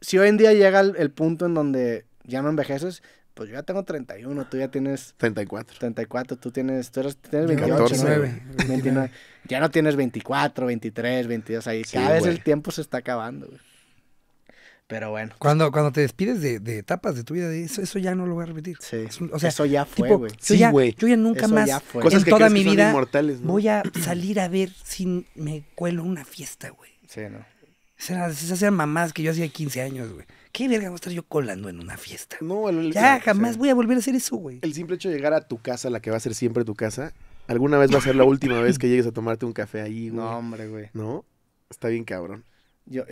Si hoy en día llega el punto en donde ya no envejeces, pues yo ya tengo 31, tú ya tienes... 34. 34, tú tienes, tienes 28, 29, 29. Ya no tienes 24, 23, 22, ahí. cada vez el tiempo se está acabando, güey. Pero bueno. Cuando, cuando te despides de, etapas de tu vida, eso, ya no lo voy a repetir. Sí. o sea, eso ya fue, güey. Sí, güey. Yo ya nunca más en que toda mi vida ¿no? voy a salir a ver si me cuelo una fiesta, güey. Sí, ¿no? Esas eran mamás que yo hacía 15 años, güey. ¿Qué verga voy a estar yo colando en una fiesta? No, ya jamás voy a volver a hacer eso, güey. El simple hecho de llegar a tu casa, la que va a ser siempre tu casa, alguna vez va a ser la última vez que llegues a tomarte un café ahí, güey. No, hombre, güey. No, está bien cabrón. Yo,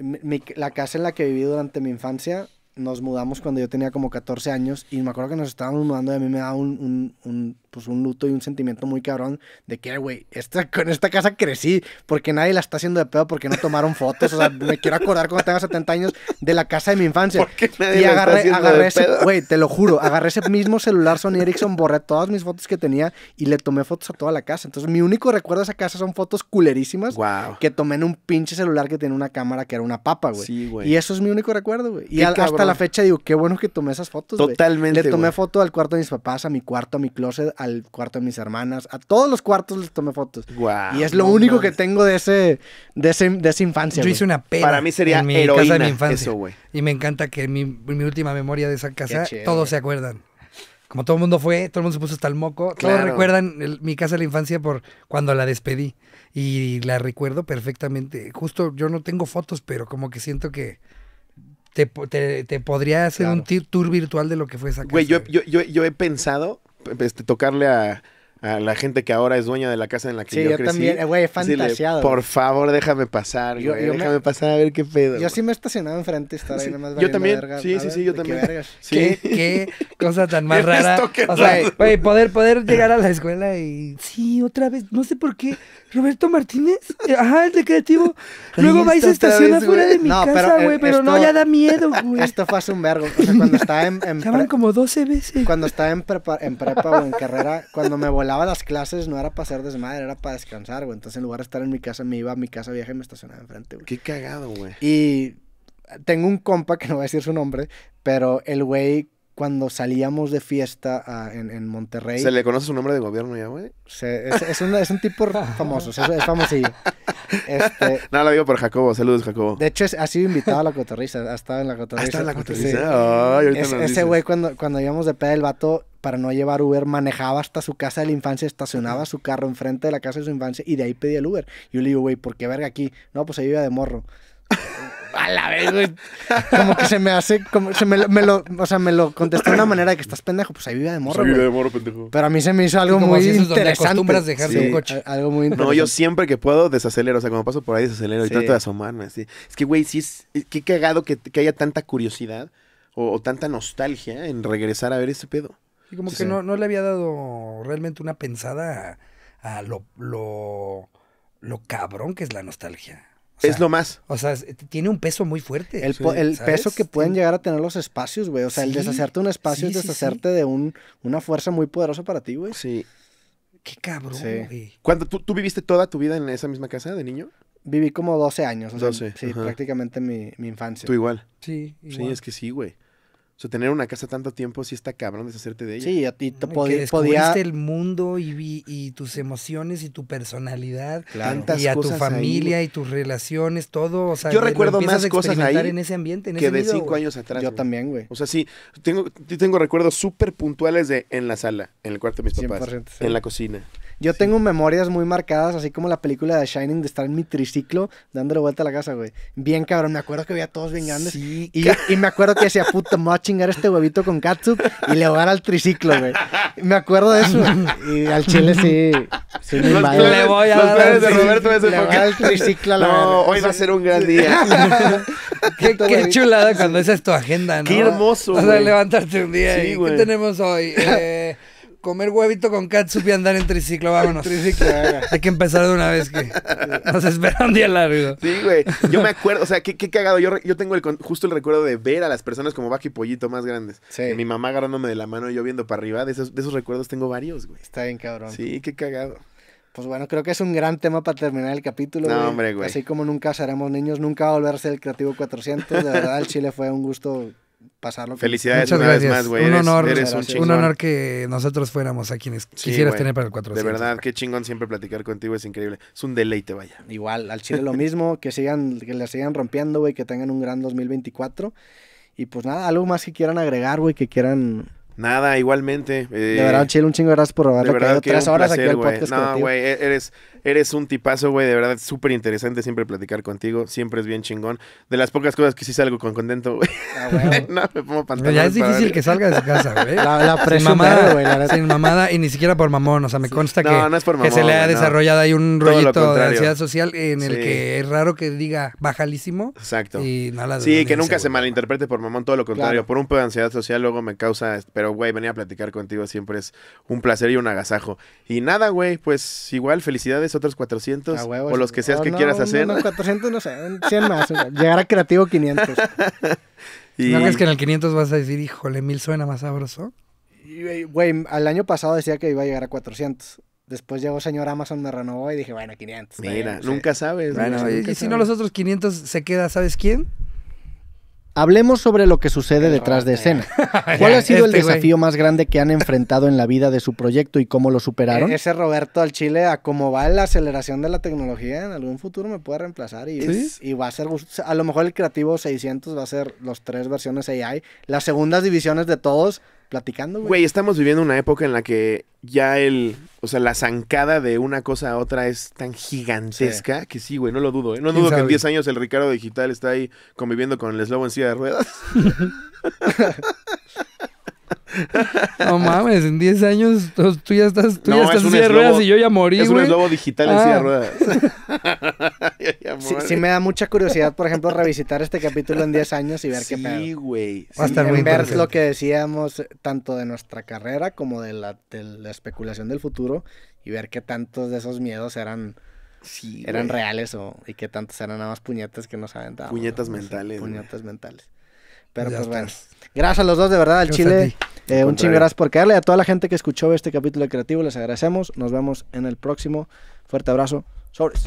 la casa en la que viví durante mi infancia, nos mudamos cuando yo tenía como 14 años y me acuerdo que nos estábamos mudando y a mí me da un pues un luto y un sentimiento muy cabrón de que, güey, esta, con esta casa crecí porque nadie la está haciendo de pedo porque no tomaron fotos. O sea, me quiero acordar cuando tenga 70 años de la casa de mi infancia. y agarré, ese, güey, te lo juro, agarré ese mismo celular Sony Ericsson, borré todas mis fotos que tenía y le tomé fotos a toda la casa. Entonces, mi único recuerdo de esa casa son fotos culerísimas que tomé en un pinche celular que tenía una cámara que era una papa, güey. Sí, y eso es mi único recuerdo, güey. Y hasta la fecha digo, qué bueno que tomé esas fotos. Totalmente. Le tomé foto al cuarto de mis papás, a mi cuarto, a mi closet, al cuarto de mis hermanas, a todos los cuartos les tomé fotos. y es lo único que tengo de ese, esa infancia. Yo hice una Para mí sería mi casa de mi infancia. Y me encanta que mi, mi última memoria de esa casa todos se acuerdan. Como todo el mundo fue, todo el mundo se puso hasta el moco. Todos recuerdan mi casa de la infancia por cuando la despedí. Y la recuerdo perfectamente. Justo yo no tengo fotos, pero como que siento que te, podría hacer un tour virtual de lo que fue esa casa. Güey, yo he pensado este, tocarle a, a la gente que ahora es dueña de la casa en la que yo, crecí. Sí, yo también, eh, güey, fantaseado. Por favor, déjame pasar, yo, güey, déjame pasar a ver qué pedo. Yo sí me he estacionado enfrente estar ahí Yo también, sí, sí, sí, yo también. Qué, ¿Qué, cosa tan más rara. O sea, güey, poder, poder llegar a la escuela y, sí, otra vez, no sé por qué, Roberto Martínez, ajá, el de creativo, luego vais y se fuera de mi casa, güey, e-, pero no, ya da miedo, güey. Esto fue hace un vergo, o sea, cuando estaba en... en como 12 veces. Cuando estaba en prepa, en prepa o en carrera, cuando me volaba las clases no era para hacer desmadre, era para descansar, güey. Entonces en lugar de estar en mi casa, me iba a mi casa vieja y me estacionaba enfrente, güey. Qué cagado, güey. Y tengo un compa, que no voy a decir su nombre, pero el güey cuando salíamos de fiesta ah, en, en, Monterrey. ¿Se le conoce su nombre de gobierno ya, güey? es, es, un, es, un, tipo famoso, es, famosillo. Este, no, lo digo por Jacobo, saludos, Jacobo. De hecho, ha sido invitado a la cotorriza, ha estado en la cotorriza. Ha ah, estado en la cotorriza. Sí. Oh, ese güey, cuando, cuando íbamos de peda, el vato para no llevar Uber, manejaba hasta su casa de la infancia, estacionaba su carro enfrente de la casa de su infancia y de ahí pedía el Uber. Y Yo le digo, güey, ¿por qué verga aquí? No, pues ahí iba de morro. A la vez, güey. Como que se me hace, como se me, me lo, o sea, me lo contestó de una manera de que estás pendejo, pues ahí vive de morro. Pues ahí vive de morro, pendejo. Pero a mí se me hizo algo muy interesante. Algo muy interesante. No, yo siempre que puedo desacelero, o sea, cuando paso por ahí desacelero y trato de asomarme así. Es que, güey, sí es, qué cagado que, que, haya tanta curiosidad o, o tanta nostalgia en regresar a ver ese pedo. Y como que No, le había dado realmente una pensada a, lo, cabrón que es la nostalgia. es lo más. O sea, tiene un peso muy fuerte. El, peso que pueden llegar a tener los espacios, güey. O sea, el deshacerte un espacio es deshacerte de un, una fuerza muy poderosa para ti, güey. Sí. Qué cabrón, güey. tú, viviste toda tu vida en esa misma casa de niño? Viví como 12 años. O 12. sí, prácticamente mi, mi, infancia. Tú igual. Sí, igual. Sí, es que sí, güey. O sea, tener una casa tanto tiempo sí está cabrón deshacerte de ella. Sí, a ti te podías que el mundo y, tus emociones y tu personalidad. Claro. Y a tu familia y tus relaciones, todo. O sea, yo recuerdo más cosas ahí en ese ambiente, que ese de cinco años atrás. Yo también, güey. O sea, sí, tengo, tengo recuerdos súper puntuales de en la sala, en el cuarto de mis papás, en la cocina. Yo tengo memorias muy marcadas, así como la película de Shining, de estar en mi triciclo dándole vuelta a la casa, güey. Bien cabrón, me acuerdo que veía todos bien grandes. Sí, y, y, me acuerdo que decía, puta, me voy a chingar este huevito con katsup y le voy a dar al triciclo, güey. Me acuerdo de eso. y al chile sí. sí le voy a los dar de Roberto le voy al triciclo No, hoy va a ser un gran día. qué, qué chulada cuando esa es tu agenda, ¿no? Qué hermoso. O sea, levantarte un día sí, y güey. ¿qué tenemos hoy? Eh, comer huevito con catsup y andar en triciclo, vámonos. triciclo, Hay que empezar de una vez que nos espera un día largo. Sí, güey. Yo me acuerdo, o sea, qué, cagado. Yo, yo tengo justo el recuerdo de ver a las personas como y Pollito más grandes. Sí. Mi mamá agarrándome de la mano y yo viendo para arriba. De esos, de esos recuerdos tengo varios, güey. Está bien, cabrón. Sí, qué cagado. Pues bueno, creo que es un gran tema para terminar el capítulo. No, hombre, güey. Así como nunca seremos niños, nunca va a volver a ser el Creativo 400. De verdad, el Chile fue un gusto pasarlo. Felicidades una vez más, güey. Un honor, que nosotros fuéramos a quienes quisieras tener para el 400. De verdad, qué chingón siempre platicar contigo, es increíble. Es un deleite, vaya. Igual, al Chile lo mismo, que sigan, que la sigan rompiendo, güey, que tengan un gran 2024. Y pues nada, algo más que quieran agregar, güey, que quieran... Nada, igualmente. Eh, de verdad, Chile, un chingo gracias por haberlo caído tres horas aquí al podcast. No, güey, e-, eres Eres un tipazo, güey, de verdad, súper interesante siempre platicar contigo, siempre es bien chingón. De las pocas cosas que sí salgo con contento, güey. Ah, no, me pongo pantalones. Ya es difícil que salga de su casa, güey. La, la mamada, güey. La... Sin mamada y ni siquiera por mamón, o sea, me consta que, se le ha desarrollado ahí un rollito de ansiedad social en el que es raro que diga bajalísimo. Exacto. Y nada Sí, que nunca se malinterprete por mamón, todo lo contrario. Por un poco de ansiedad social luego me causa, pero güey, venir a platicar contigo siempre es un placer y un agasajo. Y nada, güey, pues igual felicidades otros 400 o los que seas que quieras hacer. 400 no sé, 100 más. llegar a creativo 500. y... ¿No crees que en el 500 vas a decir, híjole, mil suena más sabroso? Güey, al año pasado decía que iba a llegar a 400. Después llegó señor Amazon, me renovó y dije, bueno, 500. Mira, nunca sabes. Bueno, y, si no, los otros 500 se queda, ¿sabes quién? Hablemos sobre lo que sucede detrás de escena. ¿eh? ¿Cuál ha sido el este desafío más grande que han enfrentado en la vida de su proyecto y cómo lo superaron? E-, ese Roberto al Chile, a cómo va la aceleración de la tecnología, en algún futuro me puede reemplazar y, y va a ser, a lo mejor el creativo 600 va a ser los tres versiones AI, las segundas divisiones de todos platicando, güey. Güey, estamos viviendo una época en la que ya el, o sea, la zancada de una cosa a otra es tan gigantesca que sí, güey, no lo dudo. ¿eh? No dudo que en 10 años el Ricardo Digital está ahí conviviendo con el eslobo en silla de ruedas. No mames, en 10 años tú, ya estás, tú ya en silla de ruedas y yo ya morí. Es un eslobo digital en ah. ruedas. sí, me da mucha curiosidad, por ejemplo, revisitar este capítulo en 10 años y ver qué pasa, Sí, güey. ver lo que decíamos eh, tanto de nuestra carrera como de la, especulación del futuro y ver qué tantos de esos miedos eran. eran reales o, y que tantos eran nada más puñetas que nos aventábamos. Puñetas mentales. Puñetas mentales. Pero pues bueno. Gracias a los dos, de verdad, al Chile. Eh, un chingo gracias por quedarle. A toda la gente que escuchó este capítulo de Creativo, les agradecemos. Nos vemos en el próximo. Fuerte abrazo. Sobres.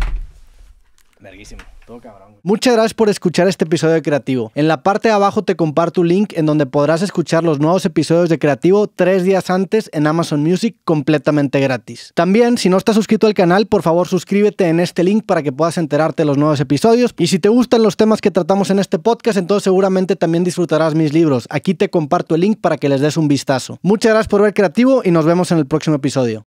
Muchas gracias por escuchar este episodio de Creativo. En la parte de abajo te comparto un link en donde podrás escuchar los nuevos episodios de Creativo tres días antes en Amazon Music completamente gratis. También, si no estás suscrito al canal, por favor suscríbete en este link para que puedas enterarte de los nuevos episodios. Y si te gustan los temas que tratamos en este podcast, entonces seguramente también disfrutarás mis libros. Aquí te comparto el link para que les des un vistazo. Muchas gracias por ver Creativo y nos vemos en el próximo episodio.